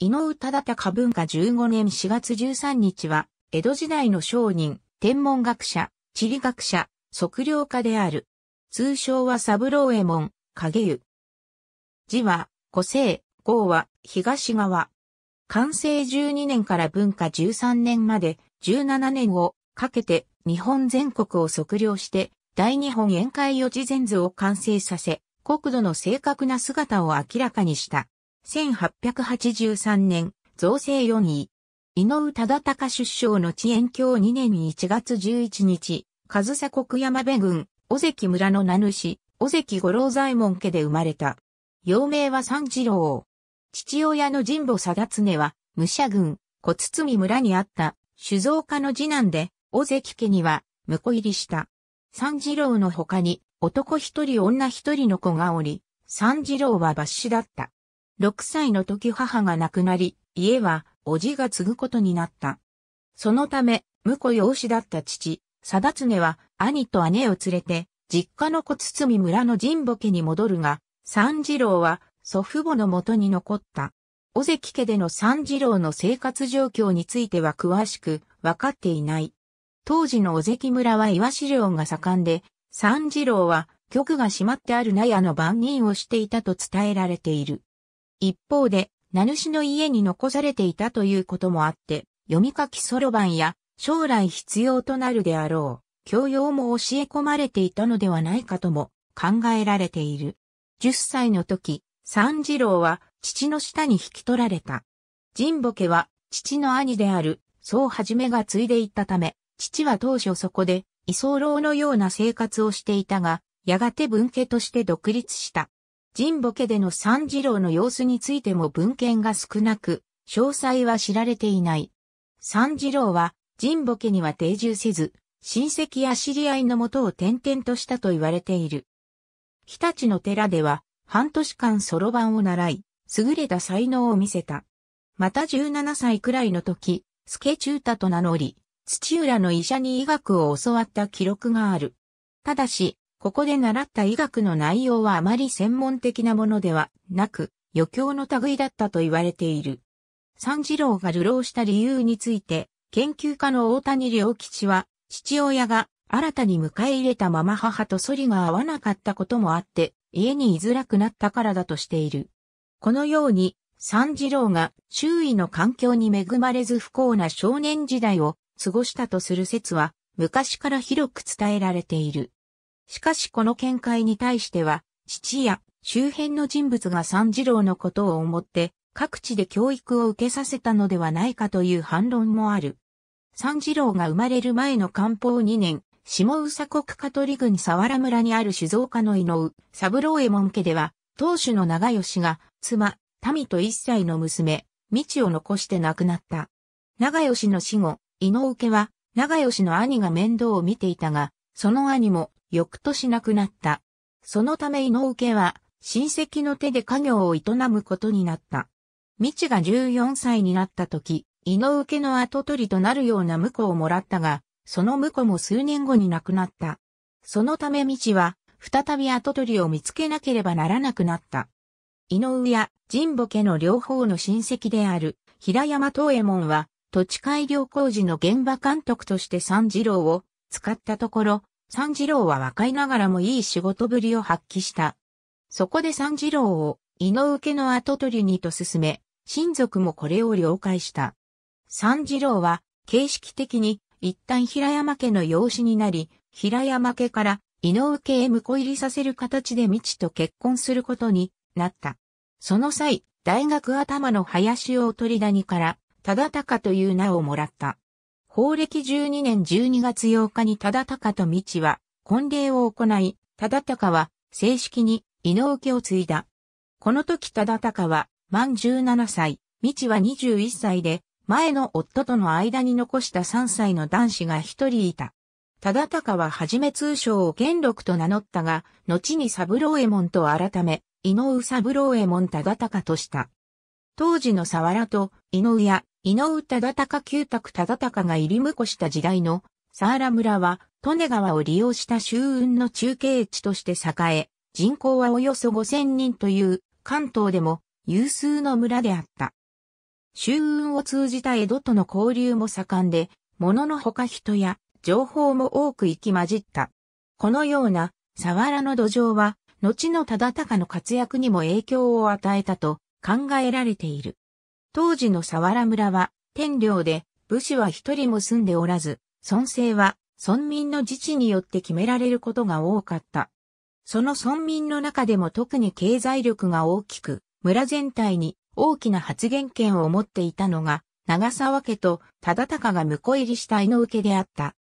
井上忠敬文化15年4月13日は、江戸時代の商人、天文学者、地理学者、測量家である。通称は三郎右衛門、影湯。字は、古生、号は、東側。完成12年から文化13年まで、17年をかけて日本全国を測量して、大日本宴会予知全図を完成させ、国土の正確な姿を明らかにした。1883年、造成4位。井上忠敬出生の地延京2年1月11日、上総国山部郡、尾関村の名主、尾関五郎左衛門家で生まれた。幼名は三次郎。父親の神保貞常は、武者郡、小堤村にあった酒造家の次男で、尾関家には、婿入りした。三次郎の他に、男一人女一人の子がおり、三次郎は抜死だった。6歳の時母が亡くなり、家は、おじが継ぐことになった。そのため、婿養子だった父、貞常は、兄と姉を連れて、実家の小包村の神保家に戻るが、三次郎は、祖父母の元に残った。尾関家での三次郎の生活状況については詳しく分かっていない。当時の尾関村は岩ワシ漁が盛んで、三次郎は局が閉まってある納屋の番人をしていたと伝えられている。一方で、名主の家に残されていたということもあって、読み書きそろばんや将来必要となるであろう、教養も教え込まれていたのではないかとも考えられている。10歳の時、三次郎は父の下に引き取られた。神保家は父の兄である、そうはじめが継いでいったため、父は当初そこで居候のような生活をしていたが、やがて分家として独立した。神保家での三次郎の様子についても文献が少なく、詳細は知られていない。三次郎は神保家には定住せず、親戚や知り合いのもとを転々としたと言われている。日立の寺では、半年間そろばんを習い、優れた才能を見せた。また17歳くらいの時、助中太と名乗り、土浦の医者に医学を教わった記録がある。ただし、ここで習った医学の内容はあまり専門的なものではなく、余興の類だったと言われている。三次郎が流浪した理由について、研究家の大谷良吉は、父親が新たに迎え入れたまま母と反りが合わなかったこともあって、家に居づらくなったからだとしている。このように、三次郎が周囲の環境に恵まれず不幸な少年時代を過ごしたとする説は、昔から広く伝えられている。しかしこの見解に対しては、父や周辺の人物が三次郎のことを思って各地で教育を受けさせたのではないかという反論もある。三次郎が生まれる前の漢方2年、下宇佐国香取郡佐原村にある酒造家の井上三郎右衛門家では、当主の長吉が妻、民と一歳の娘、道を残して亡くなった。長吉の死後、井上家は長吉の兄が面倒を見ていたが、その兄も翌年亡くなった。そのため井上家は親戚の手で家業を営むことになった。未知が14歳になった時、井上家の跡取りとなるような婿をもらったが、その婿も数年後に亡くなった。そのため未知は再び跡取りを見つけなければならなくなった。井上や神保家の両方の親戚である平山東右衛門は土地改良工事の現場監督として三次郎を使ったところ、三次郎は若いながらもいい仕事ぶりを発揮した。そこで三次郎を井の受けの跡取りにと進め、親族もこれを了解した。三次郎は形式的に一旦平山家の養子になり、平山家から井の受けへ婿入りさせる形で未知と結婚することになった。その際、大学頭の林を取り谷から、忠高という名をもらった。法暦12年12月8日に忠敬と道は、婚礼を行い、忠敬は正式に井の受を継いだ。この時忠敬は満17歳、道は21歳で、前の夫との間に残した3歳の男子が一人いた。忠敬ははめ通称を元禄と名乗ったが、後に三郎右衛門と改め、井上三郎右衛門忠敬とした。当時の沢良と井上井上忠敬旧宅忠敬が入り婿した時代の佐原村は、利根川を利用した周運の中継地として栄え、人口はおよそ5000人という関東でも有数の村であった。周運を通じた江戸との交流も盛んで、物のほか人や情報も多く行き混じった。このような佐原の土壌は、後の忠敬の活躍にも影響を与えたと考えられている。当時の佐原村は天領で武士は一人も住んでおらず、村政は村民の自治によって決められることが多かった。その村民の中でも特に経済力が大きく、村全体に大きな発言権を持っていたのが、長沢家と忠敬が婿入りした井上家であった。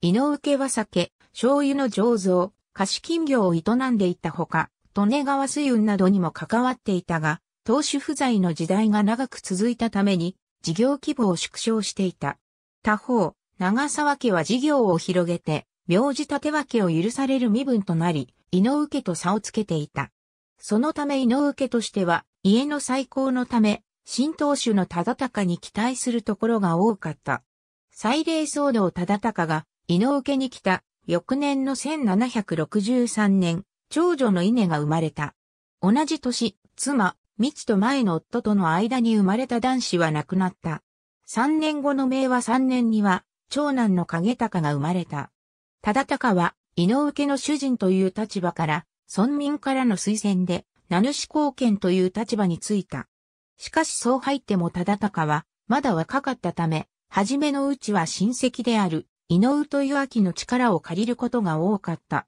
井上家は酒、醤油の醸造、貸金業を営んでいたほか、利根川水運などにも関わっていたが、投手不在の時代が長く続いたために、事業規模を縮小していた。他方、長沢家は事業を広げて、名字立分けを許される身分となり、井上家と差をつけていた。そのため井上家としては、家の再興のため、新当主の忠敬に期待するところが多かった。祭礼騒動忠敬が、井上家に来た、翌年の1763年、長女の稲が生まれた。同じ年、妻、未知と前の夫との間に生まれた男子は亡くなった。3年後の明和3年には、長男の影高が生まれた。忠高は、井上家の主人という立場から、村民からの推薦で、名主貢献という立場についた。しかしそう入っても忠高は、まだ若かったため、初めのうちは親戚である、井上という秋の力を借りることが多かった。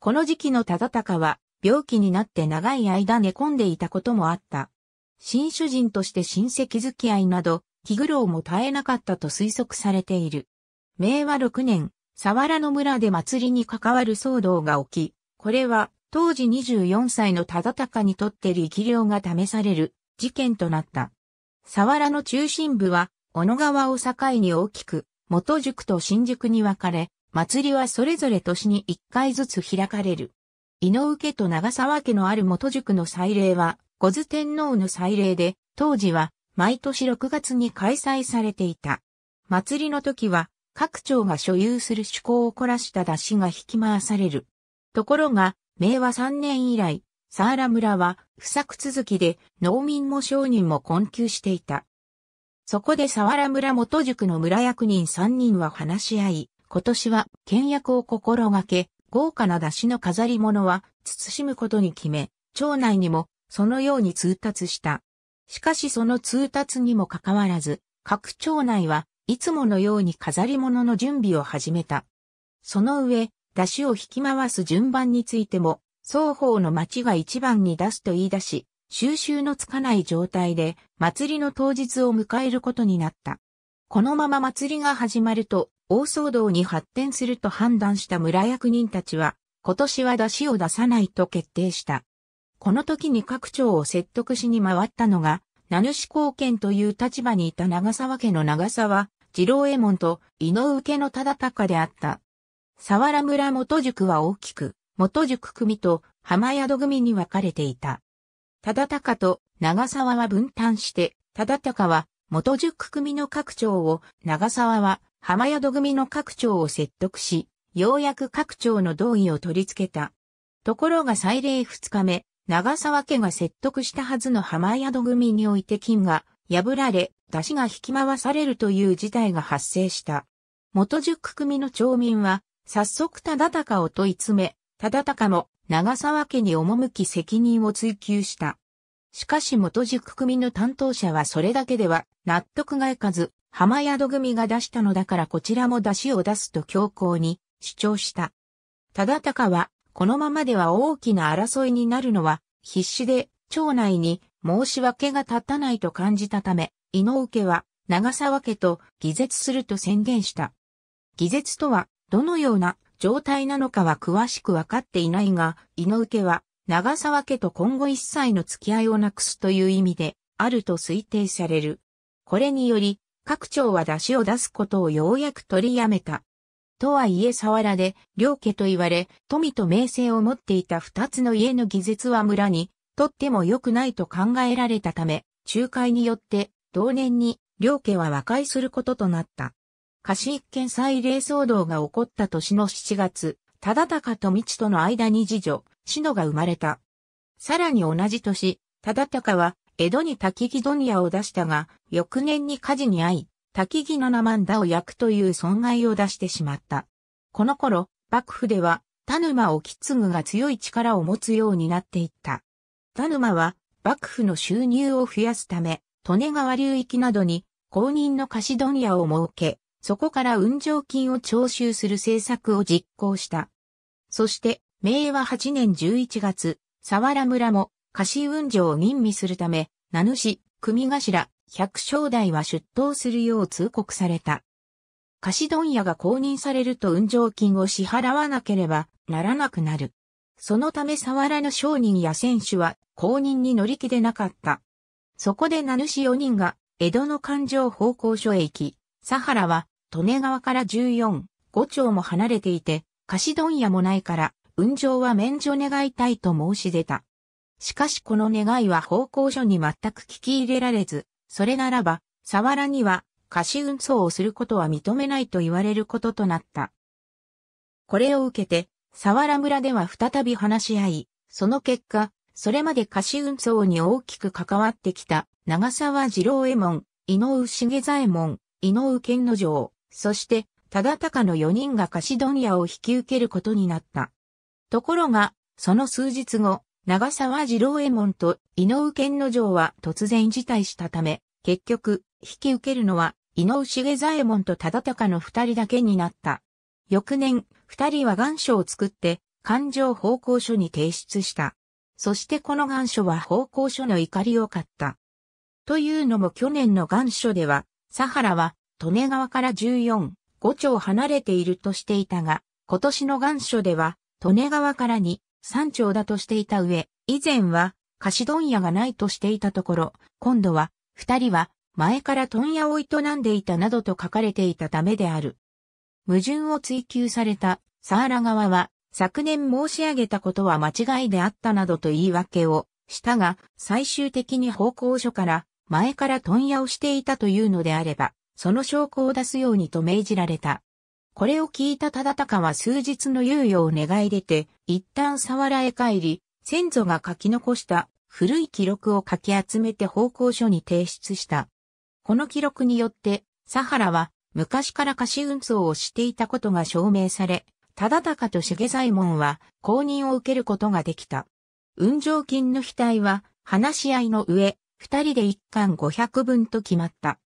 この時期の忠高は、病気になって長い間寝込んでいたこともあった。新主人として親戚付き合いなど、気苦労も絶えなかったと推測されている。明和6年、沢原の村で祭りに関わる騒動が起き、これは当時24歳の忠敬にとって力量が試される事件となった。沢原の中心部は、小野川を境に大きく、元宿と新宿に分かれ、祭りはそれぞれ年に1回ずつ開かれる。井上家と長沢家のある元塾の祭礼は、五津天皇の祭礼で、当時は毎年6月に開催されていた。祭りの時は、各町が所有する趣向を凝らした出汁が引き回される。ところが、明和3年以来、サーラ村は不作続きで農民も商人も困窮していた。そこで沢良村元塾の村役人3人は話し合い、今年は倹約を心がけ、豪華な出汁の飾り物は慎むことに決め、町内にもそのように通達した。しかしその通達にもかかわらず、各町内はいつものように飾り物の準備を始めた。その上、出汁を引き回す順番についても、双方の町が一番に出すと言い出し、収集のつかない状態で祭りの当日を迎えることになった。このまま祭りが始まると、大騒動に発展すると判断した村役人たちは、今年は出しを出さないと決定した。この時に各町を説得しに回ったのが、名主貢献という立場にいた長沢家の長沢、次郎衛門と井上家の忠高であった。沢原村元宿は大きく、元宿組と浜宿組に分かれていた。忠高と長沢は分担して、忠高は元宿組の各町を、長沢は浜宿組の各長を説得し、ようやく各長の同意を取り付けた。ところが祭礼二日目、長沢家が説得したはずの浜宿組において金が破られ、出汁が引き回されるという事態が発生した。元九組の町民は、早速忠敬を問い詰め、忠敬も長沢家に赴き責任を追求した。しかし元宿組の担当者はそれだけでは納得がいかず、浜宿組が出したのだからこちらも出汁を出すと強硬に主張した。忠敬は、このままでは大きな争いになるのは必死で、町内に申し訳が立たないと感じたため、井上家は長沢家と偽絶すると宣言した。偽絶とは、どのような状態なのかは詳しくわかっていないが、井上家は長沢家と今後一切の付き合いをなくすという意味で、あると推定される。これにより、各町は出汁を出すことをようやく取りやめた。とはいえ沢原で、両家と言われ、富と名声を持っていた二つの家の偽絶は村に、とっても良くないと考えられたため、仲介によって、同年に、両家は和解することとなった。貸一見祭礼騒動が起こった年の7月、忠高と道との間に次女、篠が生まれた。さらに同じ年、忠敬は、江戸に滝木ドニアを出したが、翌年に火事に遭い、滝木七万だを焼くという損害を出してしまった。この頃、幕府では、田沼沖継ぐが強い力を持つようになっていった。田沼は、幕府の収入を増やすため、利根川流域などに公認の貸し問屋を設け、そこから運上金を徴収する政策を実行した。そして、明和8年11月、佐原村も、貸し運上を吟味するため、名主、組頭、百姓代は出頭するよう通告された。貸し問屋が公認されると運上金を支払わなければならなくなる。そのため佐原の商人や選手は公認に乗り気でなかった。そこで名主4人が江戸の環状方向所へ行き、佐原は利根川から14、5町も離れていて、貸し問屋もないから運上は免除願いたいと申し出た。しかしこの願いは報告書に全く聞き入れられず、それならば、沢原には貸し運送をすることは認めないと言われることとなった。これを受けて、沢原村では再び話し合い、その結果、それまで貸し運送に大きく関わってきた長沢二郎右衛門、井上茂左衛門、井上健之丞、そして、忠敬の4人が貸し問屋を引き受けることになった。ところが、その数日後、長沢二郎右衛門と井上健之丞は突然辞退したため、結局、引き受けるのは井上重左衛門と忠敬の二人だけになった。翌年、二人は願書を作って、環状報告書に提出した。そしてこの願書は報告書の怒りを買った。というのも去年の願書では、佐原は、利根川から14、5丁離れているとしていたが、今年の願書では、利根川からに山頂だとしていた上、以前は貸し問屋がないとしていたところ、今度は二人は前から問屋を営んでいたなどと書かれていたためである。矛盾を追求されたサーラ側は昨年申し上げたことは間違いであったなどと言い訳をしたが、最終的に報告書から前から問屋をしていたというのであれば、その証拠を出すようにと命じられた。これを聞いた忠敬は数日の猶予を願い出て、一旦沢原へ帰り、先祖が書き残した古い記録を書き集めて報告書に提出した。この記録によって、佐原は昔から貸し運送をしていたことが証明され、忠敬と重左衛門は公認を受けることができた。運上金の額は話し合いの上、二人で一貫五百分と決まった。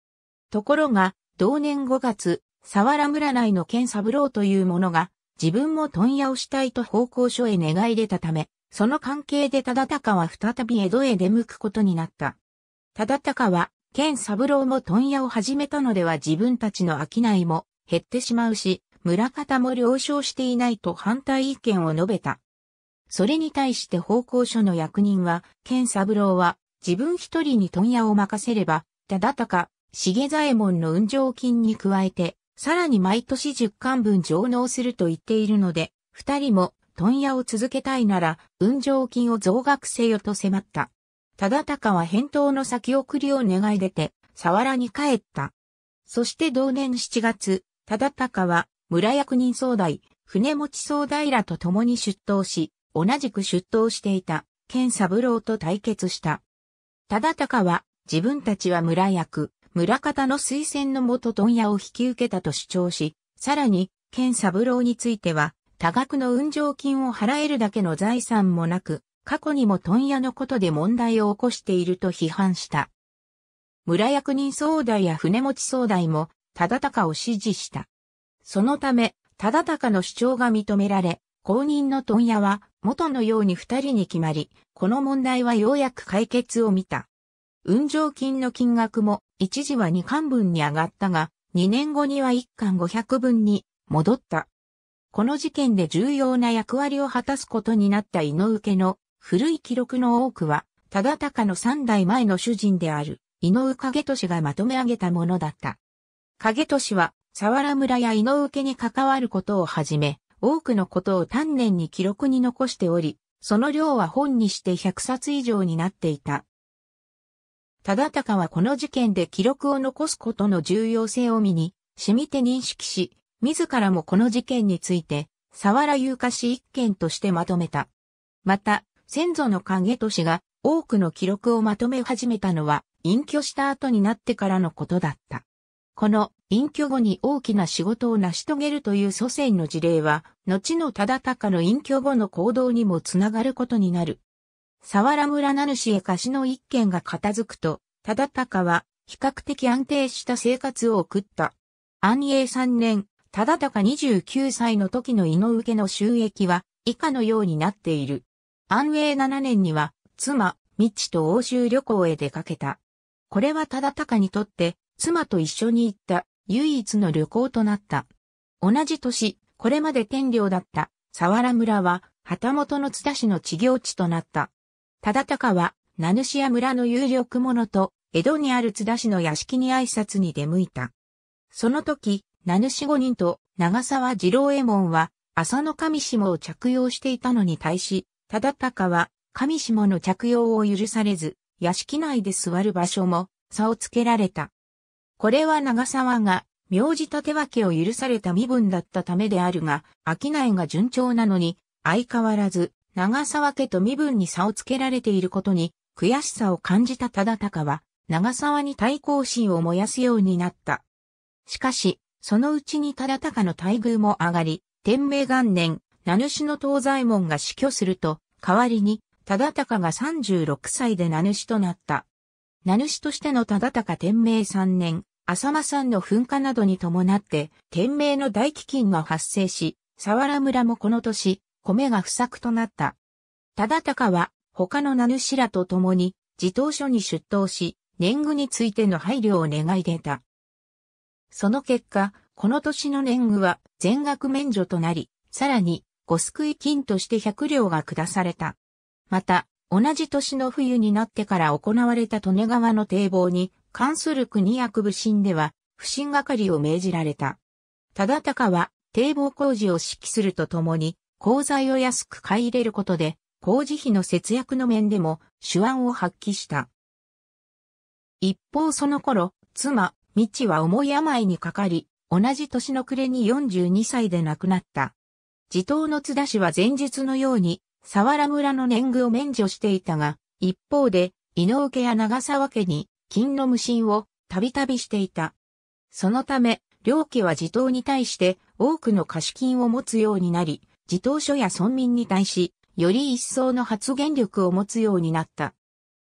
ところが、同年5月、沢良村内の健三郎という者が、自分も問屋をしたいと奉公所へ願い出たため、その関係で忠敬は再び江戸へ出向くことになった。忠敬は、健三郎も問屋を始めたのでは自分たちの商いも減ってしまうし、村方も了承していないと反対意見を述べた。それに対して奉公所の役人は、健三郎は自分一人に問屋を任せれば、忠敬、重左衛門の運上金に加えて、さらに毎年10巻分上納すると言っているので、二人も問屋を続けたいなら、運上金を増額せよと迫った。忠敬は返答の先送りを願い出て、沢原に帰った。そして同年7月、忠敬は村役人総代、船持総代らと共に出頭し、同じく出頭していた、健三郎と対決した。忠敬は、自分たちは村役、村方の推薦のもと問屋を引き受けたと主張し、さらに、健三郎については、多額の運上金を払えるだけの財産もなく、過去にも問屋のことで問題を起こしていると批判した。村役人総代や船持ち総代も、忠高を支持した。そのため、忠高の主張が認められ、公認の問屋は元のように二人に決まり、この問題はようやく解決を見た。運上金の金額も一時は2巻分に上がったが、2年後には1巻500分に戻った。この事件で重要な役割を果たすことになった井上家の古い記録の多くは、忠敬の3代前の主人である井上影俊がまとめ上げたものだった。影俊は、沢原村や井上家に関わることをはじめ、多くのことを丹念に記録に残しており、その量は本にして100冊以上になっていた。忠敬はこの事件で記録を残すことの重要性を見に、染みて認識し、自らもこの事件について、沢原優香氏一件としてまとめた。また、先祖の影俊が多くの記録をまとめ始めたのは、隠居した後になってからのことだった。この隠居後に大きな仕事を成し遂げるという祖先の事例は、後の忠敬の隠居後の行動にもつながることになる。沢良村名主へ貸しの一件が片付くと、忠敬は比較的安定した生活を送った。安永3年、忠二29歳の時の井の受の収益は以下のようになっている。安永7年には、妻、道と欧州旅行へ出かけた。これは忠敬にとって、妻と一緒に行った唯一の旅行となった。同じ年、これまで天領だった、沢良村は、旗本の津田氏の地行地となった。忠敬は、名主屋村の有力者と、江戸にある津田氏の屋敷に挨拶に出向いた。その時、名主五人と長沢二郎右衛門は、浅野上下を着用していたのに対し、忠敬は、上下の着用を許されず、屋敷内で座る場所も差をつけられた。これは長沢が、名字立て分けを許された身分だったためであるが、商いが順調なのに、相変わらず、長沢家と身分に差をつけられていることに悔しさを感じた忠敬は、長沢に対抗心を燃やすようになった。しかし、そのうちに忠敬の待遇も上がり、天明元年、名主の東西門が死去すると、代わりに、忠敬が36歳で名主となった。名主としての忠敬天明3年、浅間山の噴火などに伴って、天明の大飢饉が発生し、沢原村もこの年、米が不作となった。忠敬は他の名主らと共に自頭所に出頭し、年貢についての配慮を願い出た。その結果、この年の年貢は全額免除となり、さらに、ご救い金として百両が下された。また、同じ年の冬になってから行われた利根川の堤防に関する国役部審では、不審係を命じられた。忠敬は堤防工事を指揮するとともに、鋼材を安く買い入れることで、工事費の節約の面でも手腕を発揮した。一方その頃、妻、未知は重い病にかかり、同じ年の暮れに42歳で亡くなった。地頭の津田氏は前述のように、沢原村の年貢を免除していたが、一方で、井能家や長沢家に、金の無心を、たびたびしていた。そのため、両家は地頭に対して、多くの貸金を持つようになり、自党書や村民に対し、より一層の発言力を持つようになった。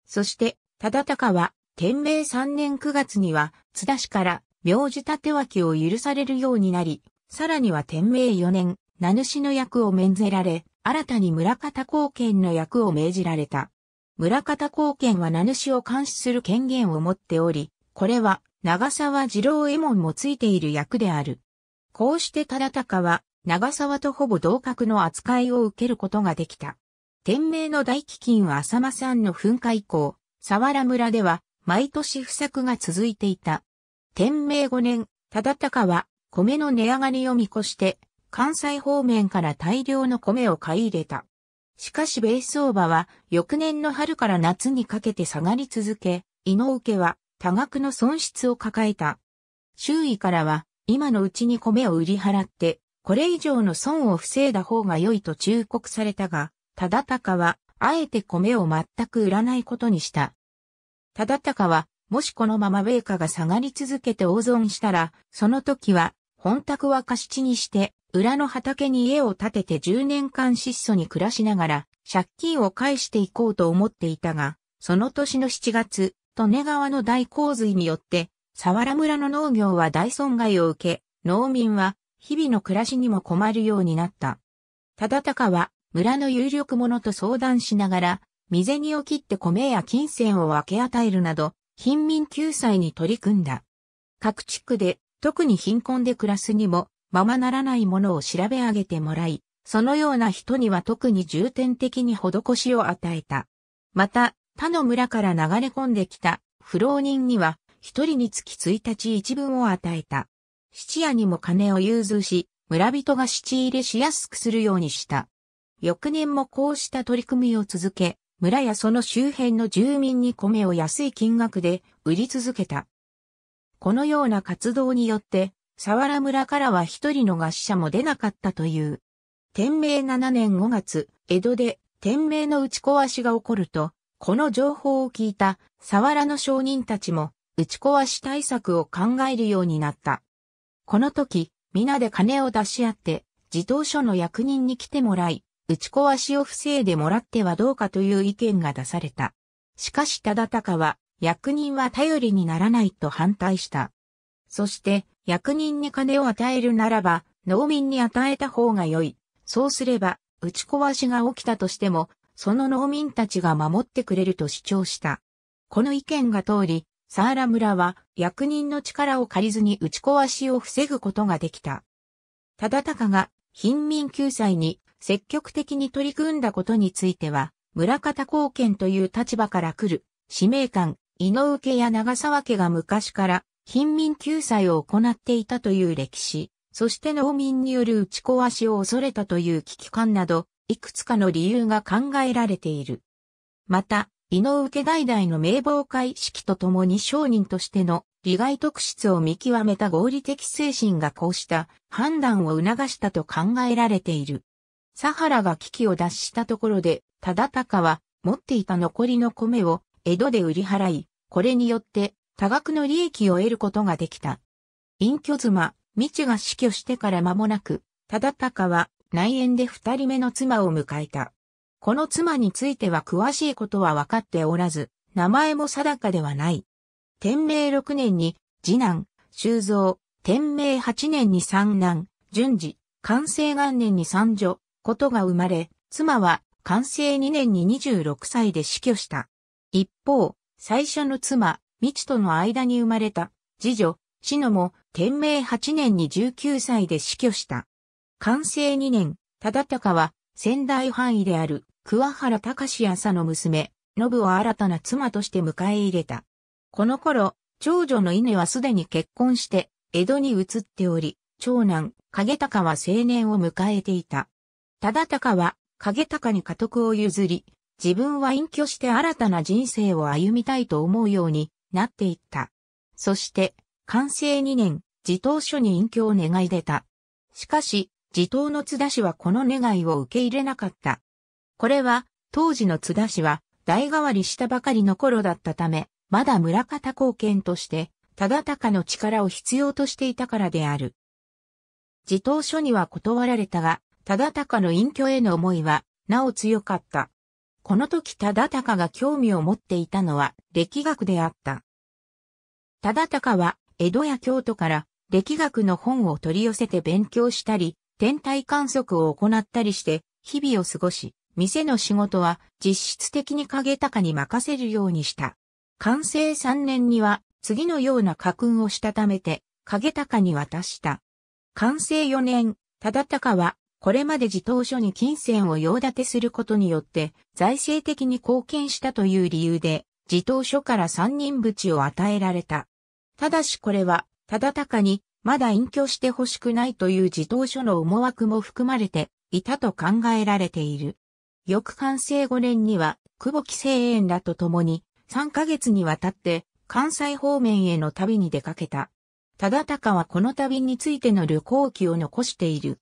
そして、忠敬は、天明3年9月には、津田氏から、名字立て脇を許されるようになり、さらには天明4年、名主の役を免ぜられ、新たに村方貢献の役を命じられた。村方貢献は名主を監視する権限を持っており、これは長沢二郎右衛門もついている役である。こうして忠敬は長沢とほぼ同格の扱いを受けることができた。天明の大飢饉は浅間山の噴火以降、沢原村では毎年不作が続いていた。天明5年、忠敬は米の値上がりを見越して関西方面から大量の米を買い入れた。しかし米相場は翌年の春から夏にかけて下がり続け、井上家は多額の損失を抱えた。周囲からは今のうちに米を売り払ってこれ以上の損を防いだ方が良いと忠告されたが、忠敬は、あえて米を全く売らないことにした。忠敬は、もしこのまま米価が下がり続けて大損したら、その時は、本宅は貸し地にして、裏の畑に家を建てて10年間質素に暮らしながら、借金を返していこうと思っていたが、その年の7月、利根川の大洪水によって、沢良村の農業は大損害を受け、農民は日々の暮らしにも困るようになった。忠敬は村の有力者と相談しながら、身銭を切って米や金銭を分け与えるなど、貧民救済に取り組んだ。各地区で、特に貧困で暮らすにも、ままならないものを調べ上げてもらい、そのような人には特に重点的に施しを与えた。また、他の村から流れ込んできた、不老人には、一人につき一日一分を与えた。質屋にも金を融通し、村人が質入れしやすくするようにした。翌年もこうした取り組みを続け、村やその周辺の住民に米を安い金額で売り続けた。このような活動によって、沢原村からは一人の合死者も出なかったという。天明7年5月、江戸で天明の打ち壊しが起こると、この情報を聞いた沢原の商人たちも打ち壊し対策を考えるようになった。この時、皆で金を出し合って、自動書の役人に来てもらい、打ち壊しを防いでもらってはどうかという意見が出された。しかし忠敬は、役人は頼りにならないと反対した。そして、役人に金を与えるならば、農民に与えた方が良い。そうすれば、打ち壊しが起きたとしても、その農民たちが守ってくれると主張した。この意見が通り、サーラ村は役人の力を借りずに打ち壊しを防ぐことができた。忠敬が貧民救済に積極的に取り組んだことについては、村方貢献という立場から来る使命感、井上家や長沢家が昔から貧民救済を行っていたという歴史、そして農民による打ち壊しを恐れたという危機感など、いくつかの理由が考えられている。また、井上受代々の名簿会式とともに商人としての利害特質を見極めた合理的精神がこうした判断を促したと考えられている。サハラが危機を脱したところで、忠高は持っていた残りの米を江戸で売り払い、これによって多額の利益を得ることができた。隠居妻、未知が死去してから間もなく、忠高は内縁で二人目の妻を迎えた。この妻については詳しいことは分かっておらず、名前も定かではない。天明6年に、次男、修造、天明8年に三男、順次、完成元年に三女、ことが生まれ、妻は、完成2年に26歳で死去した。一方、最初の妻、未知との間に生まれた、次女、死のも、天明8年に19歳で死去した。完成2年、忠敬は、仙台範囲である、桑原隆朝の娘、信を新たな妻として迎え入れた。この頃、長女の稲はすでに結婚して、江戸に移っており、長男、影高は青年を迎えていた。忠高は、影高に家督を譲り、自分は隠居して新たな人生を歩みたいと思うようになっていった。そして、完成2年、自頭書に隠居を願い出た。しかし、自頭の津田氏はこの願いを受け入れなかった。これは、当時の津田氏は、代替わりしたばかりの頃だったため、まだ村方貢献として、忠敬の力を必要としていたからである。自答書には断られたが、忠敬の隠居への思いは、なお強かった。この時忠敬が興味を持っていたのは、歴学であった。忠敬は、江戸や京都から、歴学の本を取り寄せて勉強したり、天体観測を行ったりして、日々を過ごし、店の仕事は実質的に影高に任せるようにした。完成3年には次のような家訓をしたためて影高に渡した。完成4年、忠高はこれまで自当所に金銭を用立てすることによって財政的に貢献したという理由で自当所から三人ちを与えられた。ただしこれは忠高にまだ隠居してほしくないという自当所の思惑も含まれていたと考えられている。翌完成5年には、久保木清園らと共に、3ヶ月にわたって、関西方面への旅に出かけた。忠敬はこの旅についての旅行記を残している。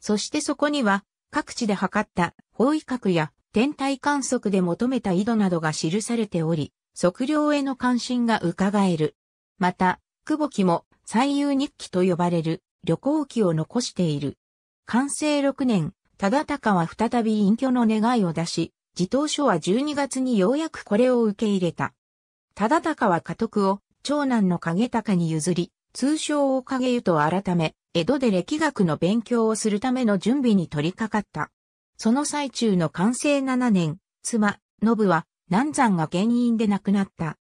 そしてそこには、各地で測った方位角や天体観測で求めた緯度などが記されており、測量への関心が伺える。また、久保木も最優日記と呼ばれる旅行記を残している。完成6年、忠敬は再び隠居の願いを出し、自頭書は12月にようやくこれを受け入れた。忠敬は家督を長男の影隆に譲り、通称を影湯と改め、江戸で歴学の勉強をするための準備に取り掛かった。その最中の完成7年、妻、信は南山が原因で亡くなった。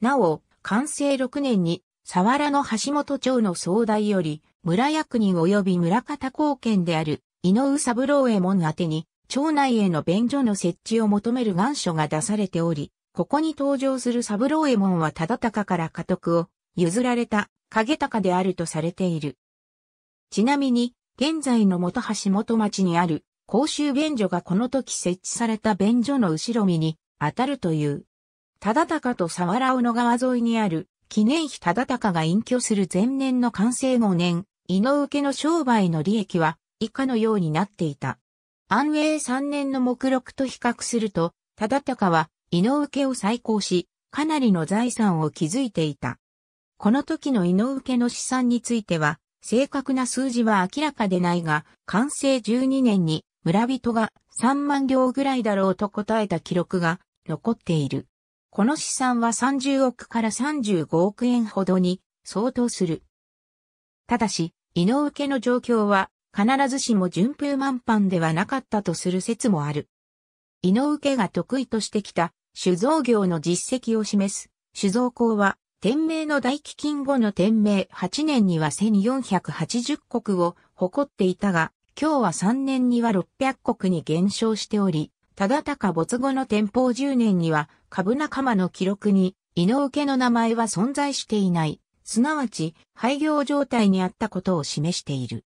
なお、完成6年に、佐原の橋本町の総代より、村役人及び村方貢献である井上三郎右衛門宛に、町内への便所の設置を求める願書が出されており、ここに登場する三郎右衛門は忠敬から家督を譲られた影高であるとされている。ちなみに、現在の元橋元町にある公衆便所がこの時設置された便所の後ろ身に当たるという。忠敬と沢良の川沿いにある記念碑忠敬が隠居する前年の完成後年、井上家の商売の利益は以下のようになっていた。安永3年の目録と比較すると、忠敬は井上家を再興し、かなりの財産を築いていた。この時の井上家の資産については、正確な数字は明らかでないが、完成12年に村人が3万両ぐらいだろうと答えた記録が残っている。この資産は30億から35億円ほどに相当する。ただし、井上家の状況は必ずしも順風満帆ではなかったとする説もある。井上家が得意としてきた酒造業の実績を示す酒造校は天明の大飢饉後の天明8年には1480国を誇っていたが、今日は3年には600国に減少しており、忠か没後の天保10年には株仲間の記録に井上家の名前は存在していない、すなわち廃業状態にあったことを示している。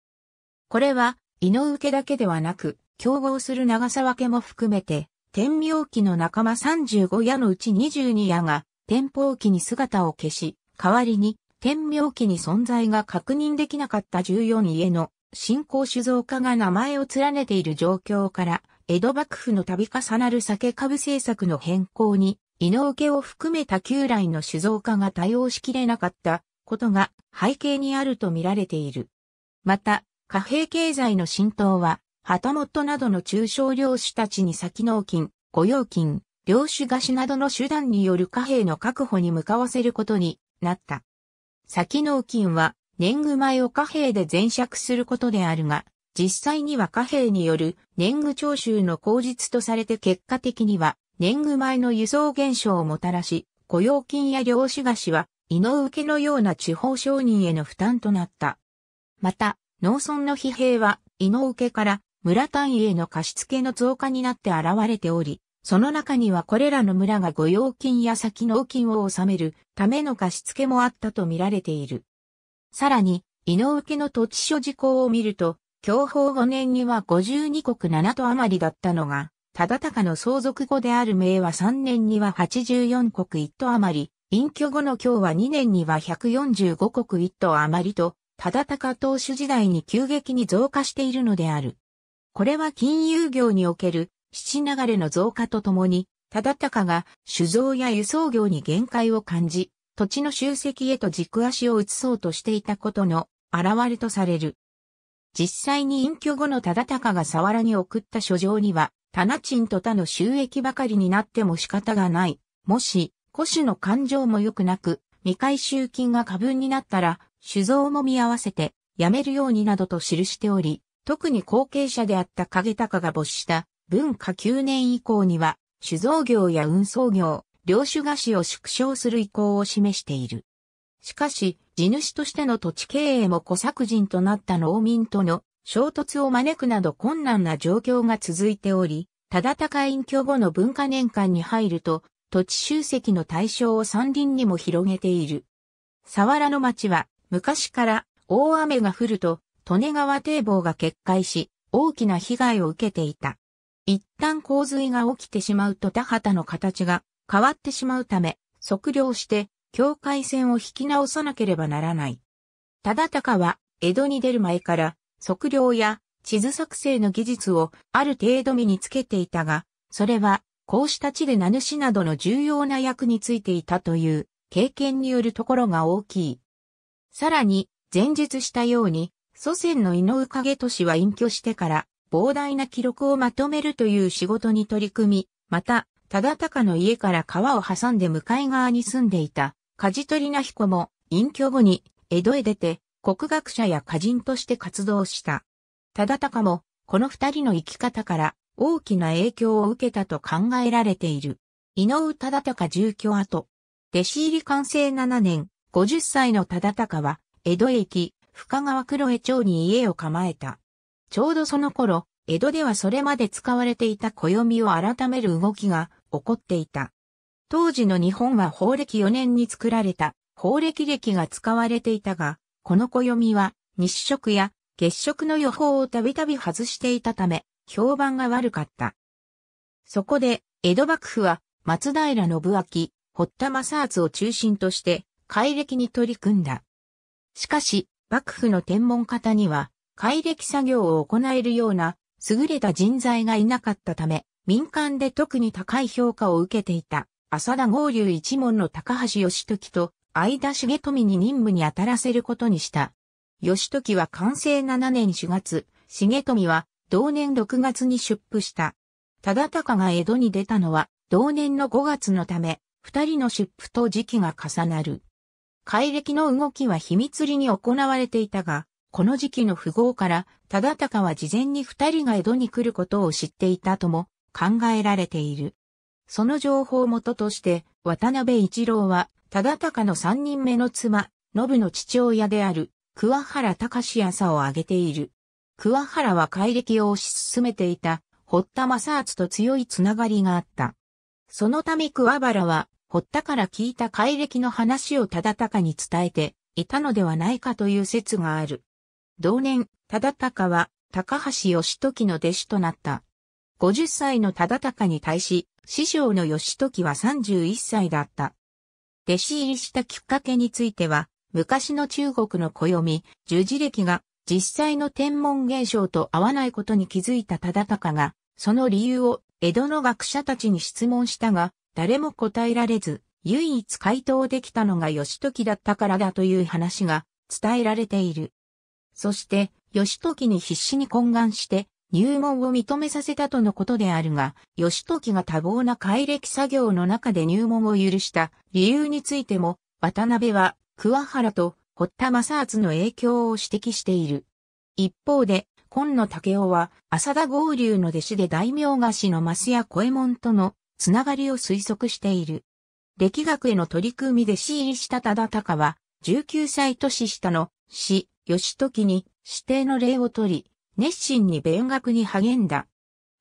これは、井の受だけではなく、競合する長沢家も含めて、天明期の仲間35夜のうち22夜が、天保期に姿を消し、代わりに、天明期に存在が確認できなかった14家の新興酒造家が名前を連ねている状況から、江戸幕府の度重なる酒株政策の変更に、井の受を含めた旧来の酒造家が対応しきれなかったことが背景にあると見られている。また、貨幣経済の浸透は、旗本などの中小漁師たちに先納金、雇用金、漁師貸しなどの手段による貨幣の確保に向かわせることになった。先納金は、年貢米を貨幣で前借することであるが、実際には貨幣による年貢徴収の口実とされて結果的には、年貢米の輸送減少をもたらし、雇用金や漁師貸しは、井の受けのような地方商人への負担となった。また、農村の疲弊は、井の受けから村単位への貸付の増加になって現れており、その中にはこれらの村が御用金や先納金を納めるための貸付もあったと見られている。さらに、井の受けの土地所事項を見ると、享保5年には52国7と余りだったのが、忠敬の相続後である明和3年には84国1と余り、隠居後の今日は2年には145国1と余りと、忠敬投手時代に急激に増加しているのである。これは金融業における七流れの増加とともに、忠敬が酒造や輸送業に限界を感じ、土地の集積へと軸足を移そうとしていたことの現れとされる。実際に隠居後の忠敬が沢原に送った書状には、棚賃と他の収益ばかりになっても仕方がない。もし、古種の感情も良くなく、未回収金が過分になったら、酒造も見合わせて、やめるようになどと記しており、特に後継者であった影高が没した文化9年以降には、酒造業や運送業、領主菓子を縮小する意向を示している。しかし、地主としての土地経営も小作人となった農民との衝突を招くなど困難な状況が続いており、忠高隠居後の文化年間に入ると、土地集積の対象を山林にも広げている。沢原の町は、昔から大雨が降ると、利根川堤防が決壊し、大きな被害を受けていた。一旦洪水が起きてしまうと田畑の形が変わってしまうため、測量して境界線を引き直さなければならない。忠敬は江戸に出る前から測量や地図作成の技術をある程度身につけていたが、それはこうした地で名主などの重要な役についていたという経験によるところが大きい。さらに、前述したように、祖先の井上影俊は隠居してから、膨大な記録をまとめるという仕事に取り組み、また、忠敬の家から川を挟んで向かい側に住んでいた、舵取な彦も、隠居後に、江戸へ出て、国学者や歌人として活動した。忠敬も、この二人の生き方から、大きな影響を受けたと考えられている。井上忠敬住居跡。弟子入り完成7年、50歳の忠敬は、江戸駅、深川黒江町に家を構えた。ちょうどその頃、江戸ではそれまで使われていた暦を改める動きが起こっていた。当時の日本は法暦4年に作られた法暦歴が使われていたが、この暦は日食や月食の予報をたびたび外していたため、評判が悪かった。そこで、江戸幕府は松平信明、堀田正厚を中心として、改暦に取り組んだ。しかし、幕府の天文方には、改暦作業を行えるような優れた人材がいなかったため、民間で特に高い評価を受けていた、浅田合流一門の高橋義時と、相田重富に任務に当たらせることにした。義時は完成7年4月、重富は同年6月に出府した。忠敬が江戸に出たのは同年の5月のため、二人の出府と時期が重なる。怪力の動きは秘密裏に行われていたが、この時期の富豪から、忠敬は事前に二人が江戸に来ることを知っていたとも考えられている。その情報元として、渡辺一郎は、忠敬の三人目の妻、信の父親である、桑原隆朝を挙げている。桑原は怪力を推し進めていた、堀田正厚と強いつながりがあった。そのため桑原は、堀田から聞いた改歴の話を忠敬に伝えていたのではないかという説がある。同年、忠敬は高橋義時の弟子となった。50歳の忠敬に対し、師匠の義時は31歳だった。弟子入りしたきっかけについては、昔の中国の暦、十字歴が実際の天文現象と合わないことに気づいた忠敬が、その理由を江戸の学者たちに質問したが、誰も答えられず、唯一回答できたのが義時だったからだという話が伝えられている。そして、義時に必死に懇願して、入門を認めさせたとのことであるが、義時が多忙な改歴作業の中で入門を許した理由についても、渡辺は桑原と堀田正厚の影響を指摘している。一方で、今野武雄は、浅田合流の弟子で大名菓子の増屋小右衛門とのつながりを推測している。歴学への取り組みで弟子入りした忠敬は、19歳年下の師、義時に指定の礼を取り、熱心に勉学に励んだ。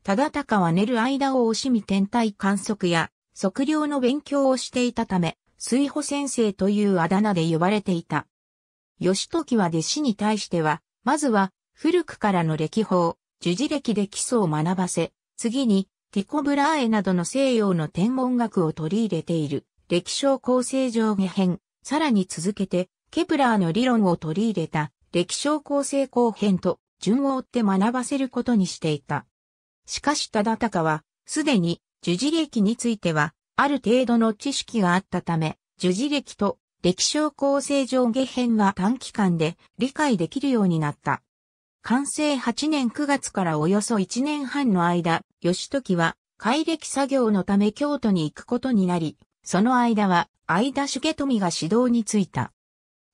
忠敬は寝る間を惜しみ天体観測や測量の勉強をしていたため、水保先生というあだ名で呼ばれていた。義時は弟子に対しては、まずは古くからの歴法、樹字歴で基礎を学ばせ、次にティコ・ブラーエなどの西洋の天文学を取り入れている、歴小構成上下編、さらに続けて、ケプラーの理論を取り入れた、歴小構成後編と、順を追って学ばせることにしていた。しかし忠敬は、すでに、樹字歴については、ある程度の知識があったため、樹字歴と歴小構成上下編は短期間で理解できるようになった。完成8年9月からおよそ1年半の間、義時は、改暦作業のため京都に行くことになり、その間は、相田重富が指導に就いた。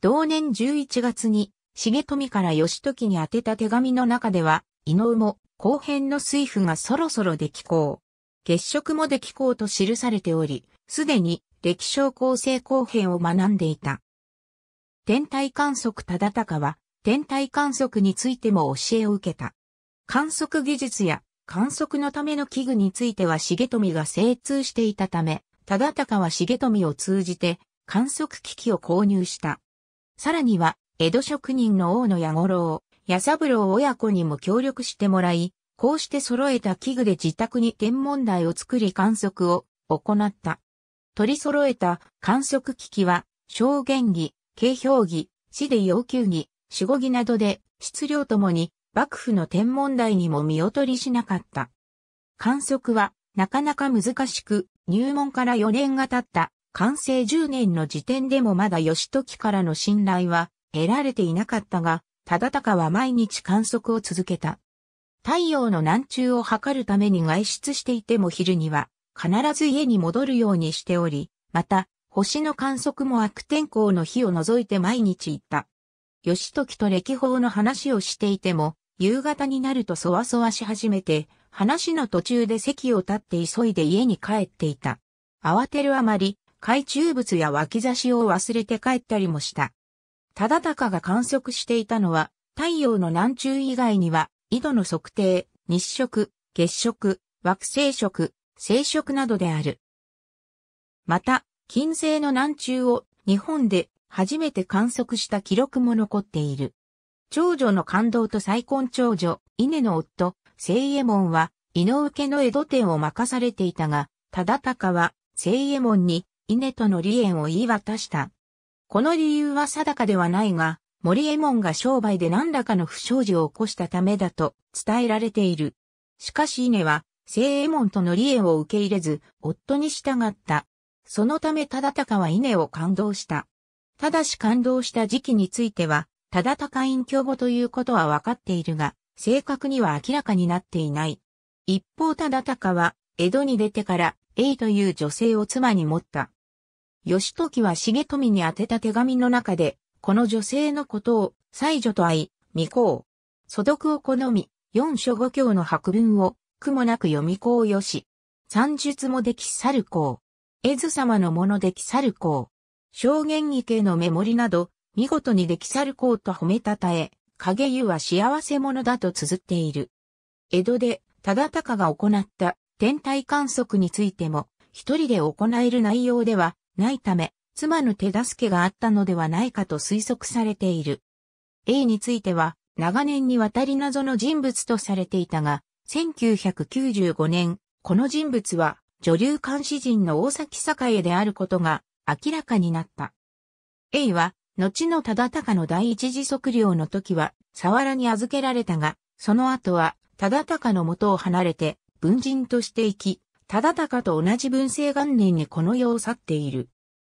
同年11月に、重富から義時に宛てた手紙の中では、伊能も、後編の水夫がそろそろできこう。月食もできこうと記されており、すでに、歴小構成後編を学んでいた。天体観測忠敬は、天体観測についても教えを受けた。観測技術や観測のための器具については重富が精通していたため、忠敬は重富を通じて観測機器を購入した。さらには、江戸職人の大野矢五郎、矢三郎親子にも協力してもらい、こうして揃えた器具で自宅に天文台を作り観測を行った。取り揃えた観測機器は、証言儀、形表儀、死で要求儀、守護儀などで、質量ともに幕府の天文台にも見劣りしなかった。観測はなかなか難しく、入門から4年が経った完成10年の時点でもまだ義時からの信頼は得られていなかったが、忠敬は毎日観測を続けた。太陽の南中を測るために外出していても昼には必ず家に戻るようにしており、また星の観測も悪天候の日を除いて毎日行った。義時と歴法の話をしていても、夕方になるとそわそわし始めて、話の途中で席を立って急いで家に帰っていた。慌てるあまり、海中物や脇差しを忘れて帰ったりもした。忠敬が観測していたのは、太陽の南中以外には、緯度の測定、日食、月食、惑星食、生食などである。また、金星の南中を日本で初めて観測した記録も残っている。長女の感動と再婚長女、稲の夫、聖右衛門は、井の受けの江戸店を任されていたが、忠敬は、聖右衛門に、稲との利縁を言い渡した。この理由は定かではないが、森右衛門が商売で何らかの不祥事を起こしたためだと伝えられている。しかし稲は、聖右衛門との利縁を受け入れず、夫に従った。そのため忠敬は稲を感動した。ただし感動した時期については、ただ隠居後ということは分かっているが、正確には明らかになっていない。一方忠敬は、江戸に出てから、A という女性を妻に持った。義時は重富に宛てた手紙の中で、この女性のことを、妻女と会い、未う。素読を好み、四書五経の白文を、苦もなく読みこうよし。三術もでき去る公。絵図様のものでき去る公。証言義系の目盛りなど、見事に出来去る功と褒めたたえ、影湯は幸せ者だと綴っている。江戸で、忠敬が行った天体観測についても、一人で行える内容ではないため、妻の手助けがあったのではないかと推測されている。A については、長年にわたり謎の人物とされていたが、1995年、この人物は女流監視人の大崎栄であることが明らかになった。A は後の忠敬の第一次測量の時は、沢原に預けられたが、その後は、忠敬の元を離れて、文人として生き、忠敬と同じ文政元年にこの世を去っている。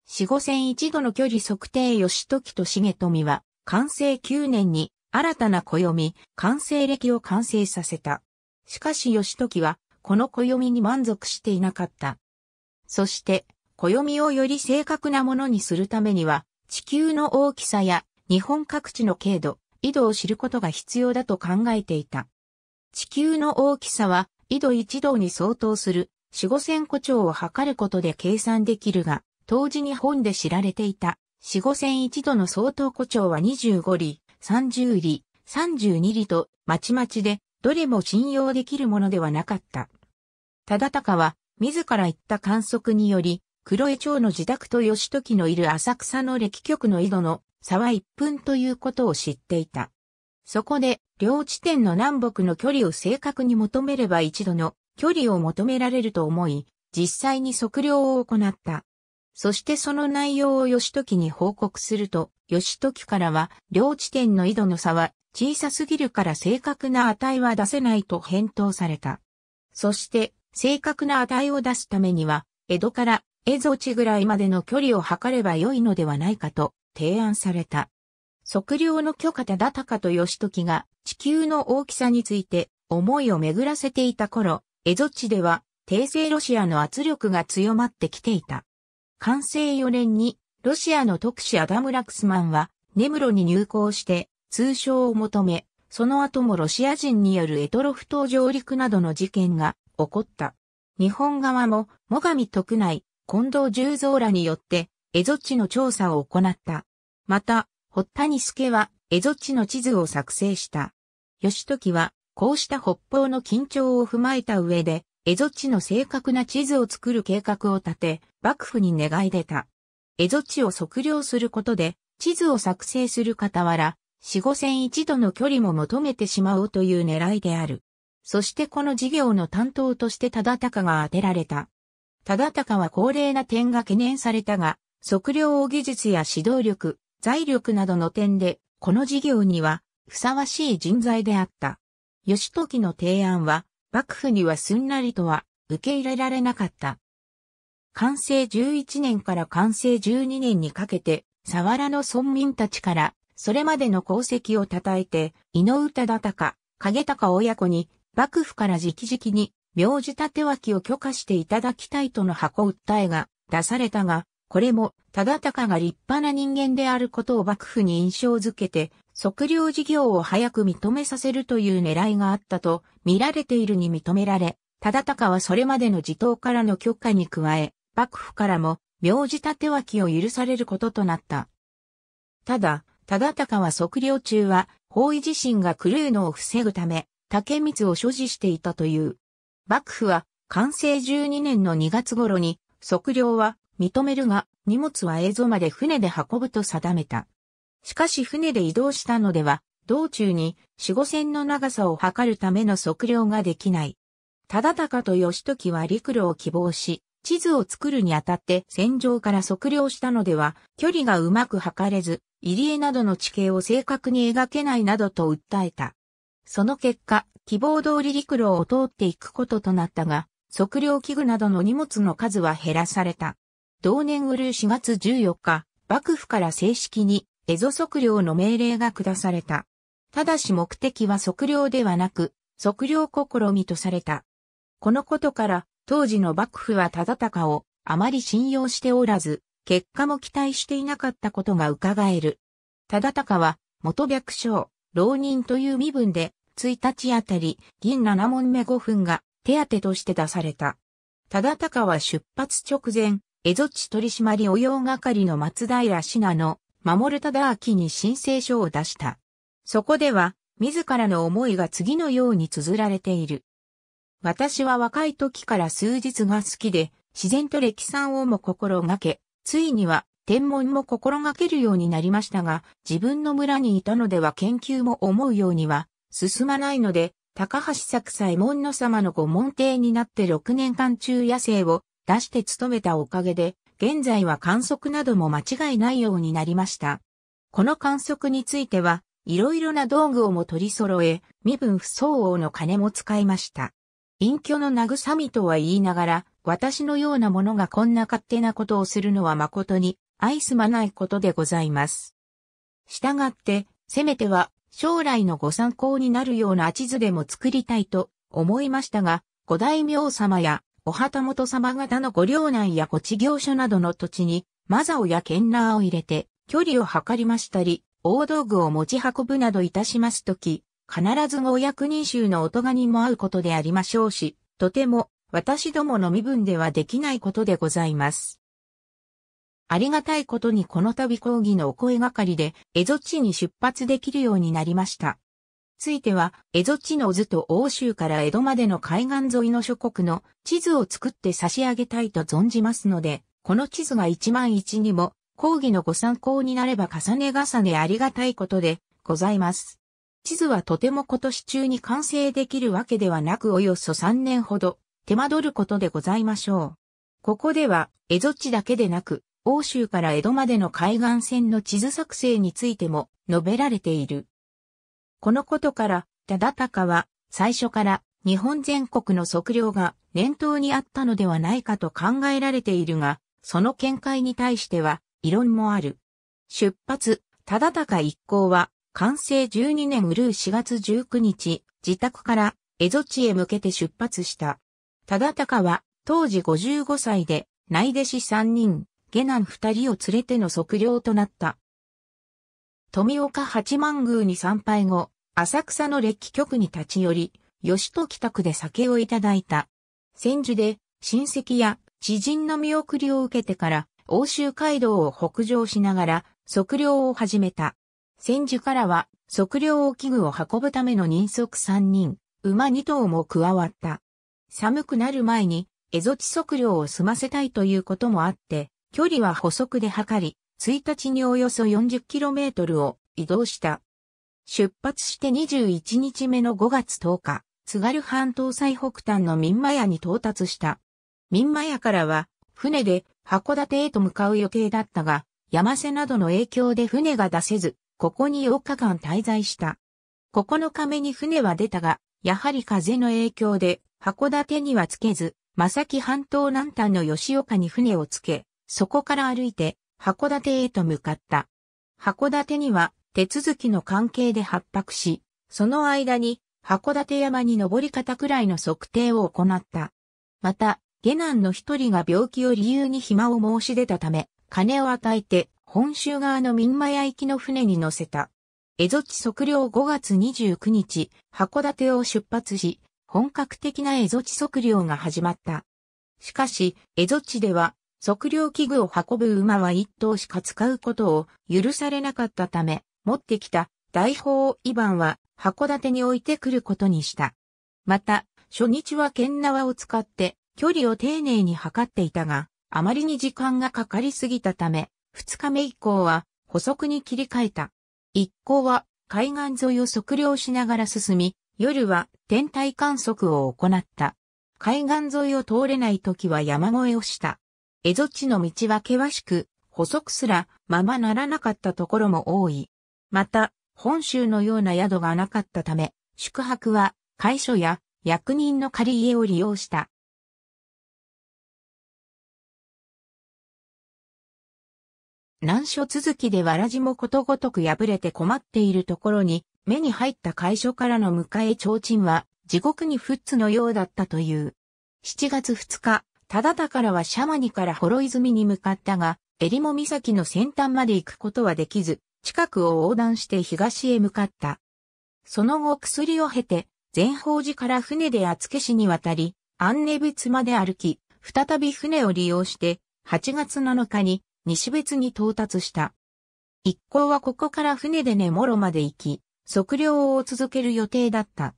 四五千一度の距離測定義時と重富は、完成九年に、新たな暦、完成歴を完成させた。しかし義時は、この暦に満足していなかった。そして、暦をより正確なものにするためには、地球の大きさや日本各地の経度、緯度を知ることが必要だと考えていた。地球の大きさは、緯度一度に相当する四五千個長を測ることで計算できるが、当時日本で知られていた四五千一度の相当個長は25里、30里、32里と、まちまちで、どれも信用できるものではなかった。忠敬は、自ら言った観測により、黒江町の自宅と義時のいる浅草の歴局の井戸の差は1分ということを知っていた。そこで、両地点の南北の距離を正確に求めれば一度の距離を求められると思い、実際に測量を行った。そしてその内容を義時に報告すると、義時からは、両地点の井戸の差は小さすぎるから正確な値は出せないと返答された。そして、正確な値を出すためには、江戸からエゾ地ぐらいまでの距離を測れば良いのではないかと提案された。測量の許可忠高と義時が地球の大きさについて思いを巡らせていた頃、エゾ地では帝政ロシアの圧力が強まってきていた。完成4年にロシアの特使アダム・ラクスマンはネムロに入港して通称を求め、その後もロシア人によるエトロフ島上陸などの事件が起こった。日本側も、最上徳内、近藤十蔵らによって、蝦夷地の調査を行った。また、堀谷助は、蝦夷地の地図を作成した。義時は、こうした北方の緊張を踏まえた上で、蝦夷地の正確な地図を作る計画を立て、幕府に願い出た。蝦夷地を測量することで、地図を作成する傍ら、四五千一度の距離も求めてしまおうという狙いである。そしてこの事業の担当として忠敬が当てられた。忠敬は高齢な点が懸念されたが、測量技術や指導力、財力などの点で、この事業には、ふさわしい人材であった。義時の提案は、幕府にはすんなりとは、受け入れられなかった。完成11年から完成12年にかけて、佐原の村民たちから、それまでの功績を称えて、井上忠敬、影高親子に、幕府から直々に名字立脇を許可していただきたいとの箱訴えが出されたが、これも、忠敬が立派な人間であることを幕府に印象づけて、測量事業を早く認めさせるという狙いがあったと見られているに認められ、忠敬はそれまでの自党からの許可に加え、幕府からも、名字立脇を許されることとなった。ただ、忠敬は測量中は、方位自身が狂うのを防ぐため、竹光を所持していたという。幕府は、完成12年の2月頃に、測量は認めるが、荷物は映像まで船で運ぶと定めた。しかし船で移動したのでは、道中に四五線の長さを測るための測量ができない。忠敬と義時は陸路を希望し、地図を作るにあたって戦場から測量したのでは、距離がうまく測れず、入江などの地形を正確に描けないなどと訴えた。その結果、希望通り陸路を通っていくこととなったが、測量器具などの荷物の数は減らされた。同年うるう4月14日、幕府から正式にエゾ測量の命令が下された。ただし目的は測量ではなく、測量試みとされた。このことから、当時の幕府は忠敬をあまり信用しておらず、結果も期待していなかったことが伺える。忠敬は、元白将、浪人という身分で、1日あたり、銀7問目5分が手当として出された。忠高は出発直前、江戸地取締応用係の松平信の守忠明に申請書を出した。そこでは、自らの思いが次のように綴られている。私は若い時から数日が好きで、自然と歴産をも心がけ、ついには天文も心がけるようになりましたが、自分の村にいたのでは研究も思うようには進まないので、高橋作祭門の様の御門弟になって6年間中野生を出して務めたおかげで、現在は観測なども間違いないようになりました。この観測については、いろいろな道具をも取り揃え、身分不相応の金も使いました。隠居の慰みとは言いながら、私のようなものがこんな勝手なことをするのは誠に、愛すまないことでございます。したがって、せめては将来のご参考になるような地図でも作りたいと思いましたが、五大名様やお旗本様方のご領内やご地業所などの土地に、マザオやケンナーを入れて、距離を測りましたり、大道具を持ち運ぶなどいたしますとき、必ずご役人衆の音がにも合うことでありましょうし、とても私どもの身分ではできないことでございます。ありがたいことにこの度講義のお声がかりで、蝦夷地に出発できるようになりました。ついては、蝦夷地の図と欧州から江戸までの海岸沿いの諸国の地図を作って差し上げたいと存じますので、この地図が一万一にも、講義のご参考になれば重ね重ねありがたいことでございます。地図はとても今年中に完成できるわけではなくおよそ3年ほど手間取ることでございましょう。ここでは、蝦夷地だけでなく、欧州から江戸までの海岸線の地図作成についても述べられている。このことから、忠敬は最初から日本全国の測量が念頭にあったのではないかと考えられているが、その見解に対しては異論もある。出発、忠敬一行は、完成12年うるう4月19日、自宅から江戸地へ向けて出発した。忠敬は当時55歳で内弟子3人、下男二人を連れての測量となった。富岡八幡宮に参拝後、浅草の列記局に立ち寄り、吉時宅で酒をいただいた。千住で親戚や知人の見送りを受けてから、欧州街道を北上しながら測量を始めた。千住からは測量を器具を運ぶための人足三人、馬二頭も加わった。寒くなる前に、蝦夷地測量を済ませたいということもあって、距離は補足で測り、1日におよそ 40km を移動した。出発して21日目の5月10日、津軽半島最北端の民間屋に到達した。民間屋からは、船で函館へと向かう予定だったが、山瀬などの影響で船が出せず、ここに8日間滞在した。9日目に船は出たが、やはり風の影響で、函館にはつけず、正木半島南端の吉岡に船をつけ、そこから歩いて函館へと向かった。函館には手続きの関係で発泊し、その間に函館山に登り方くらいの測定を行った。また、下男の一人が病気を理由に暇を申し出たため、金を与えて本州側の民間屋行きの船に乗せた。蝦夷地測量5月29日、函館を出発し、本格的な蝦夷地測量が始まった。しかし、蝦夷地では測量器具を運ぶ馬は一頭しか使うことを許されなかったため、持ってきた大砲イバンは函館に置いてくることにした。また、初日は剣縄を使って距離を丁寧に測っていたが、あまりに時間がかかりすぎたため、二日目以降は補足に切り替えた。一行は海岸沿いを測量しながら進み、夜は天体観測を行った。海岸沿いを通れない時は山越えをした。蝦夷地の道は険しく、補足すらままならなかったところも多い。また、本州のような宿がなかったため、宿泊は会所や役人の借り家を利用した。難所続きでわらじもことごとく破れて困っているところに、目に入った会所からの迎え提灯は、地獄にフっつのようだったという。7月2日、忠らはシャマニから幌泉に向かったが、襟裳岬の先端まで行くことはできず、近くを横断して東へ向かった。その後薬を経て、善方寺から船で厚岸に渡り、安根別まで歩き、再び船を利用して、8月7日に西別に到達した。一行はここから船で根室まで行き、測量を続ける予定だった。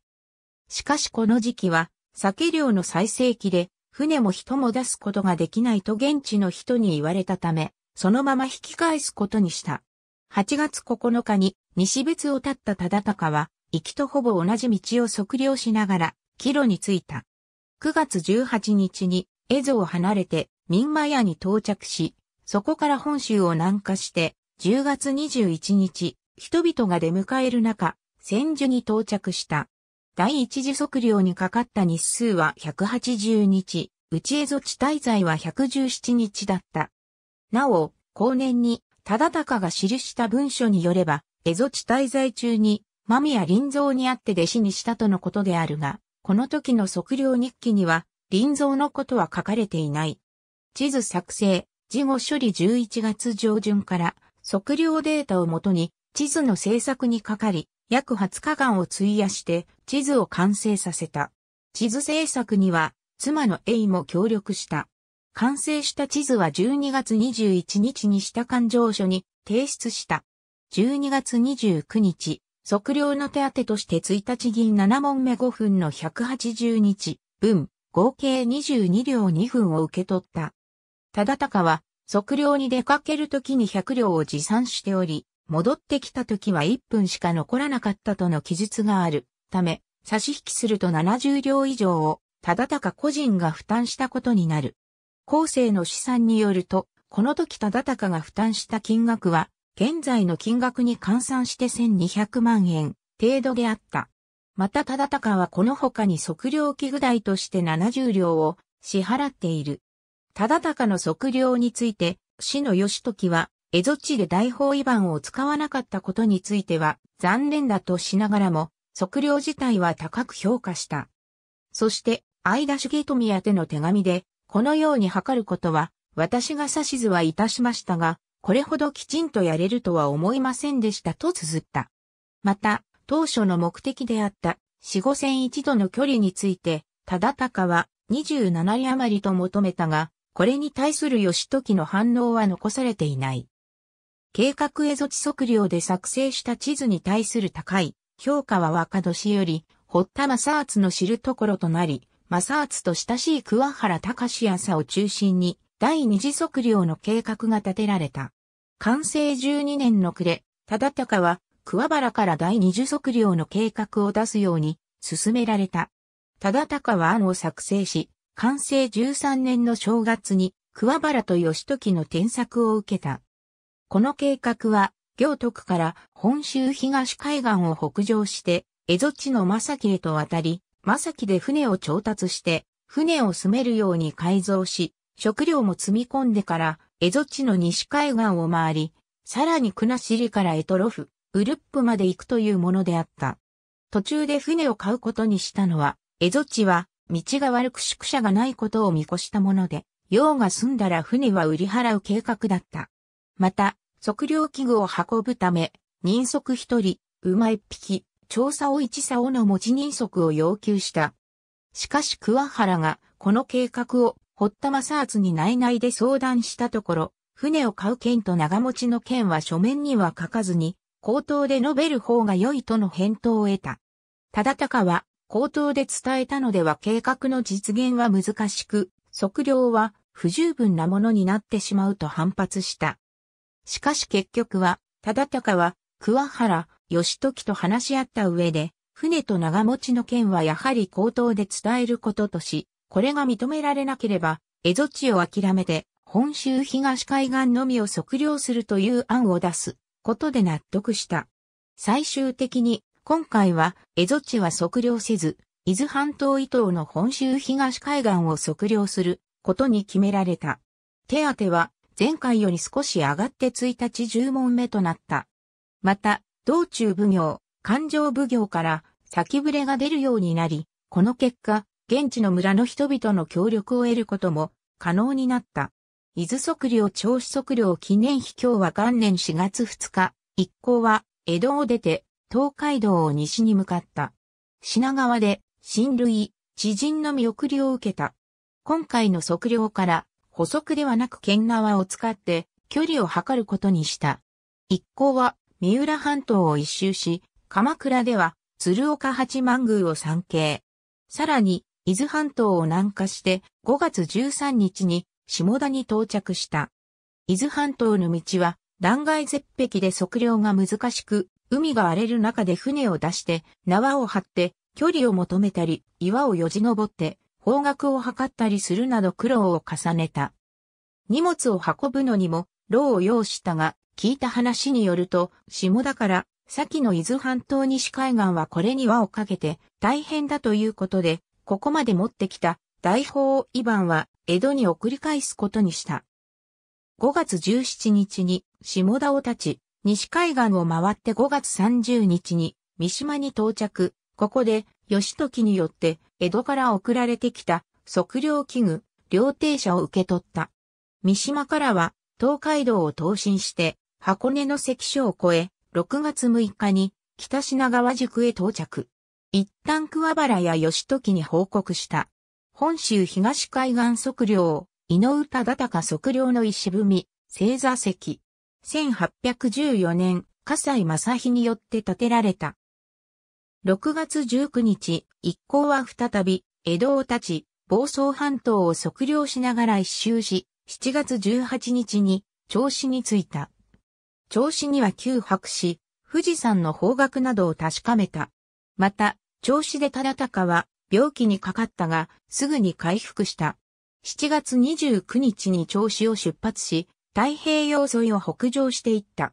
しかしこの時期は、酒量の最盛期で、船も人も出すことができないと現地の人に言われたため、そのまま引き返すことにした。8月9日に西別を立った忠敬は、行きとほぼ同じ道を測量しながら、帰路に着いた。9月18日に、蝦夷を離れて、民間屋に到着し、そこから本州を南下して、10月21日、人々が出迎える中、千住に到着した。第一次測量にかかった日数は180日、内江夷地滞在は117日だった。なお、後年に、忠高が記した文書によれば、江夷地滞在中に、間宮林蔵に会って弟子にしたとのことであるが、この時の測量日記には、林蔵のことは書かれていない。地図作成、事後処理11月上旬から、測量データをもとに、地図の制作にかかり、約20日間を費やして地図を完成させた。地図制作には妻のエイも協力した。完成した地図は12月21日に下勘定所に提出した。12月29日、測量の手当として1日銀7問目5分の180日分、合計22両2分を受け取った。忠高は測量に出かけるときに100両を持参しており、戻ってきた時は1分しか残らなかったとの記述があるため、差し引きすると70両以上を、ただたか個人が負担したことになる。後世の試算によると、この時ただたかが負担した金額は、現在の金額に換算して1200万円程度であった。またただたかはこの他に測量器具代として70両を支払っている。ただたかの測量について、市の義時は、エゾ地で大包囲板を使わなかったことについては残念だとしながらも、測量自体は高く評価した。そして、相田ト富アテの手紙で、このように測ることは、私が指図はいたしましたが、これほどきちんとやれるとは思いませんでしたと綴った。また、当初の目的であった四五千一度の距離について、忠敬は27里余りと求めたが、これに対する義時の反応は残されていない。計画蝦夷地測量で作成した地図に対する高い評価は若年より、堀田正厚の知るところとなり、正厚と親しい桑原隆朝を中心に、第二次測量の計画が立てられた。完成12年の暮れ、忠敬は桑原から第二次測量の計画を出すように進められた。忠敬は案を作成し、完成13年の正月に桑原と義時の添削を受けた。この計画は、行徳から本州東海岸を北上して、蝦夷地の正木へと渡り、正木で船を調達して、船を住めるように改造し、食料も積み込んでから、蝦夷地の西海岸を回り、さらに国尻からエトロフ、ウルップまで行くというものであった。途中で船を買うことにしたのは、蝦夷地は道が悪く宿舎がないことを見越したもので、用が済んだら船は売り払う計画だった。また、測量器具を運ぶため、人足一人、馬一匹、調査を一竿の持ち人足を要求した。しかし桑原がこの計画を堀田正厚に内々で相談したところ、船を買う件と長持ちの件は書面には書かずに、口頭で述べる方が良いとの返答を得た。忠敬は口頭で伝えたのでは計画の実現は難しく、測量は不十分なものになってしまうと反発した。しかし結局は、忠敬は、桑原、義時と話し合った上で、船と長持ちの件はやはり口頭で伝えることとし、これが認められなければ、蝦夷地を諦めて、本州東海岸のみを測量するという案を出すことで納得した。最終的に、今回は、蝦夷地は測量せず、伊豆半島以東の本州東海岸を測量することに決められた。手当は、前回より少し上がって1日10問目となった。また、道中奉行、環状奉行から先触れが出るようになり、この結果、現地の村の人々の協力を得ることも可能になった。伊豆測量長子測量記念碑今日は元年4月2日、一行は江戸を出て東海道を西に向かった。品川で親類、知人の見送りを受けた。今回の測量から補足ではなく剣縄を使って距離を測ることにした。一行は三浦半島を一周し、鎌倉では鶴岡八幡宮を参詣。さらに、伊豆半島を南下して5月13日に下田に到着した。伊豆半島の道は断崖絶壁で測量が難しく、海が荒れる中で船を出して縄を張って距離を求めたり、岩をよじ登って方角を測ったりするなど苦労を重ねた。荷物を運ぶのにも労を要したが、聞いた話によると、下田から先の伊豆半島西海岸はこれに輪をかけて大変だということで、ここまで持ってきた大をイバンは江戸に送り返すことにした。5月17日に下田を立ち、西海岸を回って5月30日に三島に到着、ここで義時によって江戸から送られてきた測量器具、料亭車を受け取った。三島からは東海道を東進して箱根の関所を越え、6月6日に北品川宿へ到着。一旦桑原や吉時に報告した。本州東海岸測量、井上忠高測量の石踏み、星座石。1814年、笠井正日によって建てられた。6月19日、一行は再び、江戸を立ち、房総半島を測量しながら一周し、7月18日に、調子に着いた。調子には旧泊し、富士山の方角などを確かめた。また、調子で忠敬は、病気にかかったが、すぐに回復した。7月29日に調子を出発し、太平洋沿いを北上していった。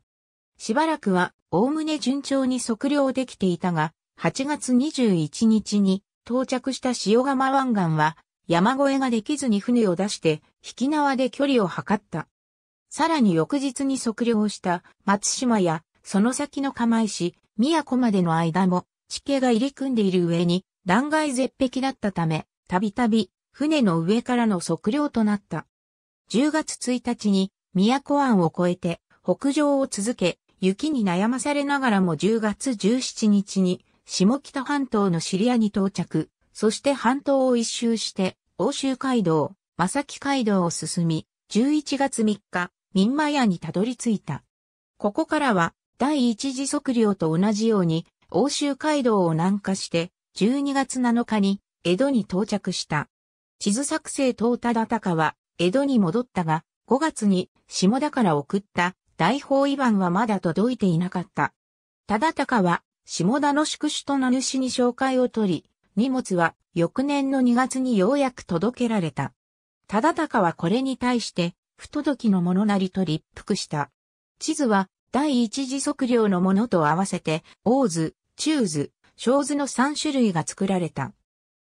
しばらくは、おおむね順調に測量できていたが、8月21日に到着した塩釜湾岸は山越えができずに船を出して引き縄で距離を測った。さらに翌日に測量した松島やその先の釜石、宮古までの間も地形が入り組んでいる上に断崖絶壁だったため、たびたび船の上からの測量となった。10月1日に宮古湾を越えて北上を続け、雪に悩まされながらも10月17日に下北半島のシリアに到着、そして半島を一周して、欧州街道、正木街道を進み、11月3日、ミンマヤにたどり着いた。ここからは、第一次測量と同じように、欧州街道を南下して、12月7日に、江戸に到着した。地図作成東忠隆は、江戸に戻ったが、5月に、下田から送った、大包囲版はまだ届いていなかった。忠隆は、下田の宿主と名主に紹介を取り、荷物は翌年の2月にようやく届けられた。忠敬はこれに対して、不届きのものなりと立腹した。地図は、第一次測量のものと合わせて、大図、中図、小図の3種類が作られた。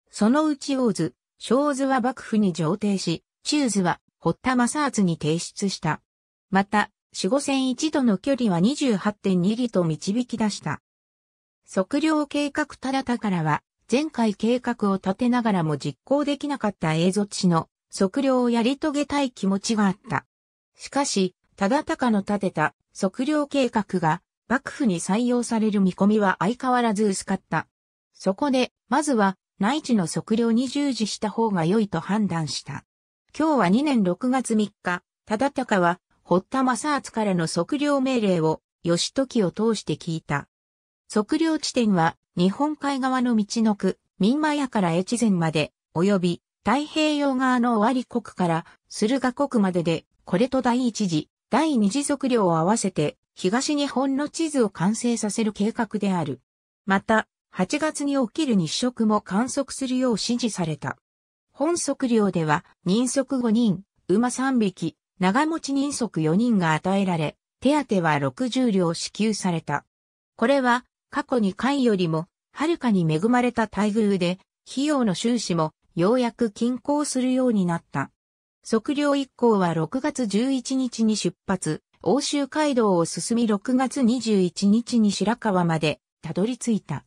そのうち大図、小図は幕府に上呈し、中図は、堀田正厚に提出した。また、四五線一度の距離は28.2里と導き出した。測量計画ただたからは、前回計画を立てながらも実行できなかった映像地の測量をやり遂げたい気持ちがあった。しかし、ただたかの立てた測量計画が幕府に採用される見込みは相変わらず薄かった。そこで、まずは内地の測量に従事した方が良いと判断した。今日は2年6月3日、ただたかは、堀田正厚からの測量命令を、義時を通して聞いた。測量地点は日本海側の道の区、民間屋から越前まで、及び太平洋側のわり国から駿河国までで、これと第一次、第二次測量を合わせて東日本の地図を完成させる計画である。また、8月に起きる日食も観測するよう指示された。本測量では、人足5人、馬3匹、長持ち人足4人が与えられ、手当は60両支給された。これは、過去に会よりも、はるかに恵まれた待遇で、費用の収支も、ようやく均衡するようになった。測量一行は6月11日に出発、欧州街道を進み6月21日に白川までたどり着いた。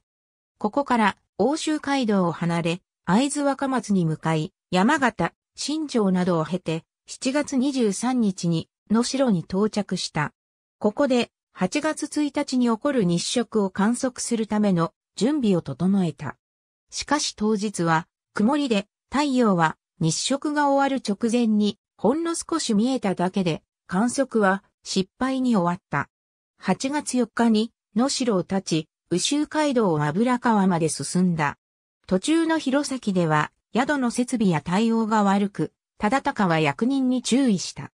ここから欧州街道を離れ、会津若松に向かい、山形、新庄などを経て、7月23日に、野城に到着した。ここで、8月1日に起こる日食を観測するための準備を整えた。しかし当日は曇りで太陽は日食が終わる直前にほんの少し見えただけで観測は失敗に終わった。8月4日に野城を立ち、宇州街道を油川まで進んだ。途中の弘前では宿の設備や対応が悪く、忠敬は役人に注意した。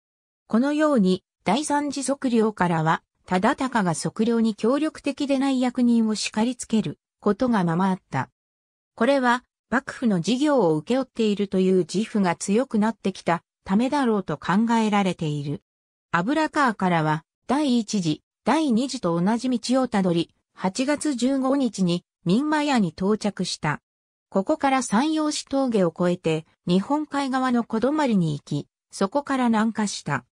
このように第三次測量からは忠敬が測量に協力的でない役人を叱りつけることがままあった。これは、幕府の事業を請け負っているという自負が強くなってきたためだろうと考えられている。油川からは、第一次、第二次と同じ道をたどり、8月15日に民間屋に到着した。ここから山陽市峠を越えて、日本海側の小泊に行き、そこから南下した。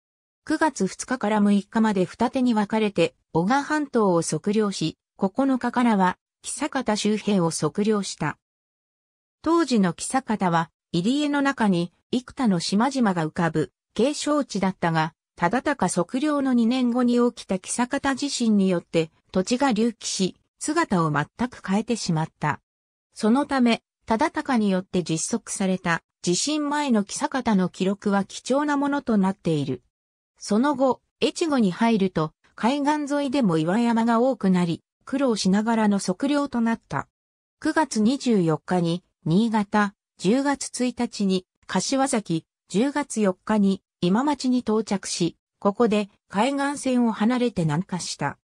9月2日から6日まで二手に分かれて、小川半島を測量し、9日からは、木坂田周辺を測量した。当時の木坂田は、入り江の中に、幾多の島々が浮かぶ、景勝地だったが、ただたか測量の2年後に起きた木坂田地震によって、土地が隆起し、姿を全く変えてしまった。そのため、忠敬によって実測された地震前の木坂田の記録は貴重なものとなっている。その後、越後に入ると、海岸沿いでも岩山が多くなり、苦労しながらの測量となった。9月24日に、新潟、10月1日に、柏崎、10月4日に、今町に到着し、ここで海岸線を離れて南下した。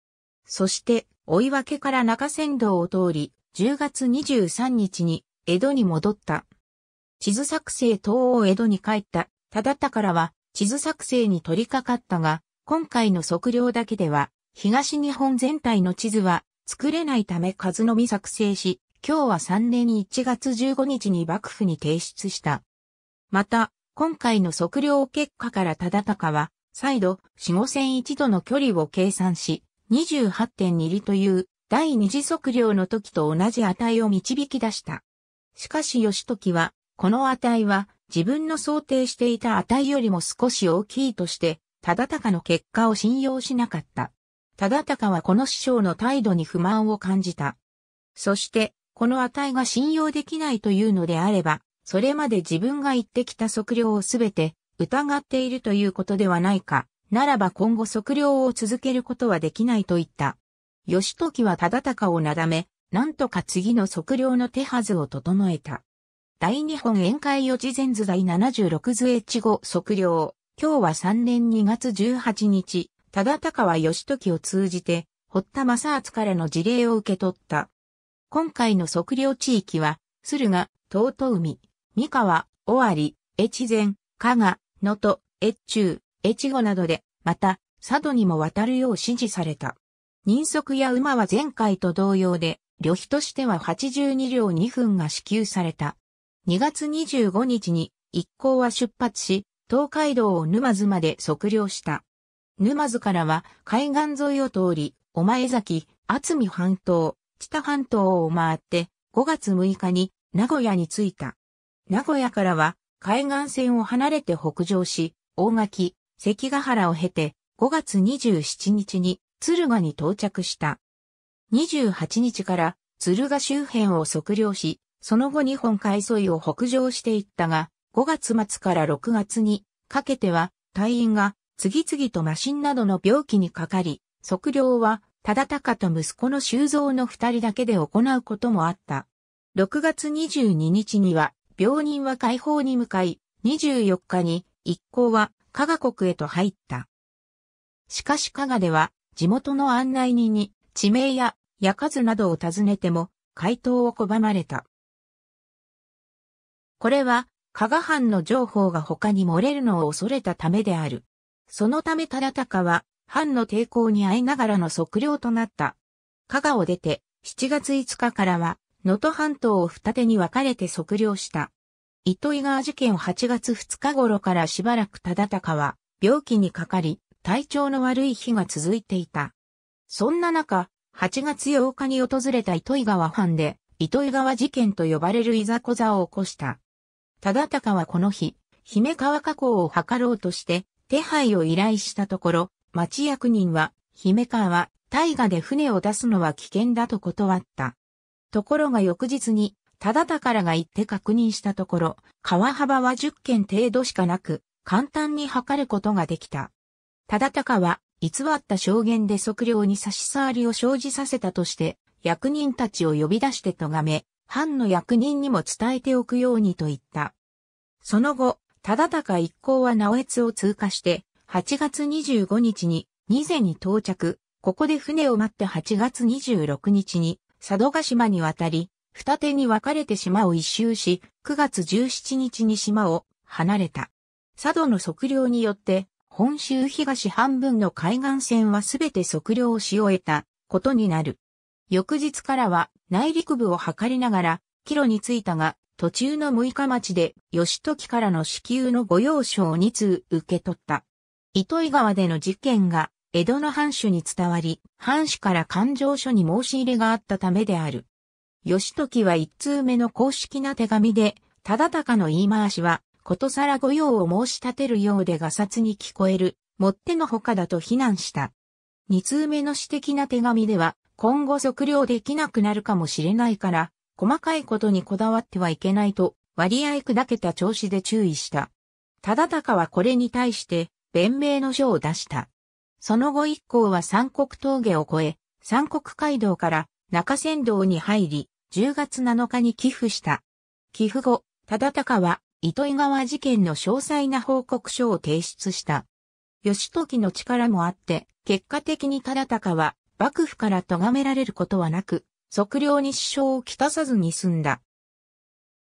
そして、追分から中山道を通り、10月23日に江戸に戻った。地図作成等を江戸に帰った、忠たからは地図作成に取り掛かったが、今回の測量だけでは、東日本全体の地図は作れないため数のみ作成し、今日は3年1月15日に幕府に提出した。また、今回の測量結果から忠敬は、再度、四五線一度の距離を計算し、28.2里という第二次測量の時と同じ値を導き出した。しかし義時は、この値は自分の想定していた値よりも少し大きいとして、忠敬の結果を信用しなかった。忠敬はこの師匠の態度に不満を感じた。そして、この値が信用できないというのであれば、それまで自分が言ってきた測量をすべて疑っているということではないか。ならば今後測量を続けることはできないと言った。義時は忠敬をなだめ、なんとか次の測量の手はずを整えた。大日本宴会予知前図第76図越後測量。今日は3年2月18日、忠高は義時を通じて、堀田正厚からの事例を受け取った。今回の測量地域は、駿河、東都海、三河、尾張、越前、加賀、能登、越中、越後などで、また、佐渡にも渡るよう指示された。人足や馬は前回と同様で、旅費としては82両2分が支給された。2月25日に一行は出発し、東海道を沼津まで測量した。沼津からは海岸沿いを通り、お前崎、厚見半島、知多半島を回って、5月6日に名古屋に着いた。名古屋からは海岸線を離れて北上し、大垣、関ヶ原を経て5月27日に敦賀に到着した。28日から敦賀周辺を測量し、その後日本海沿いを北上していったが、5月末から6月にかけては隊員が次々とマシンなどの病気にかかり、測量は忠敬と息子の修造の二人だけで行うこともあった。6月22日には病人は解放に向かい、24日に一行は加賀国へと入った。しかし加賀では地元の案内人に地名や屋数などを尋ねても回答を拒まれた。これは、加賀藩の情報が他に漏れるのを恐れたためである。そのため忠敬は、藩の抵抗に遭いながらの測量となった。加賀を出て、7月5日からは、能登半島を二手に分かれて測量した。糸井川事件を8月2日頃からしばらく忠敬は、病気にかかり、体調の悪い日が続いていた。そんな中、8月8日に訪れた糸井川藩で、糸井川事件と呼ばれるいざこざを起こした。忠敬はこの日、姫川加工を図ろうとして、手配を依頼したところ、町役人は、姫川大河で船を出すのは危険だと断った。ところが翌日に、忠敬らが行って確認したところ、川幅は10件程度しかなく、簡単に測ることができた。忠敬は、偽った証言で測量に差し障りを生じさせたとして、役人たちを呼び出して咎め、藩の役人にも伝えておくようにと言った。その後、忠敬一行は直越を通過して、8月25日に、二世に到着、ここで船を待って8月26日に、佐渡島に渡り、二手に分かれて島を一周し、9月17日に島を離れた。佐渡の測量によって、本州東半分の海岸線はすべて測量をし終えたことになる。翌日からは内陸部を測りながら、帰路に着いたが、途中の六日町で、義時からの支給の御用書を2通受け取った。糸井川での事件が、江戸の藩主に伝わり、藩主から勘定書に申し入れがあったためである。義時は1通目の公式な手紙で、忠敬の言い回しは、ことさら御用を申し立てるようでが札に聞こえる、もってのほかだと非難した。二通目の私的な手紙では、今後測量できなくなるかもしれないから、細かいことにこだわってはいけないと、割合砕けた調子で注意した。忠敬はこれに対して、弁明の書を出した。その後一行は三国峠を越え、三国街道から中山道に入り、10月7日に寄付した。寄付後、忠敬は糸井川事件の詳細な報告書を提出した。義時の力もあって、結果的に忠敬は幕府から咎められることはなく、測量に支障をきたさずに済んだ。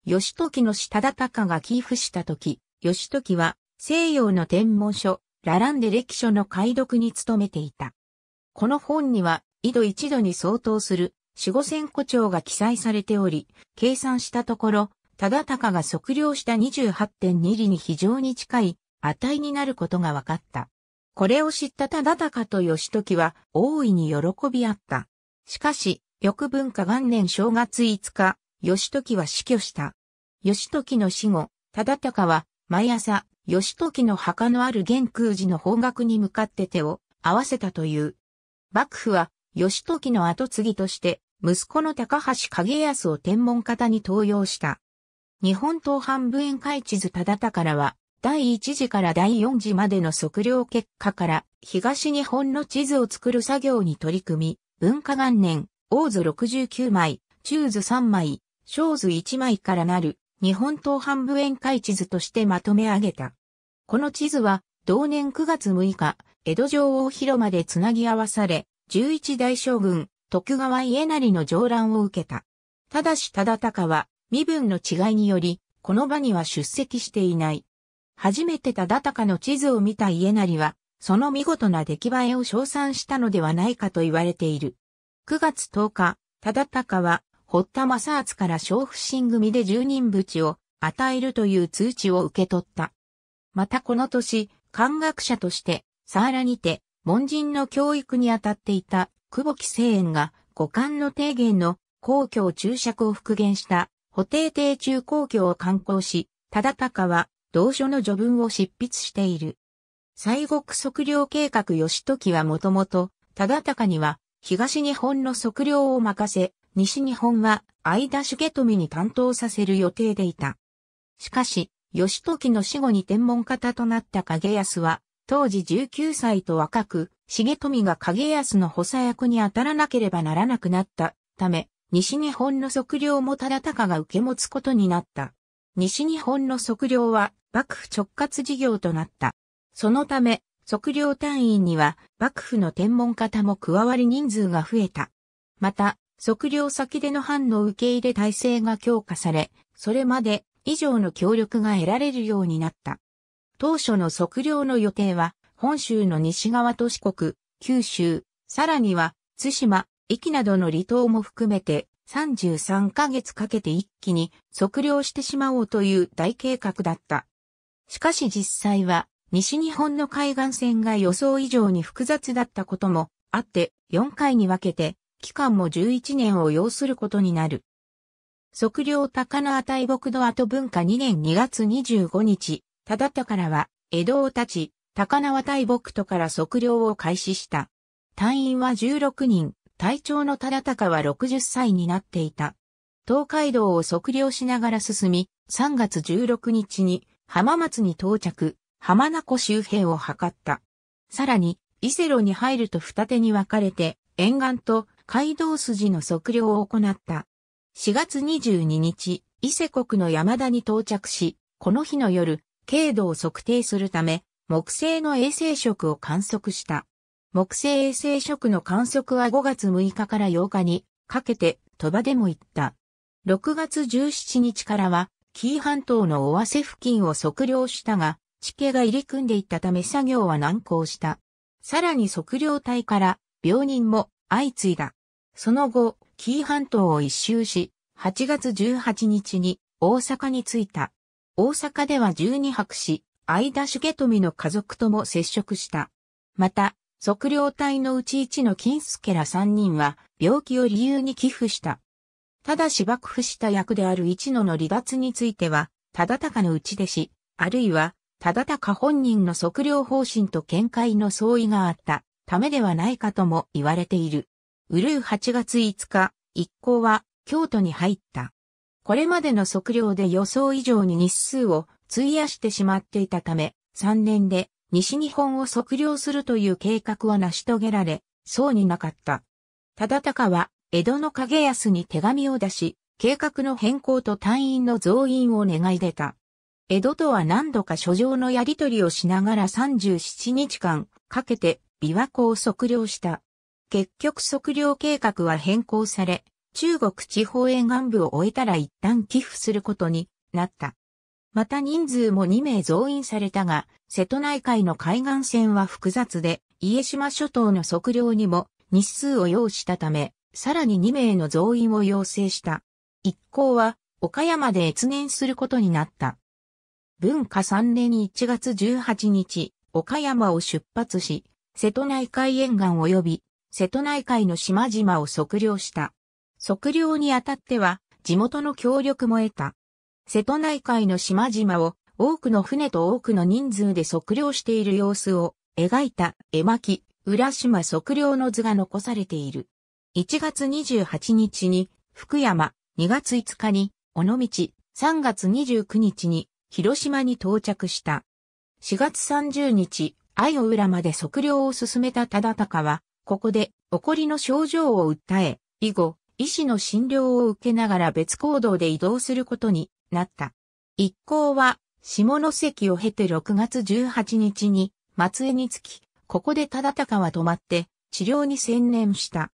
義時の下田隆が寄付した時、義時は西洋の天文書、ラランデ歴書の解読に努めていた。この本には、緯度一度に相当する四五千個帳が記載されており、計算したところ、忠隆が測量した28.2里に非常に近い値になることが分かった。これを知った忠敬と義時は大いに喜び合った。しかし、翌文化元年正月5日、義時は死去した。義時の死後、忠敬は毎朝、義時の墓のある玄空寺の方角に向かって手を合わせたという。幕府は、義時の後継ぎとして、息子の高橋景康を天文方に登用した。日本東半部園会地図忠敬らは、第1次から第4次までの測量結果から東日本の地図を作る作業に取り組み、文化元年、大図69枚、中図3枚、小図1枚からなる日本東半部沿会地図としてまとめ上げた。この地図は同年9月6日、江戸城大広間でつなぎ合わされ、11大将軍、徳川家成の上覧を受けた。ただし忠敬は身分の違いにより、この場には出席していない。初めて忠敬の地図を見た家成は、その見事な出来栄えを称賛したのではないかと言われている。9月10日、忠敬は、堀田正厚から小不審組で十人淵を与えるという通知を受け取った。またこの年、漢学者として、サーラにて、門人の教育に当たっていた久保木清園が、五感の提言の皇居注釈を復元した、補定帝中皇居を刊行し、忠敬は、同書の序文を執筆している。西国測量計画義時はもともと、忠敬には東日本の測量を任せ、西日本は相田重富に担当させる予定でいた。しかし、義時の死後に天文方となった影安は、当時19歳と若く、重富が影安の補佐役に当たらなければならなくなったため、西日本の測量も忠敬が受け持つことになった。西日本の測量は幕府直轄事業となった。そのため、測量単位には幕府の天文方も加わり人数が増えた。また、測量先での藩の受け入れ体制が強化され、それまで以上の協力が得られるようになった。当初の測量の予定は、本州の西側都市国、九州、さらには、津島、壱岐などの離島も含めて、33ヶ月かけて一気に測量してしまおうという大計画だった。しかし実際は西日本の海岸線が予想以上に複雑だったこともあって4回に分けて期間も11年を要することになる。測量高縄大木戸跡文化2年2月25日、忠田からは江戸を立ち、高輪大木戸から測量を開始した。隊員は16人、隊長の忠敬は60歳になっていた。東海道を測量しながら進み、3月16日に浜松に到着、浜名湖周辺を図った。さらに、伊勢路に入ると二手に分かれて、沿岸と街道筋の測量を行った。4月22日、伊勢国の山田に到着し、この日の夜、経度を測定するため、木星の衛星食を観測した。木星衛星食の観測は5月6日から8日にかけて鳥羽でも行った。6月17日からは紀伊半島の尾鷲付近を測量したが、地形が入り組んでいったため作業は難航した。さらに測量隊から病人も相次いだ。その後、紀伊半島を一周し、8月18日に大阪に着いた。大阪では12泊し、相田重富の家族とも接触した。また、測量隊のうち一の金助ら三人は病気を理由に寄付した。ただし幕府した役である一野の離脱については、忠敬のうち弟子、あるいは、忠敬本人の測量方針と見解の相違があったためではないかとも言われている。うるう8月5日、一行は京都に入った。これまでの測量で予想以上に日数を費やしてしまっていたため、3年で西日本を測量するという計画は成し遂げられ、そうになかった。忠敬は、江戸の影安に手紙を出し、計画の変更と隊員の増員を願い出た。江戸とは何度か書状のやり取りをしながら37日間かけて琵琶湖を測量した。結局測量計画は変更され、中国地方沿岸部を終えたら一旦寄付することになった。また人数も2名増員されたが、瀬戸内海の海岸線は複雑で、家島諸島の測量にも日数を要したため、さらに2名の増員を要請した。一行は、岡山で越年することになった。文化3年1月18日、岡山を出発し、瀬戸内海沿岸及び、瀬戸内海の島々を測量した。測量にあたっては、地元の協力も得た。瀬戸内海の島々を多くの船と多くの人数で測量している様子を描いた絵巻、浦島測量の図が残されている。1月28日に福山、2月5日に尾道、3月29日に広島に到着した。4月30日、愛を裏まで測量を進めた忠敬は、ここで起こりの症状を訴え、以後、医師の診療を受けながら別行動で移動することになった。一行は、下関を経て6月18日に、松江に着き、ここで忠敬は泊まって、治療に専念した。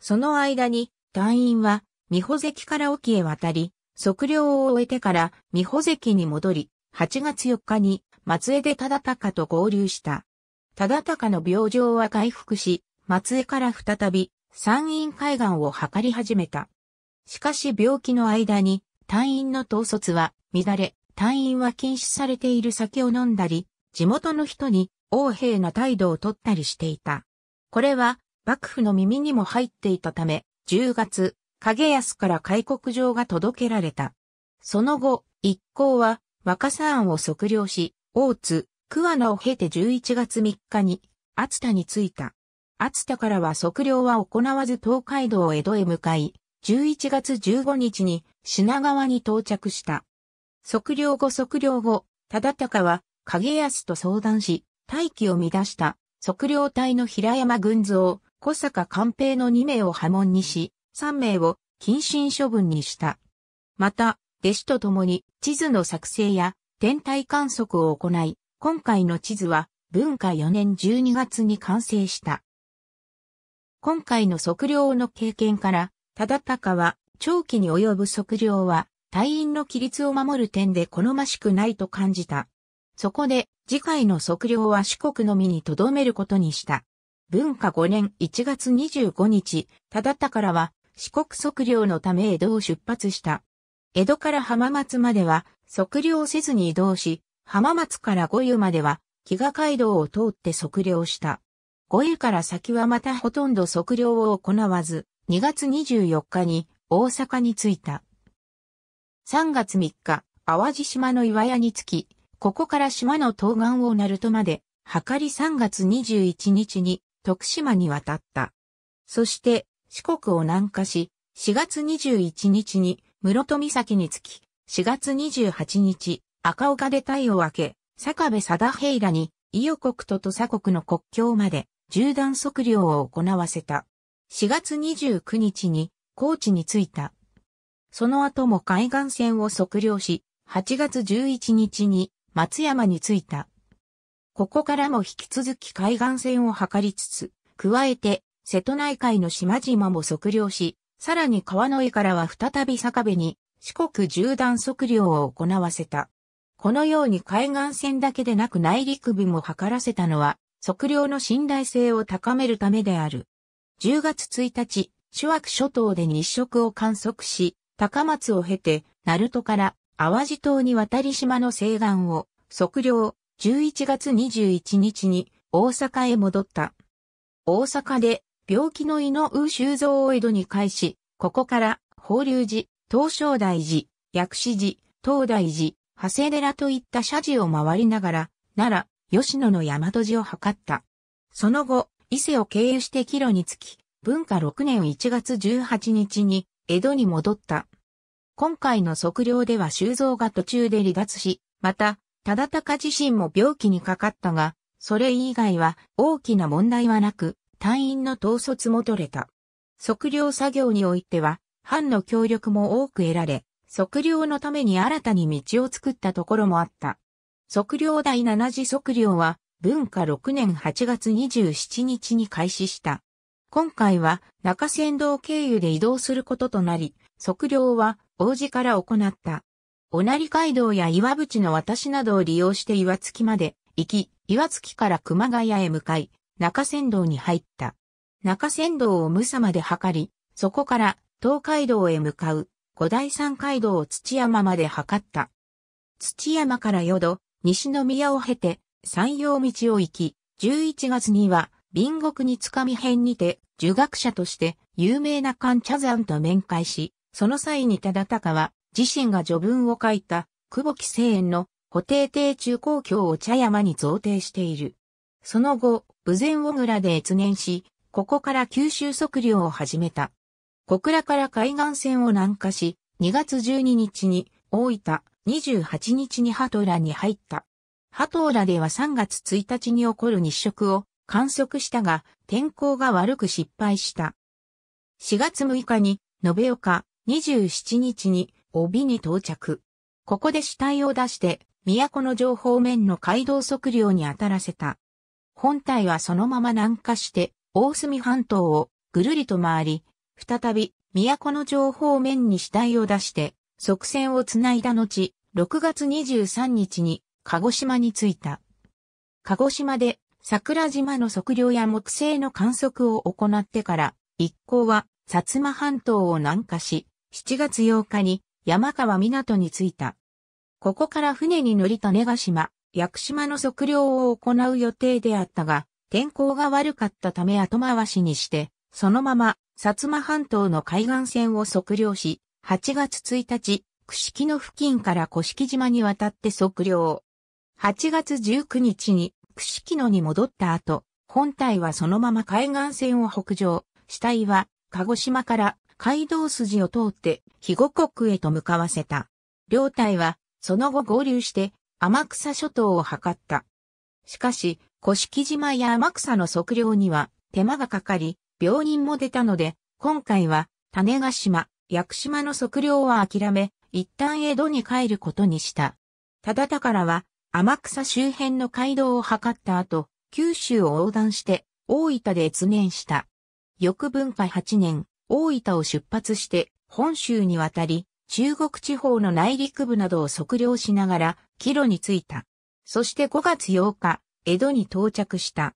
その間に、団員は、美保関から沖へ渡り、測量を終えてから美保関に戻り、8月4日に松江で忠敬と合流した。忠敬の病状は回復し、松江から再び山陰海岸を測り始めた。しかし病気の間に隊員の統率は乱れ、隊員は禁止されている酒を飲んだり、地元の人に横兵な態度をとったりしていた。これは幕府の耳にも入っていたため、10月、影安から開国状が届けられた。その後、一行は若狭案を測量し、大津、桑名を経て11月3日に、厚田に着いた。厚田からは測量は行わず東海道を江戸へ向かい、11月15日に品川に到着した。測量後測量後、忠敬は影安と相談し、大気を乱した測量隊の平山群像、小坂官兵の2名を破門にし、3名を謹慎処分にした。また、弟子と共に地図の作成や天体観測を行い、今回の地図は文化4年12月に完成した。今回の測量の経験から、忠敬は、長期に及ぶ測量は、隊員の規律を守る点で好ましくないと感じた。そこで、次回の測量は四国のみに留めることにした。文化5年1月25日、忠敬らは、四国測量のため江戸を出発した。江戸から浜松までは、測量せずに移動し、浜松から五湯までは、飢餓街道を通って測量した。五湯から先はまたほとんど測量を行わず、2月24日に大阪に着いた。3月3日、淡路島の岩屋に着き、ここから島の東岸を鳴門まで、はかり3月21日に徳島に渡った。そして四国を南下し、4月21日に室戸岬に着き、4月28日、赤岡で隊を分け、坂部貞平らに、伊予国と土佐国の国境まで、縦断測量を行わせた。4月29日に高知に着いた。その後も海岸線を測量し、8月11日に松山に着いた。ここからも引き続き海岸線を測りつつ、加えて瀬戸内海の島々も測量し、さらに川の上からは再び坂部に四国縦断測量を行わせた。このように海岸線だけでなく内陸部も測らせたのは測量の信頼性を高めるためである。10月1日、諸悪諸島で日食を観測し、高松を経て、鳴門から淡路島に渡り島の西岸を測量、11月21日に大阪へ戻った。大阪で病気の井の宇修造を江戸に返し、ここから法隆寺、東照大寺、薬師寺、東大寺、長谷寺といった社寺を回りながら、奈良、吉野の大和寺を測った。その後、伊勢を経由して帰路につき、文化6年1月18日に江戸に戻った。今回の測量では修造が途中で離脱し、また、忠敬自身も病気にかかったが、それ以外は大きな問題はなく、隊員の統率も取れた。測量作業においては、藩の協力も多く得られ、測量のために新たに道を作ったところもあった。測量第七次測量は、文化6年8月27日に開始した。今回は中山道経由で移動することとなり、測量は王子から行った。おなり街道や岩淵の私などを利用して岩月まで行き、岩月から熊谷へ向かい、中山道に入った。中山道を無蔵まで測り、そこから東海道へ向かう五大山街道を土山まで測った。土山から淀、西宮を経て山陽道を行き、11月には、隣国につかみ編にて、儒学者として有名なカンチャザンと面会し、その際に忠敬は、自身が序文を書いた、久保木聖園の、固定帝中公共を茶山に贈呈している。その後、武前小倉で越年し、ここから九州測量を始めた。小倉から海岸線を南下し、2月12日に大分、28日にハトラに入った。ーラでは3月1日に起こる日食を観測したが、天候が悪く失敗した。4月6日に、延岡、27日に、帯に到着。ここで死体を出して、都の情報面の街道測量に当たらせた。本体はそのまま南下して、大隅半島をぐるりと回り、再び、都の情報面に死体を出して、側線をつないだ後、6月23日に鹿児島に着いた。鹿児島で桜島の測量や木星の観測を行ってから、一行は薩摩半島を南下し、7月8日に山川港に着いた。ここから船に乗り種ヶ島、屋久島の測量を行う予定であったが、天候が悪かったため後回しにして、そのまま薩摩半島の海岸線を測量し、8月1日、串木の付近から古式島に渡って測量。8月19日に串木野に戻った後、本体はそのまま海岸線を北上、死体は鹿児島から街道筋を通って肥後国へと向かわせた。両隊はその後合流して天草諸島を図った。しかし、古式島や天草の測量には手間がかかり、病人も出たので、今回は種ヶ島、屋久島の測量は諦め、一旦江戸に帰ることにした。忠宝は天草周辺の街道を測った後、九州を横断して大分で越年した。翌文化8年、大分を出発して本州に渡り、中国地方の内陸部などを測量しながら、帰路に着いた。そして5月8日、江戸に到着した。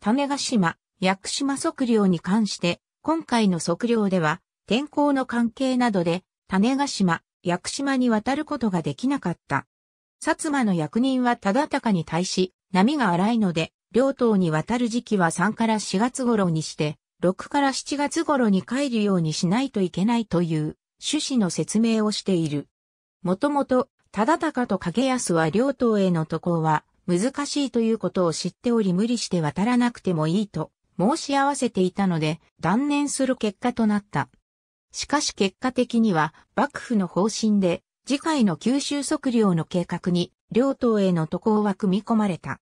種ヶ島、屋久島測量に関して、今回の測量では、天候の関係などで、種ヶ島、屋久島に渡ることができなかった。薩摩の役人は忠敬に対し、波が荒いので、両党に渡る時期は3から4月頃にして、6から7月頃に帰るようにしないといけないという趣旨の説明をしている。もともと、忠敬と影安は両党への渡航は難しいということを知っており無理して渡らなくてもいいと申し合わせていたので断念する結果となった。しかし結果的には幕府の方針で次回の九州測量の計画に、両党への渡航は組み込まれた。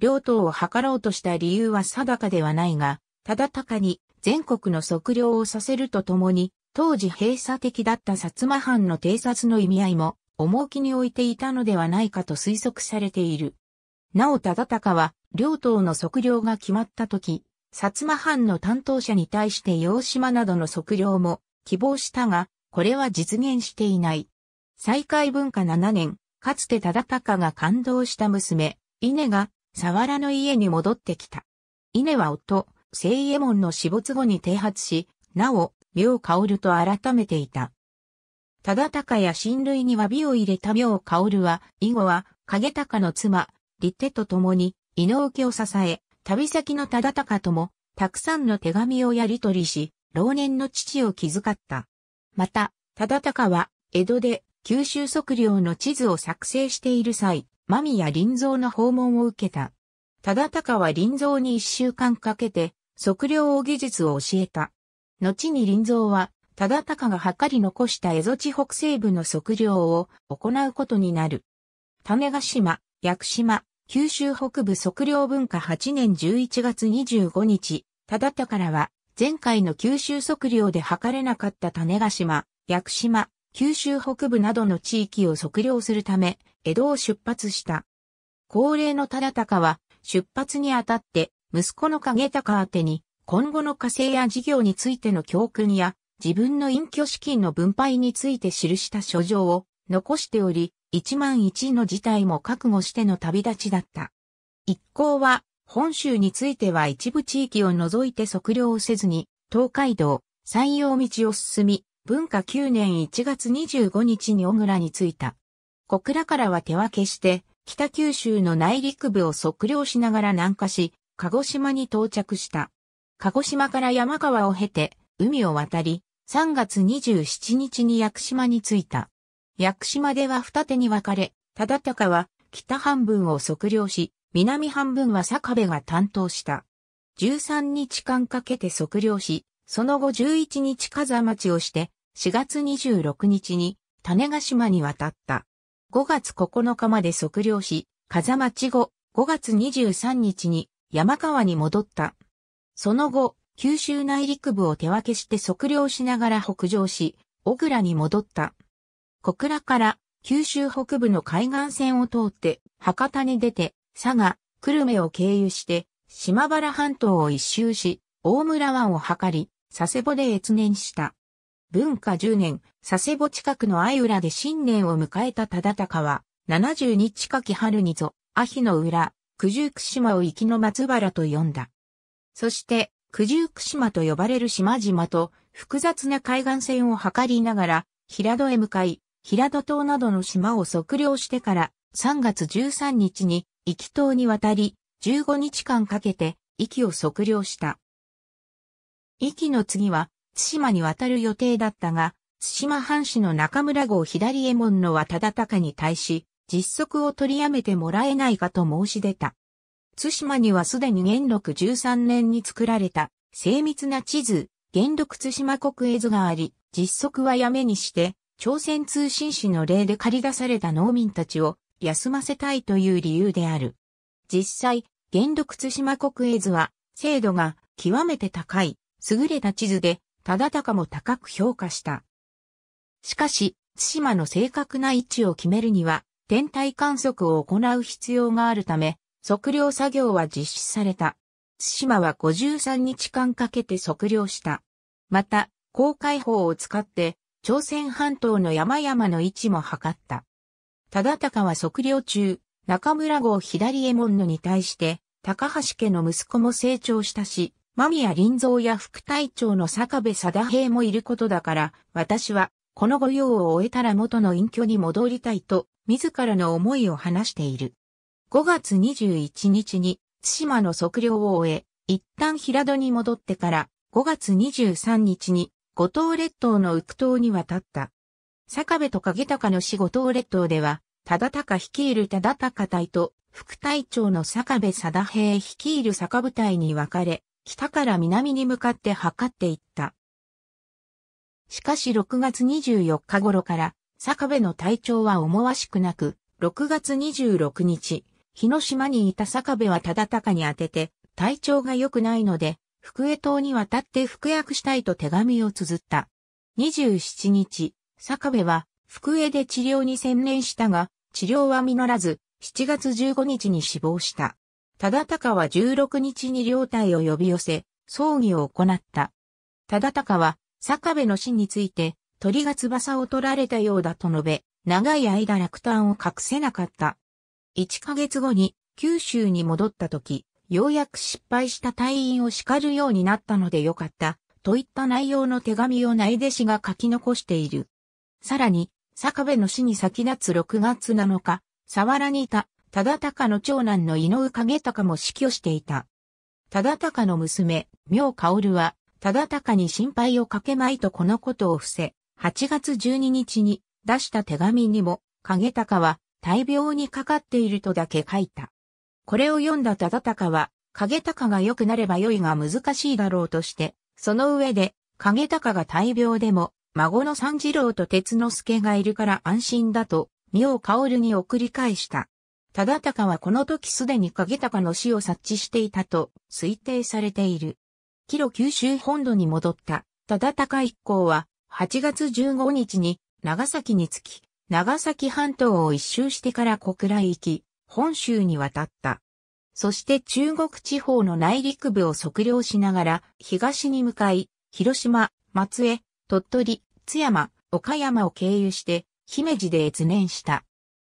両党を図ろうとした理由は定かではないが、ただたかに全国の測量をさせるとともに、当時閉鎖的だった薩摩藩の偵察の意味合いも、重きに置いていたのではないかと推測されている。なお忠敬は、両党の測量が決まった時、薩摩藩の担当者に対して洋島などの測量も希望したが、これは実現していない。再開文化7年、かつて忠敬が感動した娘、稲が、沢原の家に戻ってきた。稲は夫、聖衛門の死没後に停発し、なお、妙薫と改めていた。忠敬や親類に詫びを入れた妙薫は、以後は、影高の妻、立手と共に、井の受を支え、旅先の忠敬とも、たくさんの手紙をやり取りし、老年の父を気遣った。また、忠敬は、江戸で九州測量の地図を作成している際、間宮林蔵の訪問を受けた。忠敬は林蔵に一週間かけて、測量を技術を教えた。後に林蔵は、忠敬が測り残した蝦夷地北西部の測量を行うことになる。種ヶ島、屋久島、九州北部測量文化8年11月25日、忠敬らは、前回の九州測量で測れなかった種ヶ島、屋久島、九州北部などの地域を測量するため、江戸を出発した。高齢の忠敬は、出発にあたって、息子の影高宛てに、今後の火星や事業についての教訓や、自分の隠居資金の分配について記した書状を残しており、一万一の事態も覚悟しての旅立ちだった。一行は本州については一部地域を除いて測量をせずに、東海道、山陽道を進み、文化9年1月25日に小倉に着いた。小倉からは手分けして、北九州の内陸部を測量しながら南下し、鹿児島に到着した。鹿児島から山川を経て、海を渡り、3月27日に屋久島に着いた。屋久島では二手に分かれ、忠敬は北半分を測量し、南半分は坂部が担当した。13日間かけて測量し、その後11日風待ちをして、4月26日に種ヶ島に渡った。5月9日まで測量し、風待ち後、5月23日に山川に戻った。その後、九州内陸部を手分けして測量しながら北上し、小倉に戻った。小倉から九州北部の海岸線を通って博多に出て佐賀、久留米を経由して、島原半島を一周し、大村湾を測り、佐世保で越年した。文化10年、佐世保近くの相浦で新年を迎えた忠敬は、72日かき春にぞ、秋の浦、九十九島を行きの松原と呼んだ。そして、九十九島と呼ばれる島々と複雑な海岸線を測りながら、平戸へ向かい、平戸島などの島を測量してから、3月13日に、行き島に渡り、15日間かけて、壱を測量した。壱の次は、津島に渡る予定だったが、津島藩士の中村号左衛門の渡田隆に対し、実測を取りやめてもらえないかと申し出た。津島にはすでに元禄13年に作られた、精密な地図、元禄津島国絵図があり、実測はやめにして、朝鮮通信使の例で借り出された農民たちを休ませたいという理由である。実際、元禄津島国営図は、精度が極めて高い、優れた地図で、忠敬も高く評価した。しかし、津島の正確な位置を決めるには、天体観測を行う必要があるため、測量作業は実施された。津島は53日間かけて測量した。また、公開法を使って、朝鮮半島の山々の位置も測った。忠敬は測量中、中村号左衛門のに対して、高橋家の息子も成長したし、間宮林蔵や副隊長の坂部貞平もいることだから、私は、この御用を終えたら元の隠居に戻りたいと、自らの思いを話している。5月21日に、津島の測量を終え、一旦平戸に戻ってから、5月23日に、五島列島の浮島に渡った。坂部と影高の死後東列島では、忠高率いる忠高隊と、副隊長の坂部貞平率いる坂部隊に分かれ、北から南に向かって測っていった。しかし6月24日頃から、坂部の体調は思わしくなく、6月26日、日の島にいた坂部は忠高に当てて、体調が良くないので、福江島に渡って服薬したいと手紙を綴った。27日、坂部は、福江で治療に専念したが、治療は実らず、7月15日に死亡した。忠敬は16日に両隊を呼び寄せ、葬儀を行った。忠敬は、坂部の死について、鳥が翼を取られたようだと述べ、長い間落胆を隠せなかった。1ヶ月後に、九州に戻った時、ようやく失敗した隊員を叱るようになったのでよかった、といった内容の手紙を内弟子が書き残している。さらに、坂部の死に先立つ6月7日、沢原にいた、忠敬の長男の井上影隆も死去していた。忠敬の娘、妙薫は、忠敬に心配をかけまいとこのことを伏せ、8月12日に出した手紙にも、影隆は、大病にかかっているとだけ書いた。これを読んだ忠敬は、影隆が良くなれば良いが難しいだろうとして、その上で、影隆が大病でも、孫の三次郎と鉄之助がいるから安心だと、妙薫に送り返した。忠敬はこの時すでに影高の死を察知していたと推定されている。キロ九州本土に戻った忠敬一行は8月15日に長崎に着き、長崎半島を一周してから小倉行き、本州に渡った。そして中国地方の内陸部を測量しながら東に向かい、広島、松江、鳥取、津山、岡山を経由して、姫路で越年した。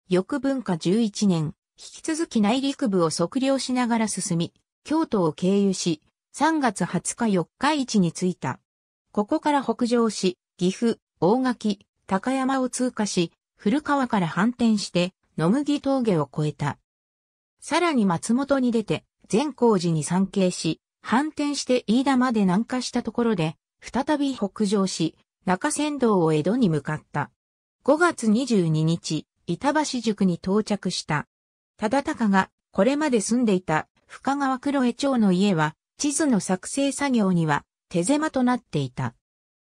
翌文化11年、引き続き内陸部を測量しながら進み、京都を経由し、3月20日4日市に着いた。ここから北上し、岐阜、大垣、高山を通過し、古川から反転して、野麦峠を越えた。さらに松本に出て、善光寺に参詣し、反転して飯田まで南下したところで、再び北上し、中山道を江戸に向かった。5月22日、板橋宿に到着した。忠敬がこれまで住んでいた深川黒江町の家は地図の作成作業には手狭となっていた。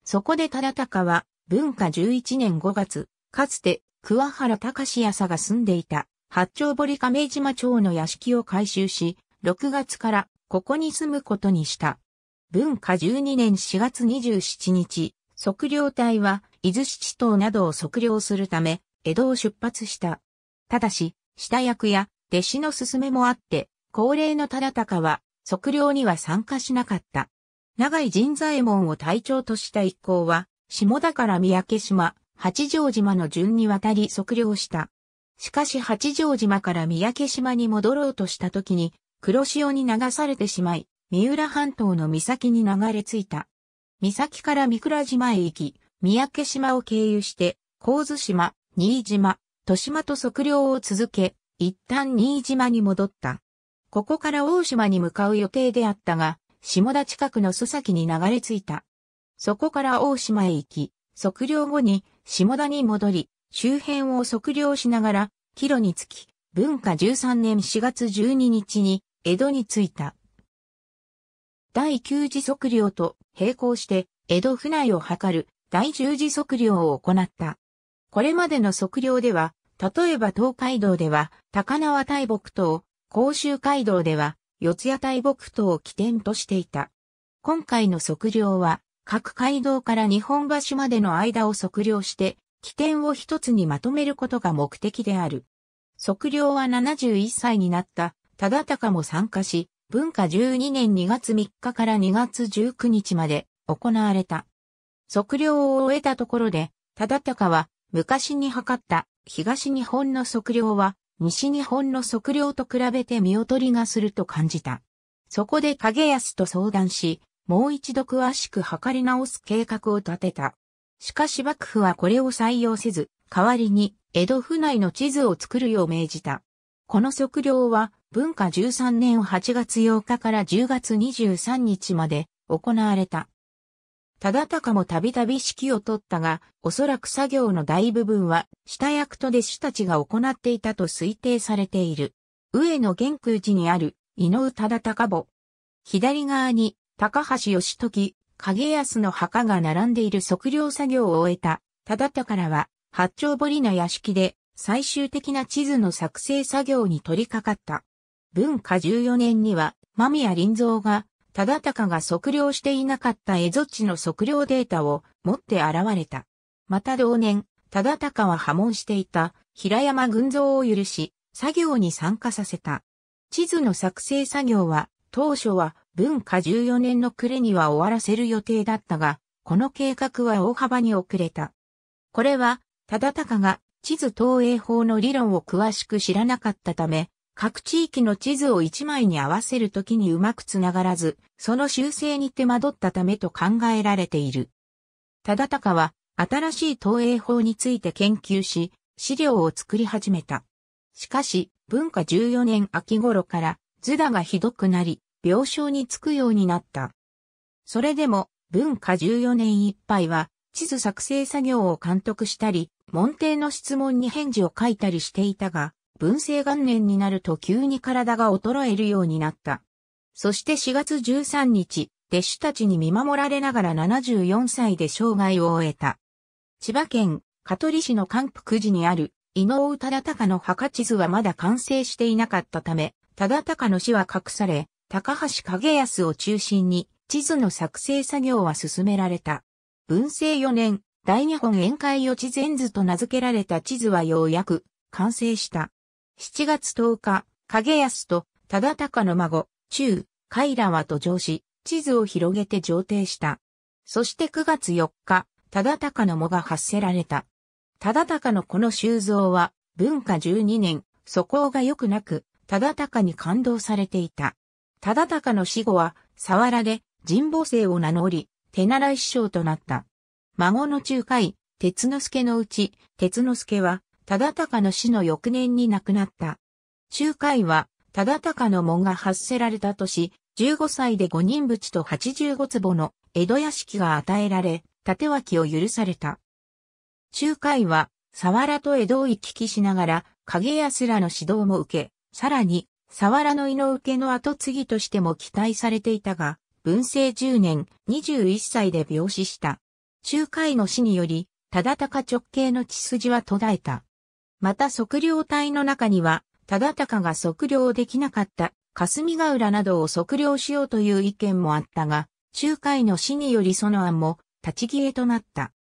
そこで忠敬は文化11年5月、かつて桑原隆朝が住んでいた八丁堀亀島町の屋敷を改修し、6月からここに住むことにした。文化12年4月27日、測量隊は、伊豆七島などを測量するため、江戸を出発した。ただし、下役や弟子の勧めもあって、高齢の忠敬は、測量には参加しなかった。長井神左衛門を隊長とした一行は、下田から三宅島、八丈島の順に渡り測量した。しかし八丈島から三宅島に戻ろうとした時に、黒潮に流されてしまい、三浦半島の岬に流れ着いた。岬から三倉島へ行き、三宅島を経由して、神津島、新島、豊島と測量を続け、一旦新島に戻った。ここから大島に向かう予定であったが、下田近くの須崎に流れ着いた。そこから大島へ行き、測量後に下田に戻り、周辺を測量しながら、帰路につき、文化13年4月12日に江戸に着いた。第9次測量と並行して、江戸府内を測る第10次測量を行った。これまでの測量では、例えば東海道では高輪大木島、甲州街道では四谷大木とを起点としていた。今回の測量は、各街道から日本橋までの間を測量して、起点を一つにまとめることが目的である。測量は71歳になった、忠敬も参加し、文化12年2月3日から2月19日まで行われた。測量を終えたところで、忠敬は昔に測った東日本の測量は西日本の測量と比べて見劣りがすると感じた。そこで影安と相談し、もう一度詳しく測り直す計画を立てた。しかし幕府はこれを採用せず、代わりに江戸府内の地図を作るよう命じた。この測量は文化13年8月8日から10月23日まで行われた。忠敬もたびたび指揮を取ったが、おそらく作業の大部分は下役と弟子たちが行っていたと推定されている。上野玄空寺にある井上忠敬墓。左側に高橋義時、影安の墓が並んでいる測量作業を終えた忠敬らは、八丁堀の屋敷で最終的な地図の作成作業に取り掛かった。文化14年には、間宮林蔵が、忠敬が測量していなかった蝦夷地の測量データを持って現れた。また同年、忠敬は破門していた平山群像を許し、作業に参加させた。地図の作成作業は、当初は文化14年の暮れには終わらせる予定だったが、この計画は大幅に遅れた。これは、忠敬が地図投影法の理論を詳しく知らなかったため、各地域の地図を一枚に合わせるときにうまくつながらず、その修正に手間取ったためと考えられている。忠敬は、新しい投影法について研究し、資料を作り始めた。しかし、文化14年秋頃から、図打がひどくなり、病床につくようになった。それでも、文化14年いっぱいは、地図作成作業を監督したり、門弟の質問に返事を書いたりしていたが、文政元年になると急に体が衰えるようになった。そして4月13日、弟子たちに見守られながら74歳で生涯を終えた。千葉県香取市の関福寺にある伊能忠敬の墓地図はまだ完成していなかったため、忠敬の死は隠され、高橋景康を中心に地図の作成作業は進められた。文政4年、大日本宴会予知全図と名付けられた地図はようやく完成した。7月10日、影安と忠高の孫、中、海らは途上し、地図を広げて上呈した。そして9月4日、忠高の藻が発せられた。忠高のこの修造は、文化12年、素行が良くなく、忠高に感動されていた。忠高の死後は、沢原で神保生を名乗り、手習い師匠となった。孫の中海、鉄之助のうち、鉄之助は、忠敬の死の翌年に亡くなった。中海は、忠敬の門が発せられた年、15歳で五人淵と85坪の江戸屋敷が与えられ、立脇を許された。中海は、沢原と江戸を行き来しながら、影安らの指導も受け、さらに、沢原の井の受けの後継ぎとしても期待されていたが、文政10年、21歳で病死した。中海の死により、忠敬直系の血筋は途絶えた。また測量隊の中には、忠敬が測量できなかった霞ヶ浦などを測量しようという意見もあったが、中海の死によりその案も立ち消えとなった。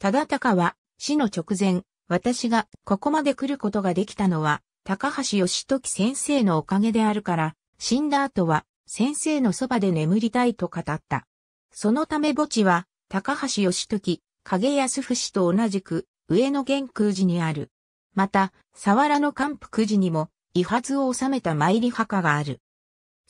忠敬は死の直前、私がここまで来ることができたのは、高橋義時先生のおかげであるから、死んだ後は先生のそばで眠りたいと語った。そのため墓地は、高橋義時、影安伏と同じく、上野玄空寺にある。また、佐原の寒府くじにも、遺髪を収めた参り墓がある。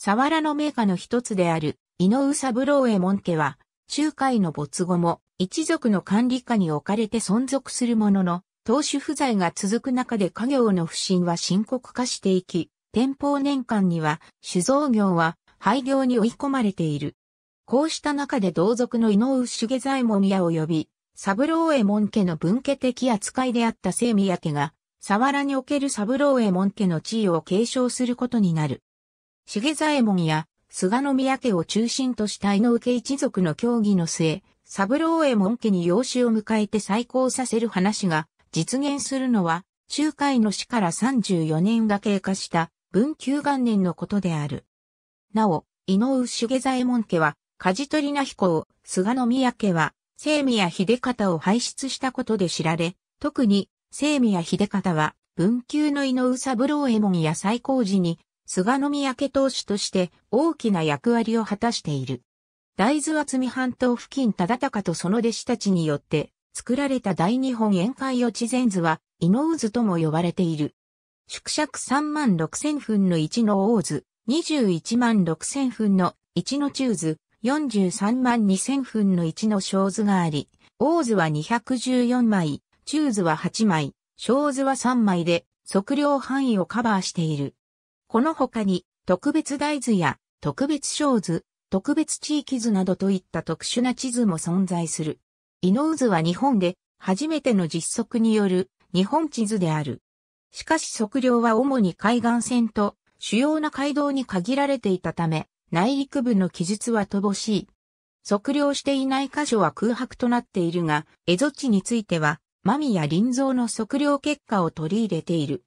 佐原の名家の一つである、井上三郎右衛門家は、中海の没後も、一族の管理下に置かれて存続するものの、当主不在が続く中で家業の不振は深刻化していき、天保年間には酒造業は廃業に追い込まれている。こうした中で同族の井上茂左衛門屋及び、三郎右衛門家の分家的扱いであった清宮家が、沢原における三郎エ衛門家の地位を継承することになる。重左衛門や菅宮家を中心とした井上家一族の協議の末、三郎エ衛門家に養子を迎えて再興させる話が実現するのは、中海の死から34年が経過した文久元年のことである。なお、井上重左衛門家は、梶取名彦を、菅宮家は、清宮秀方を輩出したことで知られ、特に清宮秀方は、文久の井上三郎右衛門や最高時に、菅宮家当主として大きな役割を果たしている。大豆は積半島付近忠高とその弟子たちによって作られた大日本宴会予知前図は、井上図とも呼ばれている。縮尺3万6千分の1の大図、21万6千分の1の中図、43万2千分の1の小図があり、大図は214枚、中図は8枚、小図は3枚で測量範囲をカバーしている。この他に特別大図や特別小図、特別地域図などといった特殊な地図も存在する。イノーズは日本で初めての実測による日本地図である。しかし測量は主に海岸線と主要な街道に限られていたため、内陸部の記述は乏しい。測量していない箇所は空白となっているが、蝦夷地についてはマミや林蔵の測量結果を取り入れている。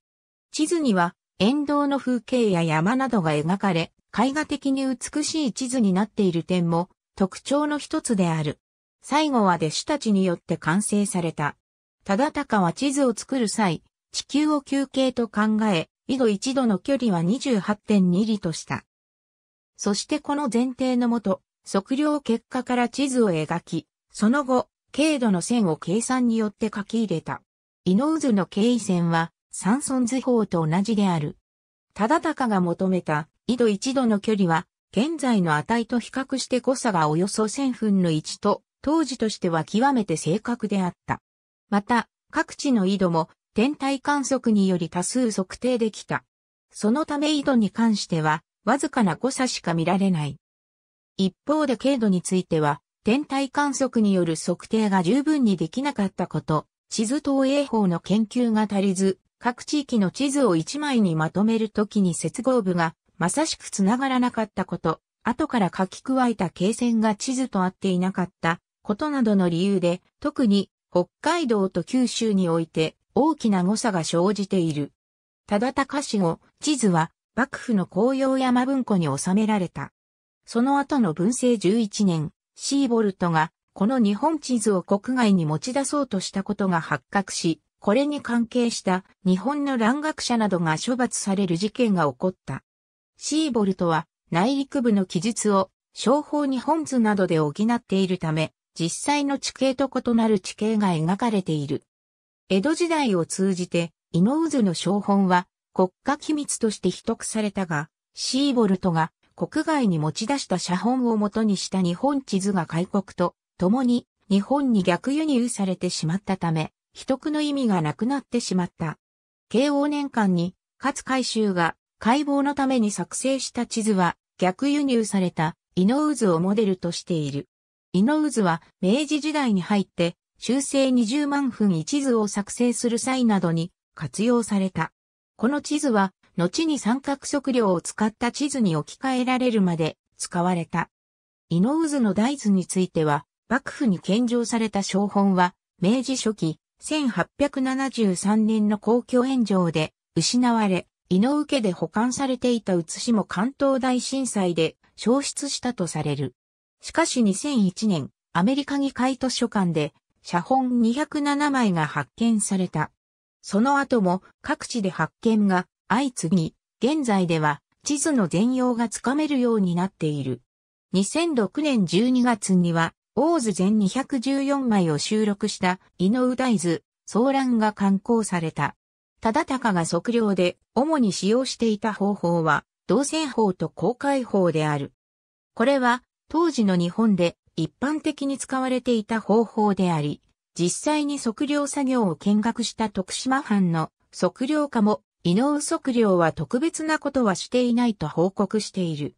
地図には、沿道の風景や山などが描かれ、絵画的に美しい地図になっている点も特徴の一つである。最後は弟子たちによって完成された。忠敬は地図を作る際、地球を休憩と考え、緯度一度の距離は28.2里とした。そしてこの前提のもと、測量結果から地図を描き、その後、軽度の線を計算によって書き入れた。ノウ図の経緯線は、三尊図法と同じである。忠敬が求めた、緯度一度の距離は、現在の値と比較して誤差がおよそ1000分の1と、当時としては極めて正確であった。また、各地の緯度も、天体観測により多数測定できた。そのため緯度に関しては、わずかな誤差しか見られない。一方で軽度については、天体観測による測定が十分にできなかったこと、地図投影法の研究が足りず、各地域の地図を一枚にまとめるときに接合部がまさしくつながらなかったこと、後から書き加えた経線が地図と合っていなかったことなどの理由で、特に北海道と九州において大きな誤差が生じている。忠敬氏を地図は幕府の紅葉山文庫に収められた。その後の文政11年、シーボルトがこの日本地図を国外に持ち出そうとしたことが発覚し、これに関係した日本の蘭学者などが処罰される事件が起こった。シーボルトは内陸部の記述を商法日本図などで補っているため、実際の地形と異なる地形が描かれている。江戸時代を通じて、伊能図の商本は国家機密として秘匿されたが、シーボルトが国外に持ち出した写本を元にした日本地図が開国と共に日本に逆輸入されてしまったため、秘匿の意味がなくなってしまった。慶応年間に勝海舟が解剖のために作成した地図は逆輸入されたイノウズをモデルとしている。イノウズは明治時代に入って修正20万分一図を作成する際などに活用された。この地図は後に三角測量を使った地図に置き換えられるまで使われた。井の渦の大図については、幕府に献上された小本は、明治初期、1873年の公共炎上で失われ、井の受で保管されていた写しも関東大震災で消失したとされる。しかし2001年、アメリカ議会図書館で、写本207枚が発見された。その後も各地で発見が相次ぎ、現在では地図の全容がつかめるようになっている。2006年12月には、オーズ全214枚を収録した井上大図、騒乱が刊行された。忠敬が測量で主に使用していた方法は、動線法と公開法である。これは、当時の日本で一般的に使われていた方法であり、実際に測量作業を見学した徳島藩の測量家も伊能測量は特別なことはしていないと報告している。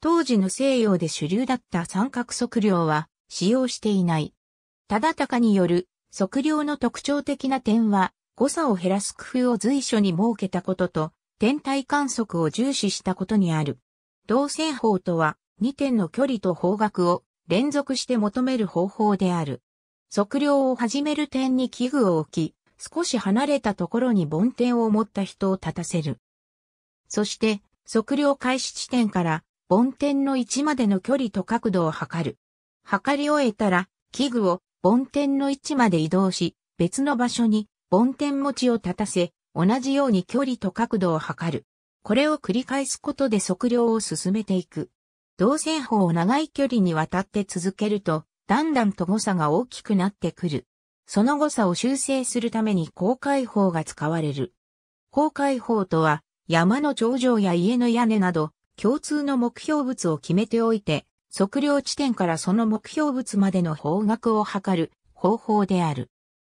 当時の西洋で主流だった三角測量は使用していない。忠敬による測量の特徴的な点は誤差を減らす工夫を随所に設けたことと天体観測を重視したことにある。動線法とは2点の距離と方角を連続して求める方法である。測量を始める点に器具を置き、少し離れたところに梵天を持った人を立たせる。そして、測量開始地点から梵天の位置までの距離と角度を測る。測り終えたら、器具を梵天の位置まで移動し、別の場所に梵天持ちを立たせ、同じように距離と角度を測る。これを繰り返すことで測量を進めていく。動線法を長い距離にわたって続けると、だんだんと誤差が大きくなってくる。その誤差を修正するために公開法が使われる。公開法とは、山の頂上や家の屋根など、共通の目標物を決めておいて、測量地点からその目標物までの方角を測る方法である。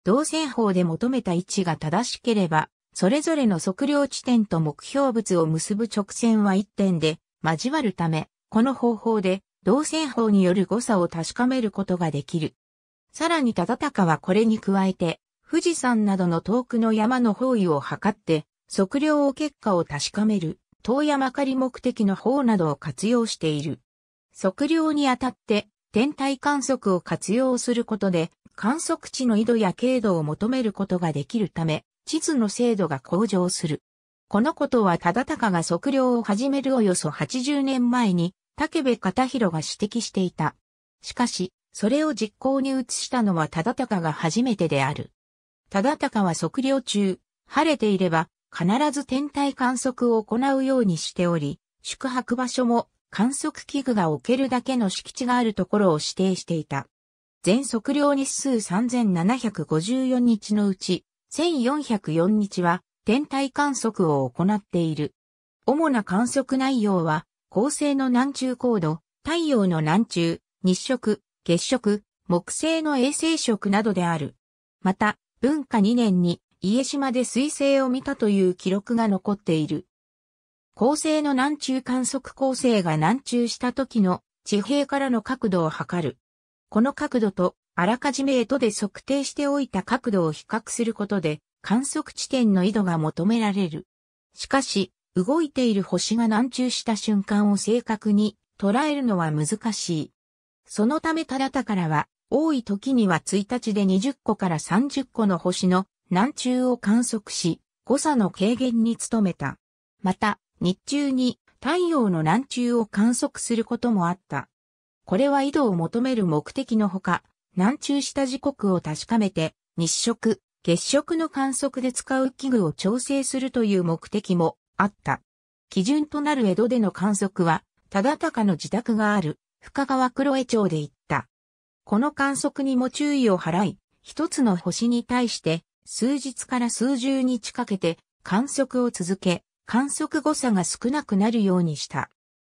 動線法で求めた位置が正しければ、それぞれの測量地点と目標物を結ぶ直線は1点で交わるため、この方法で動線法による誤差を確かめることができる。さらに忠敬はこれに加えて、富士山などの遠くの山の方位を測って、測量を結果を確かめる、遠山狩り目的の方などを活用している。測量にあたって、天体観測を活用することで、観測地の緯度や経度を求めることができるため、地図の精度が向上する。このことは忠敬が測量を始めるおよそ80年前に、竹部片広が指摘していた。しかし、それを実行に移したのは忠敬が初めてである。忠敬は測量中、晴れていれば必ず天体観測を行うようにしており、宿泊場所も観測器具が置けるだけの敷地があるところを指定していた。全測量日数3754日のうち、1404日は天体観測を行っている。主な観測内容は、恒星の南中高度、太陽の南中、日食、月食、木星の衛星食などである。また、文化2年に家島で彗星を見たという記録が残っている。恒星の南中観測恒星が南中した時の地平からの角度を測る。この角度とあらかじめ糸で測定しておいた角度を比較することで観測地点の緯度が求められる。しかし、動いている星が南中した瞬間を正確に捉えるのは難しい。そのためタラタからは、多い時には1日で20個から30個の星の南中を観測し、誤差の軽減に努めた。また、日中に太陽の南中を観測することもあった。これは緯度を求める目的のほか、南中した時刻を確かめて、日食、月食の観測で使う器具を調整するという目的もあった。基準となる江戸での観測は、忠敬の自宅がある深川黒江町で言った。この観測にも注意を払い、一つの星に対して数日から数十日かけて観測を続け、観測誤差が少なくなるようにした。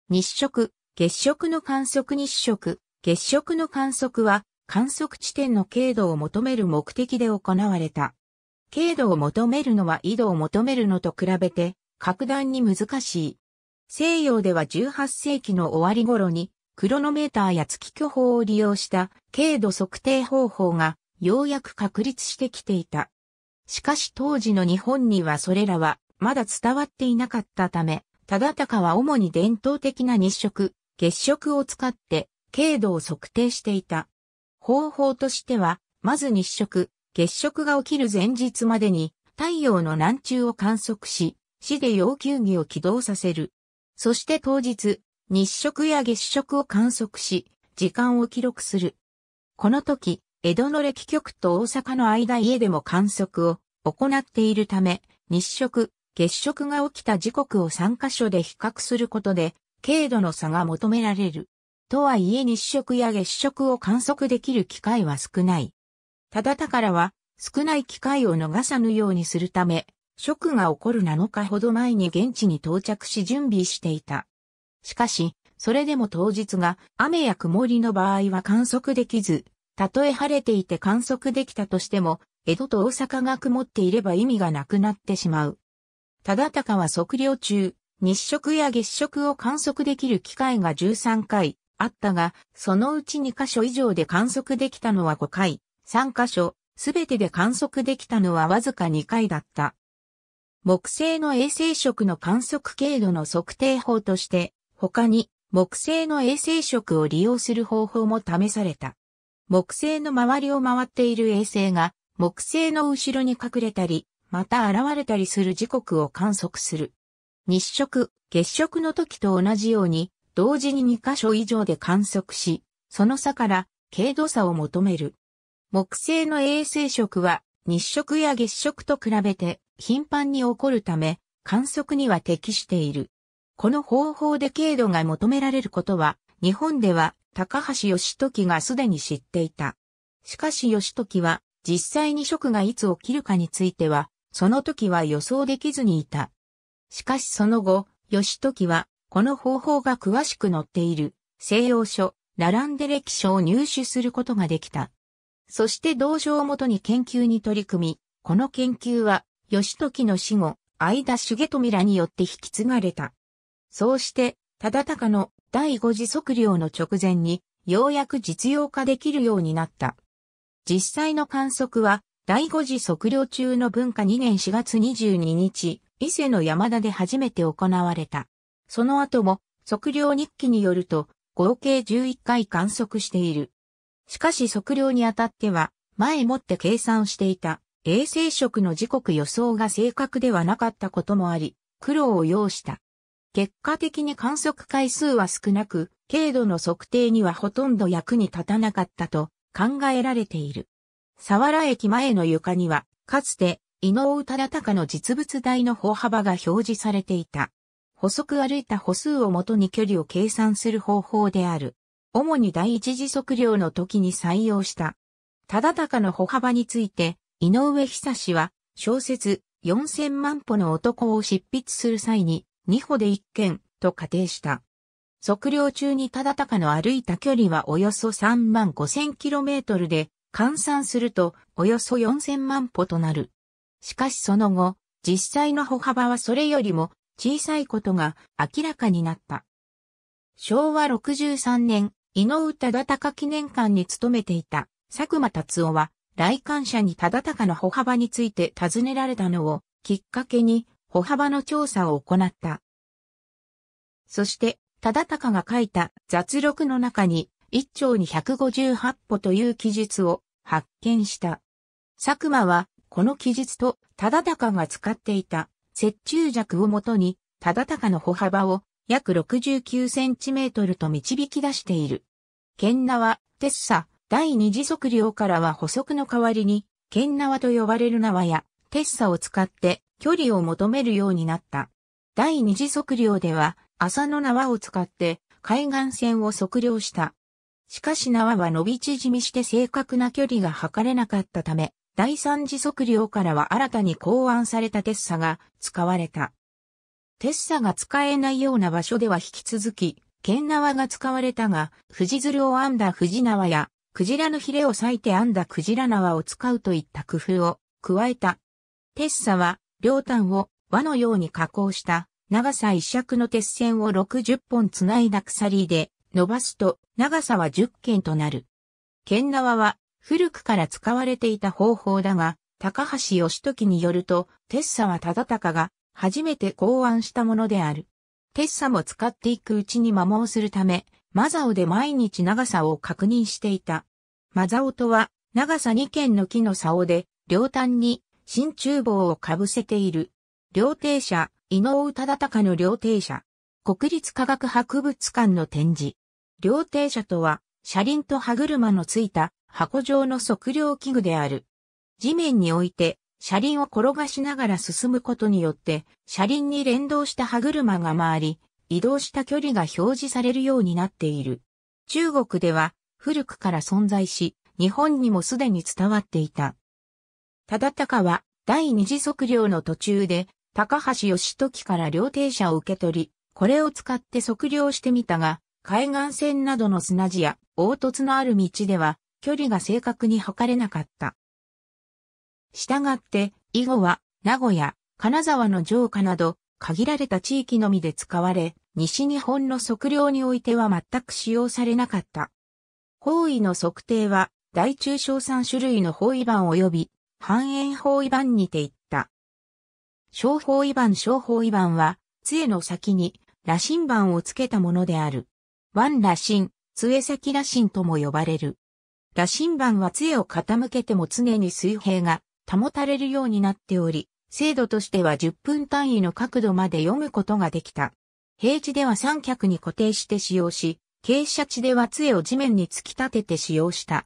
日食、月食の観測日食、月食の観測は観測地点の経度を求める目的で行われた。経度を求めるのは緯度を求めるのと比べて格段に難しい。西洋では18世紀の終わり頃にクロノメーターや月巨法を利用した軽度測定方法がようやく確立してきていた。しかし当時の日本にはそれらはまだ伝わっていなかったため、忠敬は主に伝統的な日食、月食を使って軽度を測定していた。方法としては、まず日食、月食が起きる前日までに太陽の南中を観測し、市で要求儀を起動させる。そして当日、日食や月食を観測し、時間を記録する。この時、江戸の歴局と大阪の間家でも観測を行っているため、日食、月食が起きた時刻を3カ所で比較することで、軽度の差が求められる。とはいえ日食や月食を観測できる機会は少ない。ただ宝は、少ない機会を逃さぬようにするため、食が起こる7日ほど前に現地に到着し準備していた。しかし、それでも当日が雨や曇りの場合は観測できず、たとえ晴れていて観測できたとしても、江戸と大阪が曇っていれば意味がなくなってしまう。忠敬は測量中、日食や月食を観測できる機会が13回あったが、そのうち2箇所以上で観測できたのは5回、3箇所、すべてで観測できたのはわずか2回だった。木星の衛星食の観測経度の測定法として、他に木星の衛星食を利用する方法も試された。木星の周りを回っている衛星が木星の後ろに隠れたり、また現れたりする時刻を観測する。日食、月食の時と同じように、同時に2箇所以上で観測し、その差から軽度差を求める。木星の衛星食は日食や月食と比べて頻繁に起こるため、観測には適している。この方法で経度が求められることは、日本では高橋義時がすでに知っていた。しかし義時は、実際に職がいつ起きるかについては、その時は予想できずにいた。しかしその後、義時は、この方法が詳しく載っている、西洋書、並んで歴書を入手することができた。そして道場をもとに研究に取り組み、この研究は、義時の死後、相田重富らによって引き継がれた。そうして、忠敬の第五次測量の直前に、ようやく実用化できるようになった。実際の観測は、第五次測量中の文化2年4月22日、伊勢の山田で初めて行われた。その後も、測量日記によると、合計11回観測している。しかし測量にあたっては、前もって計算していた衛星食の時刻予想が正確ではなかったこともあり、苦労を要した。結果的に観測回数は少なく、軽度の測定にはほとんど役に立たなかったと考えられている。佐原駅前の床には、かつて、伊能忠敬の実物大の歩幅が表示されていた。補足歩いた歩数をもとに距離を計算する方法である。主に第一次測量の時に採用した。忠敬の歩幅について、井上久は小説4000万歩の男を執筆する際に二歩で一軒と仮定した。測量中に忠敬の歩いた距離はおよそ3万5000キロメートルで、換算するとおよそ4000万歩となる。しかしその後、実際の歩幅はそれよりも小さいことが明らかになった。昭和63年、井上忠敬記念館に勤めていた佐久間達夫は、来館者に忠敬の歩幅について尋ねられたのをきっかけに、歩幅の調査を行った。そして、忠敬が書いた雑録の中に、一丁に158歩という記述を発見した。佐久間は、この記述と忠敬が使っていた接中尺をもとに、忠敬の歩幅を約69センチメートルと導き出している。剣縄、テッサ、第二次測量からは補足の代わりに、剣縄と呼ばれる縄や、テッサを使って距離を求めるようになった。第二次測量では、浅野縄を使って海岸線を測量した。しかし縄は伸び縮みして正確な距離が測れなかったため、第三次測量からは新たに考案されたテッサが使われた。テッサが使えないような場所では引き続き、剣縄が使われたが、富士鶴を編んだ富士縄や、クジラのヒレを裂いて編んだクジラ縄を使うといった工夫を加えた。テッサは両端を輪のように加工した長さ一尺の鉄線を60本つないだ鎖で伸ばすと長さは10件となる。剣縄は古くから使われていた方法だが、高橋義時によると、テッサは忠敬が初めて考案したものである。テッサも使っていくうちに摩耗するため、マザオで毎日長さを確認していた。マザオとは長さ2軒の木の竿で、両端に真鍮棒をかぶせている。両亭社、井上忠敬の両亭車。国立科学博物館の展示。両亭車とは、車輪と歯車のついた箱状の測量器具である。地面に置いて、車輪を転がしながら進むことによって、車輪に連動した歯車が回り、移動した距離が表示されるようになっている。中国では古くから存在し、日本にもすでに伝わっていた。忠隆は、第二次測量の途中で、高橋義時から料亭車を受け取り、これを使って測量してみたが、海岸線などの砂地や凹凸のある道では、距離が正確に測れなかった。したがって、以後は、名古屋、金沢の城下など、限られた地域のみで使われ、西日本の測量においては全く使用されなかった。方位の測定は、大中小3種類の方位板及び半円法違反にて言った。小法違反小法違反は、杖の先に羅針盤をつけたものである。腕羅針、杖先羅針とも呼ばれる。羅針盤は杖を傾けても常に水平が保たれるようになっており、精度としては10分単位の角度まで読むことができた。平地では三脚に固定して使用し、傾斜地では杖を地面に突き立てて使用した。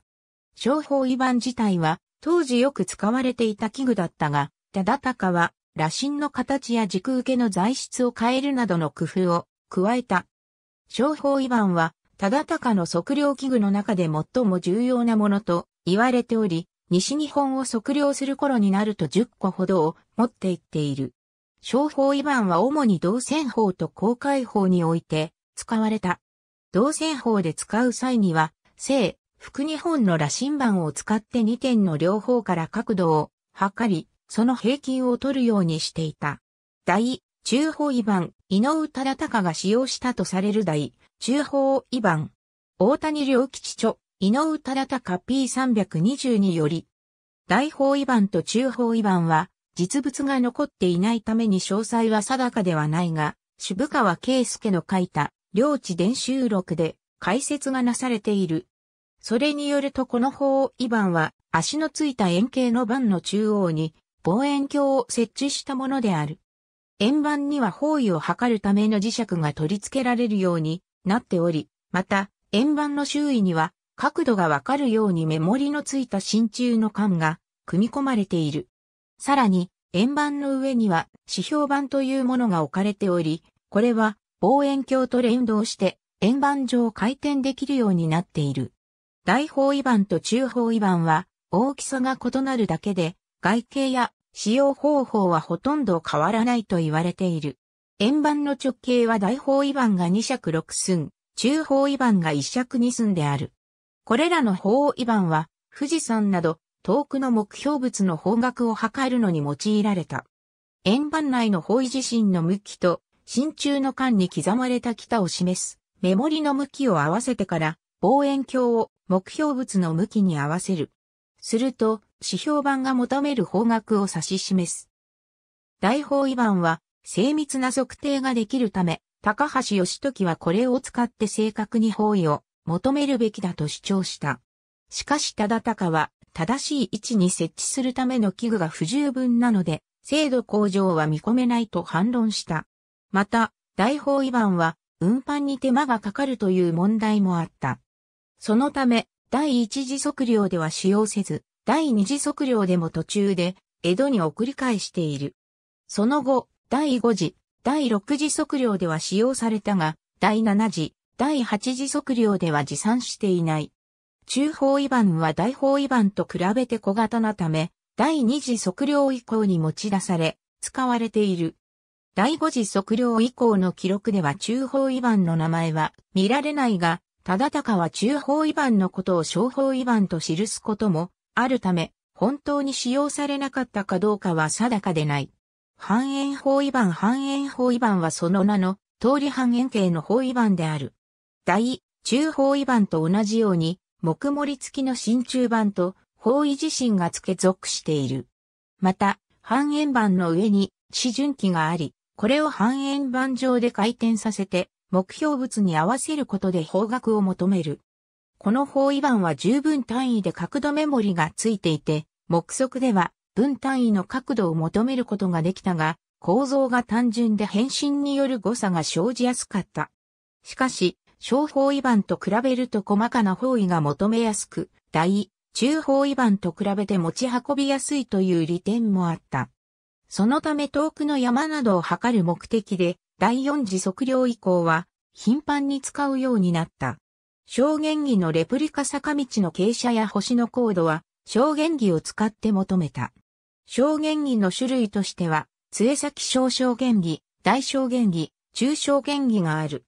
商法違反自体は当時よく使われていた器具だったが、忠敬は、羅針の形や軸受けの材質を変えるなどの工夫を加えた。商法違バは、忠敬の測量器具の中で最も重要なものと言われており、西日本を測量する頃になると10個ほどを持っていっている。商法違反は主に銅線法と公開法において使われた。銅線法で使う際には、正、副2本の羅針盤を使って2点の両方から角度を測り、その平均を取るようにしていた。大、中方位盤、井上忠隆が使用したとされる大、中方位盤。大谷良吉著、井上忠隆 P322 より。大方位盤と中方位盤は、実物が残っていないために詳細は定かではないが、渋川圭介の書いた、領地伝習録で解説がなされている。それによるとこの方位板は足のついた円形の板の中央に望遠鏡を設置したものである。円盤には方位を測るための磁石が取り付けられるようになっており、また円盤の周囲には角度がわかるように目盛りのついた真鍮の管が組み込まれている。さらに円盤の上には指標板というものが置かれており、これは望遠鏡と連動して円盤上回転できるようになっている。大包囲板と中包囲板は大きさが異なるだけで外形や使用方法はほとんど変わらないと言われている。円盤の直径は大包囲板が2尺6寸、中包囲板が1尺2寸である。これらの包囲板は富士山など遠くの目標物の方角を測るのに用いられた。円盤内の方位地震の向きと真鍮の間に刻まれた北を示すメモリの向きを合わせてから望遠鏡を目標物の向きに合わせる。すると、指標板が求める方角を指し示す。大方位板は精密な測定ができるため、高橋義時はこれを使って正確に方位を求めるべきだと主張した。しかし忠敬は正しい位置に設置するための器具が不十分なので、精度向上は見込めないと反論した。また、大方位板は運搬に手間がかかるという問題もあった。そのため、第一次測量では使用せず、第二次測量でも途中で、江戸に送り返している。その後、第5次、第6次測量では使用されたが、第7次、第8次測量では持参していない。中方違バは大方違バと比べて小型なため、第2次測量以降に持ち出され、使われている。第5次測量以降の記録では中方違バの名前は見られないが、忠敬は中法違反のことを小法違反と記すこともあるため、本当に使用されなかったかどうかは定かでない。半円法違反半円法違反はその名の通り半円形の法違反である。大、中法違反と同じように、木盛り付きの真鍮板と方位自身が付け属している。また、半円板の上に基準器があり、これを半円板上で回転させて目標物に合わせることで方角を求める。この方位板は十分単位で角度メモリがついていて、目測では分単位の角度を求めることができたが、構造が単純で変身による誤差が生じやすかった。しかし、小方位板と比べると細かな方位が求めやすく、大、中方位板と比べて持ち運びやすいという利点もあった。そのため遠くの山などを測る目的で、第四次測量以降は頻繁に使うようになった。証言儀のレプリカ坂道の傾斜や星の高度は証言儀を使って求めた。証言儀の種類としては、杖先小証言儀、大証言儀、中証言儀がある。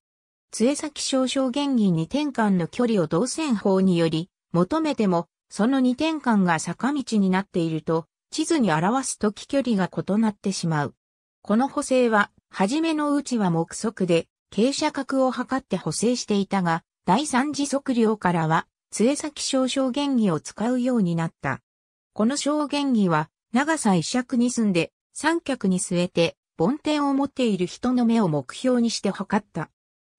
杖先小証言儀に点間の距離を導線法により求めても、その二点間が坂道になっていると、地図に表すとき距離が異なってしまう。この補正ははじめのうちは目測で、傾斜角を測って補正していたが、第三次測量からは、杖先小小原儀を使うようになった。この小原儀は、長さ一尺に住んで、三脚に据えて、梵天を持っている人の目を目標にして測った。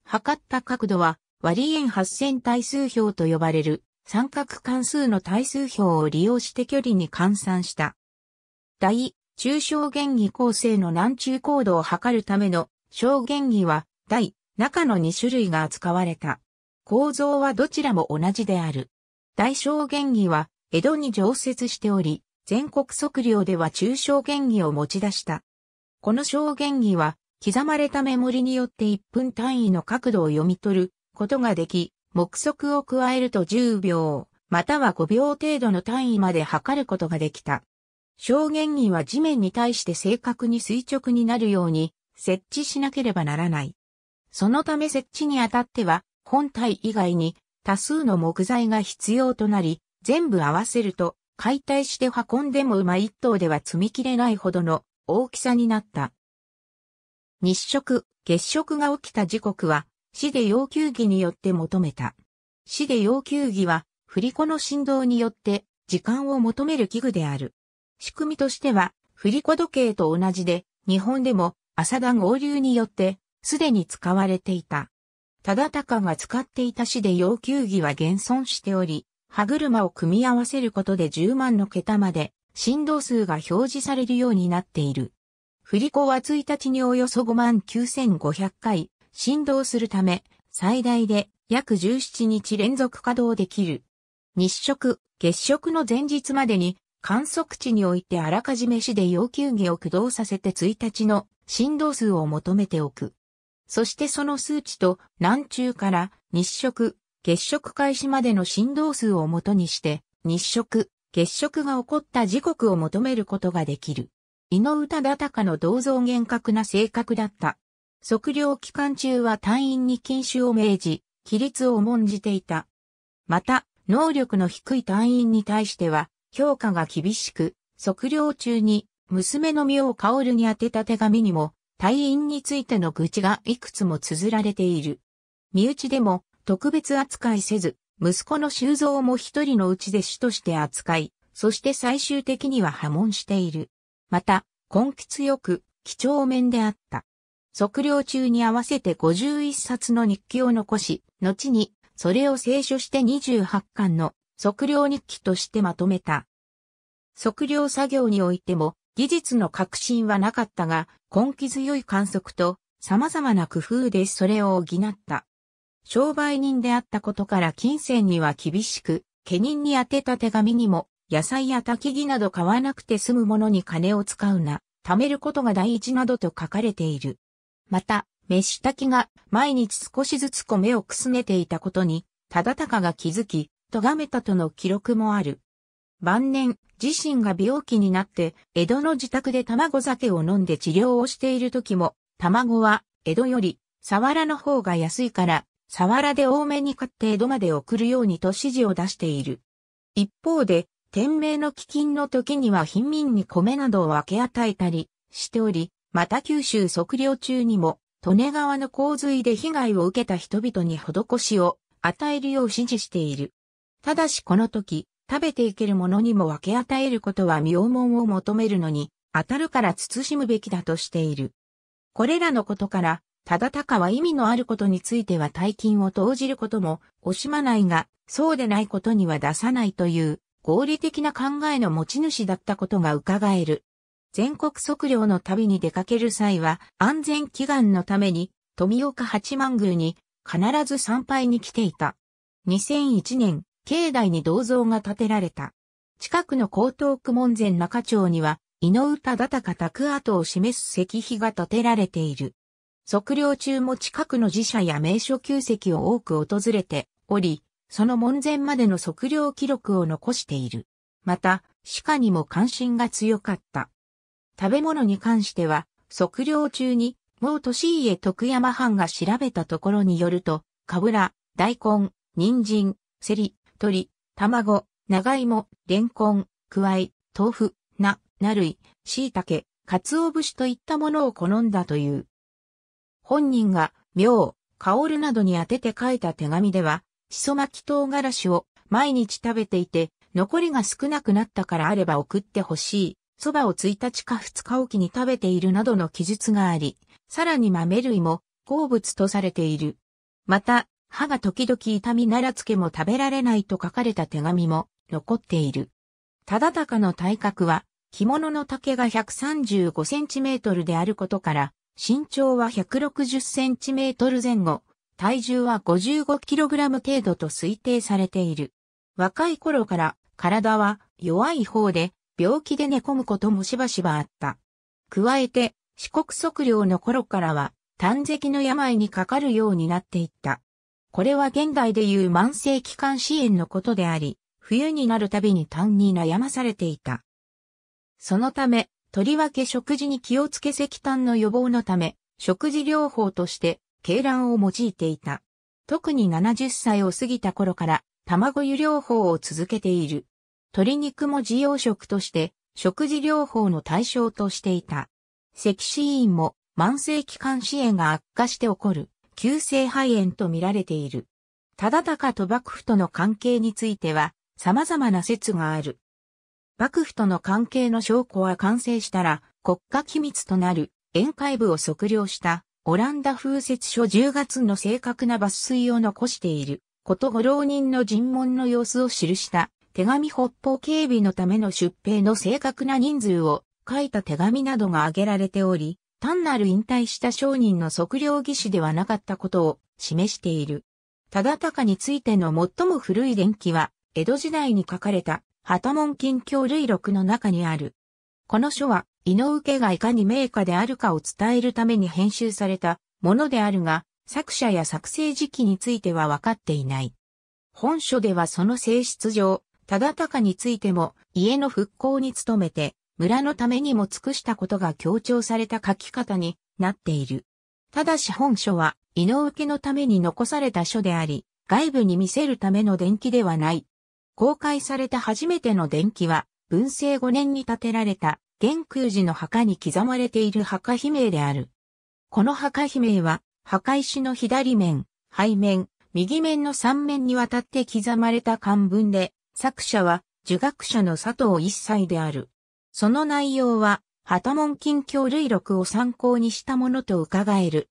測った角度は、割円八千対数表と呼ばれる、三角関数の対数表を利用して距離に換算した。第中小原儀構成の難中高度を測るための小原義は、大、中の2種類が扱われた。構造はどちらも同じである。大小原義は、江戸に常設しており、全国測量では中小原義を持ち出した。この小原義は、刻まれたメモリによって1分単位の角度を読み取ることができ、目測を加えると10秒、または5秒程度の単位まで測ることができた。証言には地面に対して正確に垂直になるように設置しなければならない。そのため設置にあたっては、本体以外に多数の木材が必要となり、全部合わせると解体して運んでも馬一頭では積み切れないほどの大きさになった。日食、月食が起きた時刻は、市で要求儀によって求めた。市で要求儀は、振り子の振動によって時間を求める器具である。仕組みとしては、振り子時計と同じで、日本でも浅田合流によって、すでに使われていた。忠敬が使っていた市で要求儀は現存しており、歯車を組み合わせることで10万の桁まで振動数が表示されるようになっている。振り子は1日におよそ5万9500回振動するため、最大で約17日連続稼働できる。日食、月食の前日までに観測地においてあらかじめ市で要求儀を駆動させて1日の振動数を求めておく。そしてその数値と南中から日食、月食開始までの振動数をもとにして、日食、月食が起こった時刻を求めることができる。井の歌だたかの銅像厳格な性格だった。測量期間中は隊員に禁酒を命じ、規律を重んじていた。また、能力の低い隊員に対しては、評価が厳しく、測量中に娘の身を薫に宛てた手紙にも、退院についての愚痴がいくつも綴られている。身内でも特別扱いせず、息子の修造も一人のうちで主として扱い、そして最終的には破門している。また、根気強く、貴重面であった。測量中に合わせて51冊の日記を残し、後に、それを清書して28巻の測量日記としてまとめた。測量作業においても技術の革新はなかったが、根気強い観測と様々な工夫でそれを補った。商売人であったことから金銭には厳しく、家人に宛てた手紙にも、野菜や焚き木など買わなくて済むものに金を使うな、貯めることが大事などと書かれている。また、飯炊きが毎日少しずつ米をくすねていたことに、忠敬が気づき、咎めたとの記録もある。晩年、自身が病気になって、江戸の自宅で卵酒を飲んで治療をしている時も、卵は、江戸より、サワラの方が安いから、サワラで多めに買って江戸まで送るようにと指示を出している。一方で、天命の飢饉の時には貧民に米などを分け与えたりしており、また九州測量中にも、利根川の洪水で被害を受けた人々に施しを与えるよう指示している。ただしこの時、食べていけるものにも分け与えることは妙門を求めるのに、当たるから慎むべきだとしている。これらのことから、忠敬は意味のあることについては大金を投じることも惜しまないが、そうでないことには出さないという合理的な考えの持ち主だったことが伺える。全国測量の旅に出かける際は安全祈願のために富岡八幡宮に必ず参拝に来ていた。2001年境内に銅像が建てられた。近くの江東区門前中町には、井上忠敬宅跡を示す石碑が建てられている。測量中も近くの寺社や名所旧跡を多く訪れており、その門前までの測量記録を残している。また、鹿にも関心が強かった。食べ物に関しては、測量中に、もう年家徳山藩が調べたところによると、かぶら、大根、人参、セリ、鶏、卵、長芋、レンコン、くわい、豆腐、な、なるい、椎茸、鰹節といったものを好んだという。本人が、妙、薫などに当てて書いた手紙では、しそ巻き唐辛子を毎日食べていて、残りが少なくなったからあれば送ってほしい。蕎麦を1日か2日おきに食べているなどの記述があり、さらに豆類も好物とされている。また、歯が時々痛みならつけも食べられないと書かれた手紙も残っている。忠敬の体格は、着物の丈が135センチメートルであることから、身長は160センチメートル前後、体重は55キログラム程度と推定されている。若い頃から体は弱い方で、病気で寝込むこともしばしばあった。加えて、四国測量の頃からは、短石の病にかかるようになっていった。これは現代でいう慢性気管支援のことであり、冬になるたびに単に悩まされていた。そのため、とりわけ食事に気をつけ石炭の予防のため、食事療法として、鶏卵を用いていた。特に70歳を過ぎた頃から、卵湯療法を続けている。鶏肉も自用食として、食事療法の対象としていた。石歯院も慢性気管支援が悪化して起こる。急性肺炎と見られている。忠敬と幕府との関係については、様々な説がある。幕府との関係の証拠は完成したら、国家機密となる宴会部を測量したオランダ風説書10月の正確な抜粋を残している。ことご浪人の尋問の様子を記した手紙北方警備のための出兵の正確な人数を書いた手紙などが挙げられており、単なる引退した商人の測量技師ではなかったことを示している。忠敬についての最も古い伝記は、江戸時代に書かれた、旗門近況類録の中にある。この書は、井上家がいかに名家であるかを伝えるために編集されたものであるが、作者や作成時期については分かっていない。本書ではその性質上、忠敬についても家の復興に努めて村のためにも尽くしたことが強調された書き方になっている。ただし本書は、井の受けのために残された書であり、外部に見せるための伝記ではない。公開された初めての伝記は、文政5年に建てられた、玄空寺の墓に刻まれている墓碑名である。この墓碑名は、墓石の左面、背面、右面の3面にわたって刻まれた漢文で、作者は、儒学者の佐藤一斎である。その内容は、ハタモン近況類録を参考にしたものと伺える。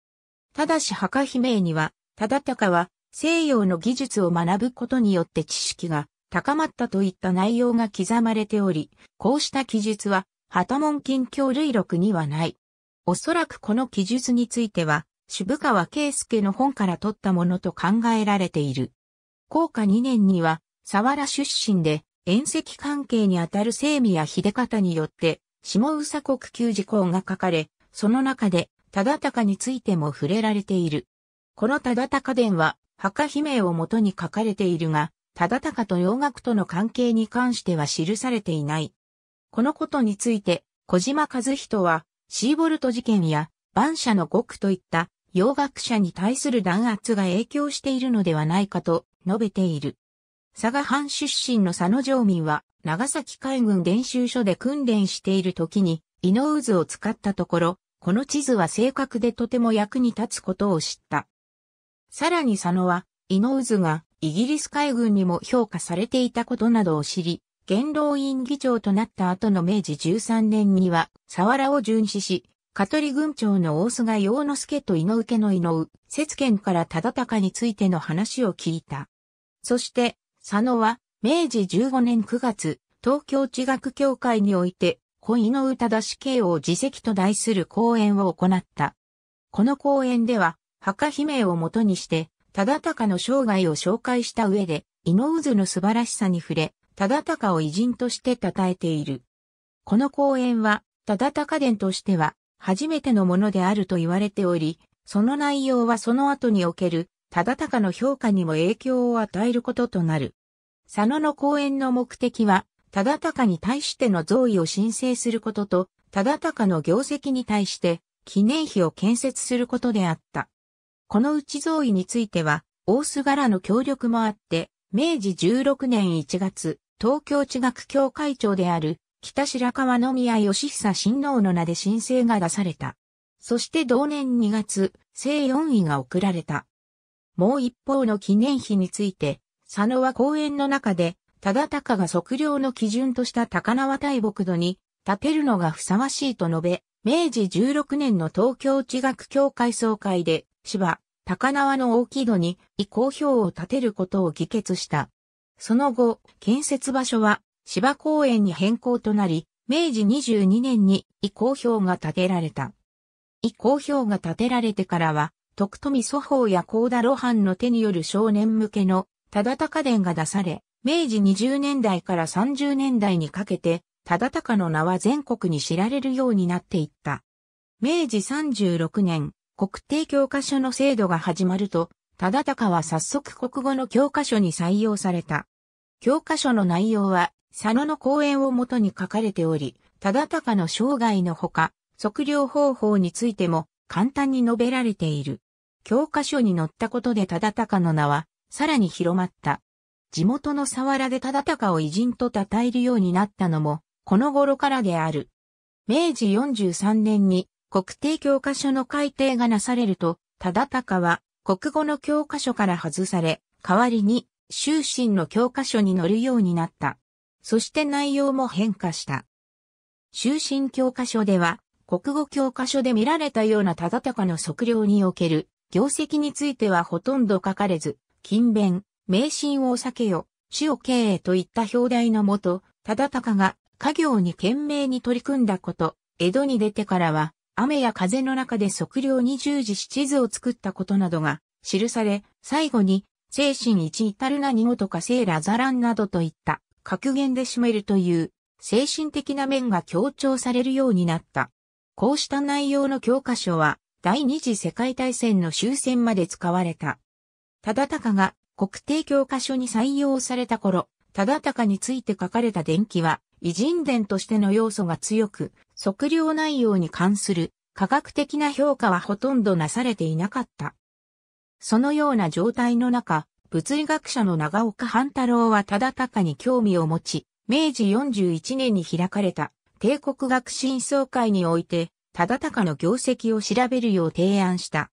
ただし墓碑銘には、忠敬は西洋の技術を学ぶことによって知識が高まったといった内容が刻まれており、こうした記述は、旗門近況類録にはない。おそらくこの記述については、渋川圭介の本から取ったものと考えられている。高下2年には、沢原出身で、遠赤関係にあたる聖宮秀方によって、下宇佐国旧事項が書かれ、その中で、忠敬についても触れられている。この忠敬伝は、墓碑名をもとに書かれているが、忠敬と洋楽との関係に関しては記されていない。このことについて、小島和人は、シーボルト事件や、万社の極といった、洋楽者に対する弾圧が影響しているのではないかと述べている。佐賀藩出身の佐野城民は、長崎海軍練習所で訓練している時に、伊能渦を使ったところ、この地図は正確でとても役に立つことを知った。さらに佐野は、伊能渦がイギリス海軍にも評価されていたことなどを知り、元老院議長となった後の明治13年には、佐原を巡視し、香取軍長の大須賀洋之助と井上家の井上、節県から忠高についての話を聞いた。そして、佐野は、明治15年9月、東京地学協会において、恋の歌出し慶応自責と題する講演を行った。この講演では、墓姫をもとにして、忠敬の生涯を紹介した上で、井能渦の素晴らしさに触れ、忠敬を偉人として称えている。この講演は、忠敬伝としては、初めてのものであると言われており、その内容はその後における、忠敬の評価にも影響を与えることとなる。佐野の講演の目的は、忠敬に対しての贈与を申請することと、忠敬の業績に対して記念碑を建設することであった。このうち贈与については、大須柄の協力もあって、明治16年1月、東京地学協会長である北白川宮義久親王の名で申請が出された。そして同年2月、正4位が送られた。もう一方の記念碑について、佐野は講演の中で、忠敬が測量の基準とした高輪大木土に建てるのがふさわしいと述べ、明治16年の東京地学協会総会で、芝、高輪の大木戸に移行表を建てることを議決した。その後、建設場所は芝公園に変更となり、明治22年に移行表が建てられた。移行表が建てられてからは、徳富祖法や高田露伴の手による少年向けの、忠高伝が出され、明治20年代から30年代にかけて、忠高の名は全国に知られるようになっていった。明治36年、国定教科書の制度が始まると、忠高は早速国語の教科書に採用された。教科書の内容は、佐野の講演をもとに書かれており、忠高の生涯のほか、測量方法についても簡単に述べられている。教科書に載ったことで忠敬の名は、さらに広まった。地元の沢原で忠敬を偉人と称えるようになったのも、この頃からである。明治43年に国定教科書の改定がなされると、忠敬は国語の教科書から外され、代わりに終身の教科書に載るようになった。そして内容も変化した。終身教科書では、国語教科書で見られたような忠敬の測量における業績についてはほとんど書かれず、勤勉、迷信を避けよ、主を経営といった表題のもと、忠敬が家業に懸命に取り組んだこと、江戸に出てからは、雨や風の中で測量に従事し地図を作ったことなどが記され、最後に、精神一至る何ごとかいらざらんなどといった格言で締めるという精神的な面が強調されるようになった。こうした内容の教科書は第二次世界大戦の終戦まで使われた。忠敬が国定教科書に採用された頃、忠敬について書かれた伝記は、偉人伝としての要素が強く、測量内容に関する科学的な評価はほとんどなされていなかった。そのような状態の中、物理学者の長岡半太郎は忠敬に興味を持ち、明治41年に開かれた帝国学進総会において忠敬の業績を調べるよう提案した。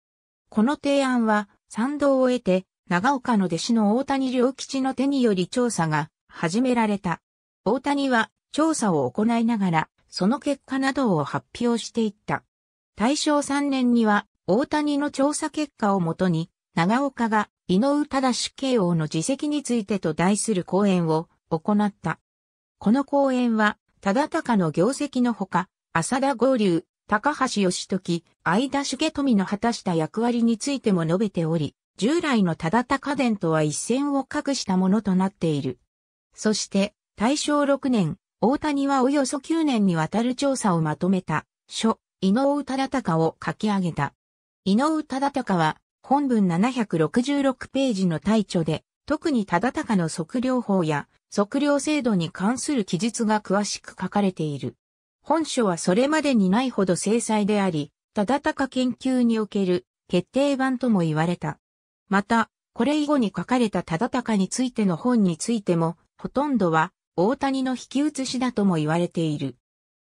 この提案は賛同を得て長岡の弟子の大谷良吉の手により調査が始められた。大谷は調査を行いながらその結果などを発表していった。大正3年には大谷の調査結果をもとに長岡が井上忠慶応の自責についてと題する講演を行った。この講演は、忠敬の業績のほか、浅田合流、高橋義時、相田重富の果たした役割についても述べており、従来の忠高伝とは一線を画したものとなっている。そして、大正6年、大谷はおよそ9年にわたる調査をまとめた、書、井上忠高を書き上げた。井上忠高は、本文766ページの大著で、特に忠高の測量法や測量制度に関する記述が詳しく書かれている。本書はそれまでにないほど精細であり、忠敬研究における決定版とも言われた。また、これ以後に書かれた忠敬についての本についても、ほとんどは大谷の引き写しだとも言われている。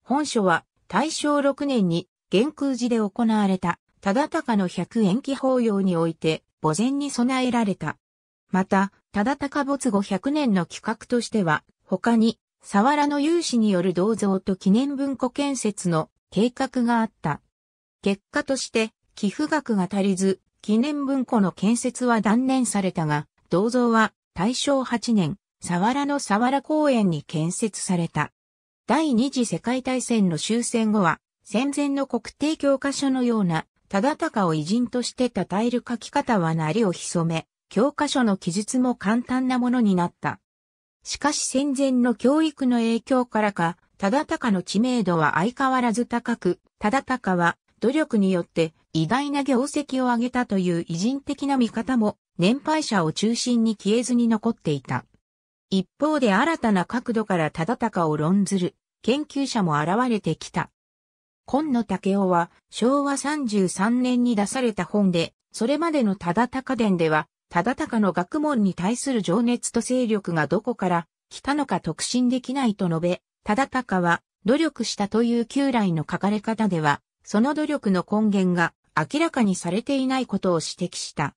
本書は大正6年に元空寺で行われた忠敬の百円期法要において墓前に備えられた。また、忠敬没後100年の企画としては、他に沢原の有志による銅像と記念文庫建設の計画があった。結果として、寄付額が足りず、記念文庫の建設は断念されたが、銅像は大正8年、沢原の沢原公園に建設された。第二次世界大戦の終戦後は、戦前の国定教科書のような、忠敬を偉人として称える書き方はなりを潜め、教科書の記述も簡単なものになった。しかし戦前の教育の影響からか、忠敬の知名度は相変わらず高く、忠敬は努力によって偉大な業績を上げたという偉人的な見方も年配者を中心に消えずに残っていた。一方で新たな角度から忠敬を論ずる研究者も現れてきた。今野武雄は昭和33年に出された本で、それまでの忠敬伝では忠敬の学問に対する情熱と勢力がどこから来たのか特進できないと述べ、忠敬は努力したという旧来の書かれ方では、その努力の根源が明らかにされていないことを指摘した。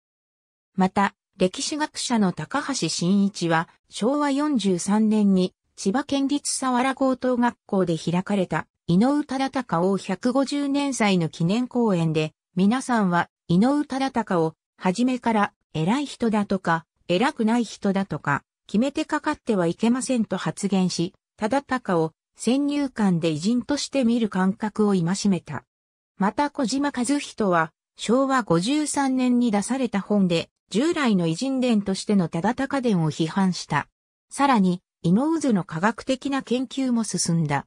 また、歴史学者の高橋真一は、昭和43年に千葉県立佐原高等学校で開かれた、井上忠敬を150年祭の記念公演で、皆さんは井上忠敬を、はじめから偉い人だとか、偉くない人だとか、決めてかかってはいけませんと発言し、忠かを先入観で偉人として見る感覚を戒めた。また小島和人は、昭和53年に出された本で、従来の偉人伝としての忠か伝を批判した。さらに、井ウズの科学的な研究も進んだ。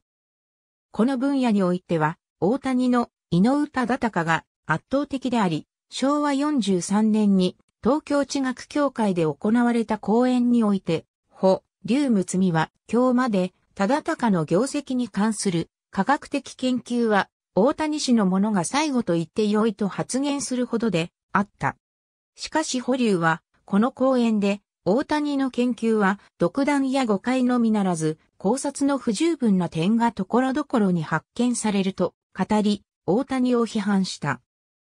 この分野においては、大谷の井上忠敬が圧倒的であり、昭和43年に東京地学協会で行われた講演において、保、竜睦は、今日まで、忠敬の業績に関する科学的研究は、大谷氏のものが最後と言って良いと発言するほどであった。しかし保留は、この講演で、大谷の研究は、独断や誤解のみならず、考察の不十分な点がところどころに発見されると語り、大谷を批判した。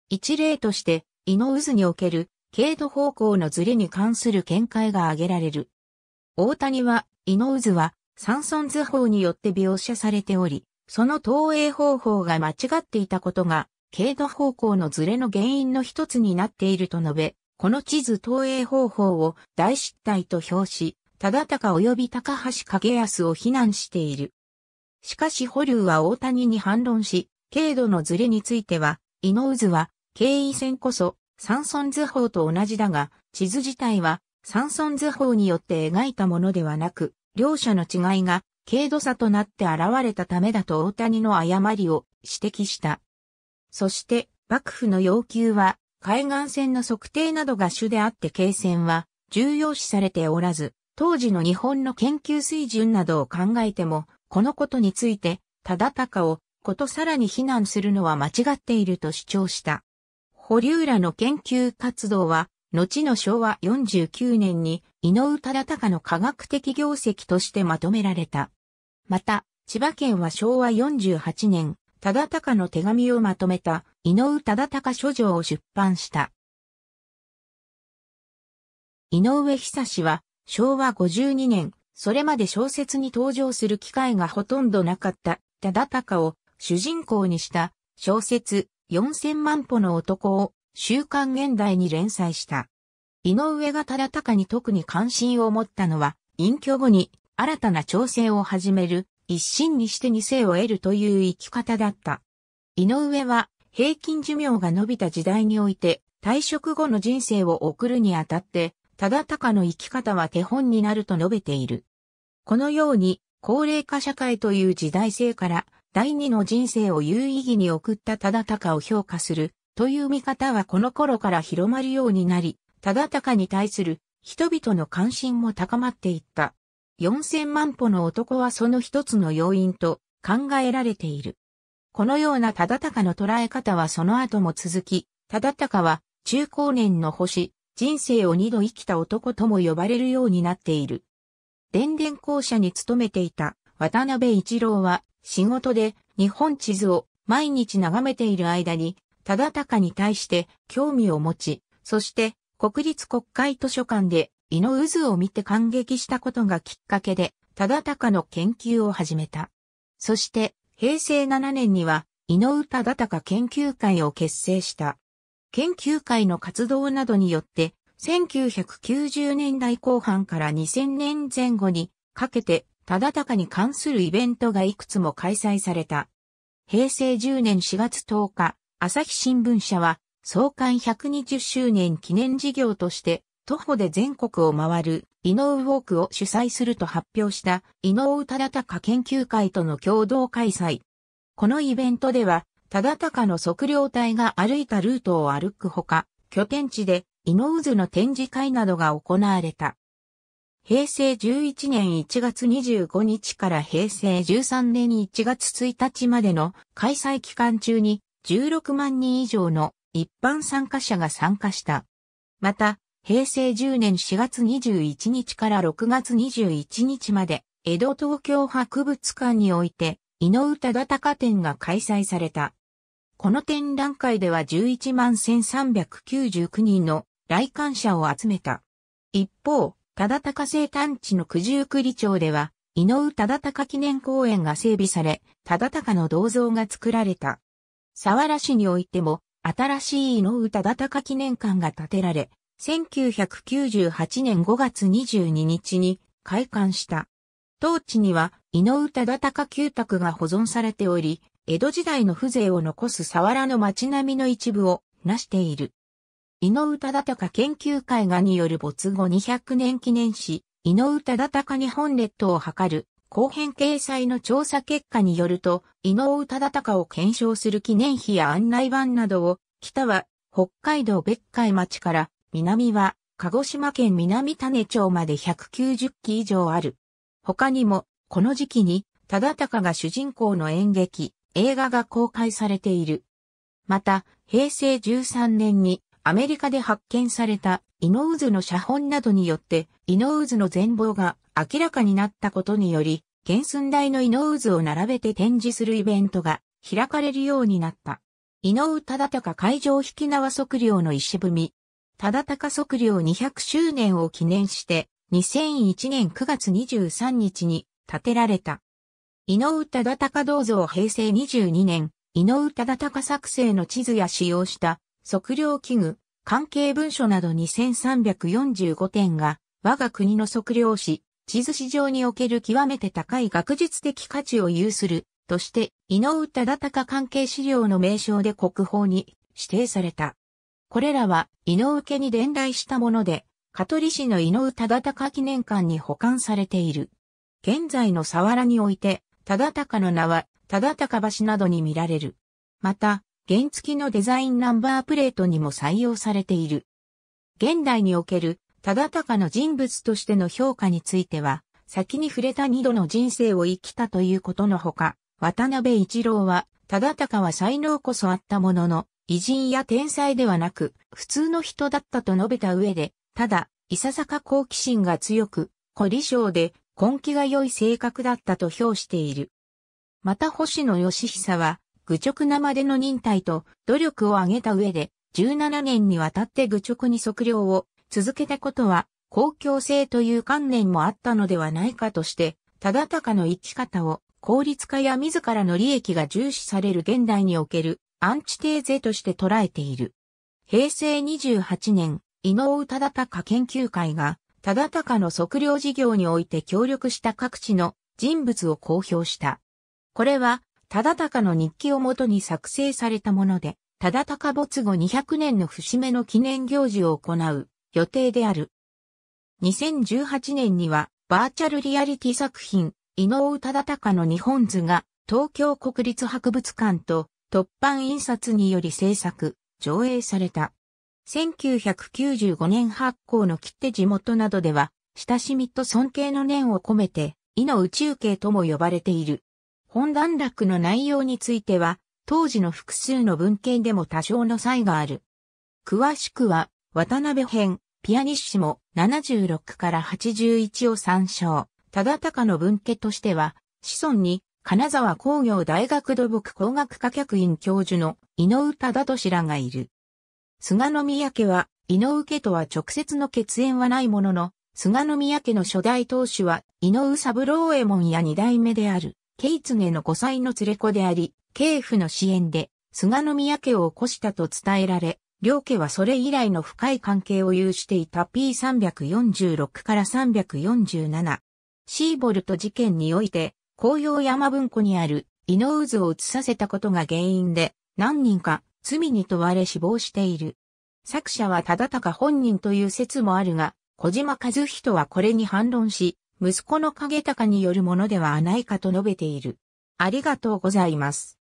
一例として、井の渦における経度方向のズレに関する見解が挙げられる。大谷は、イノズは、ソン図法によって描写されており、その投影方法が間違っていたことが、経度方向のズレの原因の一つになっていると述べ、この地図投影方法を大失態と表し、忠高及び高橋景康を非難している。しかし保留は大谷に反論し、軽度のズレについては、井ウズは、経緯線こそ、サンソン図法と同じだが、地図自体はサンソン図法によって描いたものではなく、両者の違いが軽度差となって現れたためだと大谷の誤りを指摘した。そして、幕府の要求は、海岸線の測定などが主であって経線は重要視されておらず、当時の日本の研究水準などを考えても、このことについて、忠敬をことさらに非難するのは間違っていると主張した。堀浦の研究活動は、後の昭和49年に井上忠敬の科学的業績としてまとめられた。また、千葉県は昭和48年、忠敬の手紙をまとめた井上忠敬書状を出版した。井上久志は昭和52年、それまで小説に登場する機会がほとんどなかった忠敬を主人公にした小説、4000万歩の男を週刊現代に連載した。井上が忠敬に特に関心を持ったのは、隠居後に新たな挑戦を始める、一心にして二世を得るという生き方だった。井上は平均寿命が伸びた時代において、退職後の人生を送るにあたって、忠敬の生き方は手本になると述べている。このように、高齢化社会という時代性から、第二の人生を有意義に送った忠敬を評価するという見方はこの頃から広まるようになり、忠敬に対する人々の関心も高まっていった。四千万歩の男はその一つの要因と考えられている。このような忠敬の捉え方はその後も続き、忠敬は中高年の星、人生を二度生きた男とも呼ばれるようになっている。電電公社に勤めていた渡辺一郎は仕事で日本地図を毎日眺めている間に、忠かに対して興味を持ち、そして国立国会図書館で胃の渦を見て感激したことがきっかけで、忠かの研究を始めた。そして、平成7年には、井上忠敬研究会を結成した。研究会の活動などによって、1990年代後半から2000年前後にかけて忠敬に関するイベントがいくつも開催された。平成10年4月10日、朝日新聞社は、創刊120周年記念事業として、徒歩で全国を回る、伊能ウォークを主催すると発表した、伊能忠敬研究会との共同開催。このイベントでは、忠敬の測量隊が歩いたルートを歩くほか、拠点地で、伊能図の展示会などが行われた。平成11年1月25日から平成13年1月1日までの開催期間中に16万人以上の一般参加者が参加した。また、平成10年4月21日から6月21日まで、江戸東京博物館において、井の歌高展が開催された。この展覧会では11万1399人の来館者を集めた。一方、忠高生誕地の九十九里町では、井上忠高記念公園が整備され、忠高の銅像が作られた。佐原市においても、新しい井上忠高記念館が建てられ、1998年5月22日に開館した。当地には、井上忠高旧宅が保存されており、江戸時代の風情を残す佐原の街並みの一部をなしている。井上忠敬研究会がによる没後200年記念誌、井上忠敬日本列島を図る後編掲載の調査結果によると、井上忠敬を検証する記念碑や案内板などを、北は北海道別海町から、南は鹿児島県南種町まで190基以上ある。他にも、この時期に、忠敬が主人公の演劇、映画が公開されている。また、平成13年にアメリカで発見されたイノウズの写本などによって、イノウズの全貌が明らかになったことにより、原寸大のイノウズを並べて展示するイベントが開かれるようになった。タダ忠敬海上引き縄測量の石踏み。忠敬測量200周年を記念して、2001年9月23日に建てられた。タダ忠敬銅像平成22年、タダ忠敬作成の地図や使用した測量器具、関係文書など2345点が、我が国の測量史、地図史上における極めて高い学術的価値を有する、として、井上忠敬関係資料の名称で国宝に指定された。これらは、井上家に伝来したもので、香取市の井上忠敬記念館に保管されている。現在の佐原において、忠敬の名は、忠敬橋などに見られる。また、原付のデザインナンバープレートにも採用されている。現代における、忠敬の人物としての評価については、先に触れた二度の人生を生きたということのほか、渡辺一郎は、忠敬は才能こそあったものの、偉人や天才ではなく、普通の人だったと述べた上で、ただ、いささか好奇心が強く、凝り性で、根気が良い性格だったと評している。また星野義久は、愚直なまでの忍耐と努力を挙げた上で、17年にわたって愚直に測量を続けたことは、公共性という観念もあったのではないかとして、忠敬の生き方を効率化や自らの利益が重視される現代におけるアンチテーゼとして捉えている。平成28年、井上忠敬研究会が、忠敬の測量事業において協力した各地の人物を公表した。これは、忠敬の日記をもとに作成されたもので、忠敬没後200年の節目の記念行事を行う予定である。2018年には、バーチャルリアリティ作品、井上忠敬の日本図が、東京国立博物館と、突版印刷により制作、上映された。1995年発行の切手地元などでは、親しみと尊敬の念を込めて、井の宇宙系とも呼ばれている。本段落の内容については、当時の複数の文献でも多少の差異がある。詳しくは、渡辺編、ピアニッシモ76から81を参照。忠敬の文献としては、子孫に、金沢工業大学土木工学科客員教授の井上忠敏らがいる。菅宮家は、井上家とは直接の血縁はないものの、菅宮家の初代当主は井上三郎右衛門や二代目である。ケイツゲの5歳の連れ子であり、ケイフの支援で、菅宮家を起こしたと伝えられ、両家はそれ以来の深い関係を有していた P346 から347。シーボルト事件において、紅葉山文庫にある、イノウズを移させたことが原因で、何人か罪に問われ死亡している。作者は忠敬本人という説もあるが、小島和人はこれに反論し、息子の影高によるものではないかと述べている。ありがとうございます。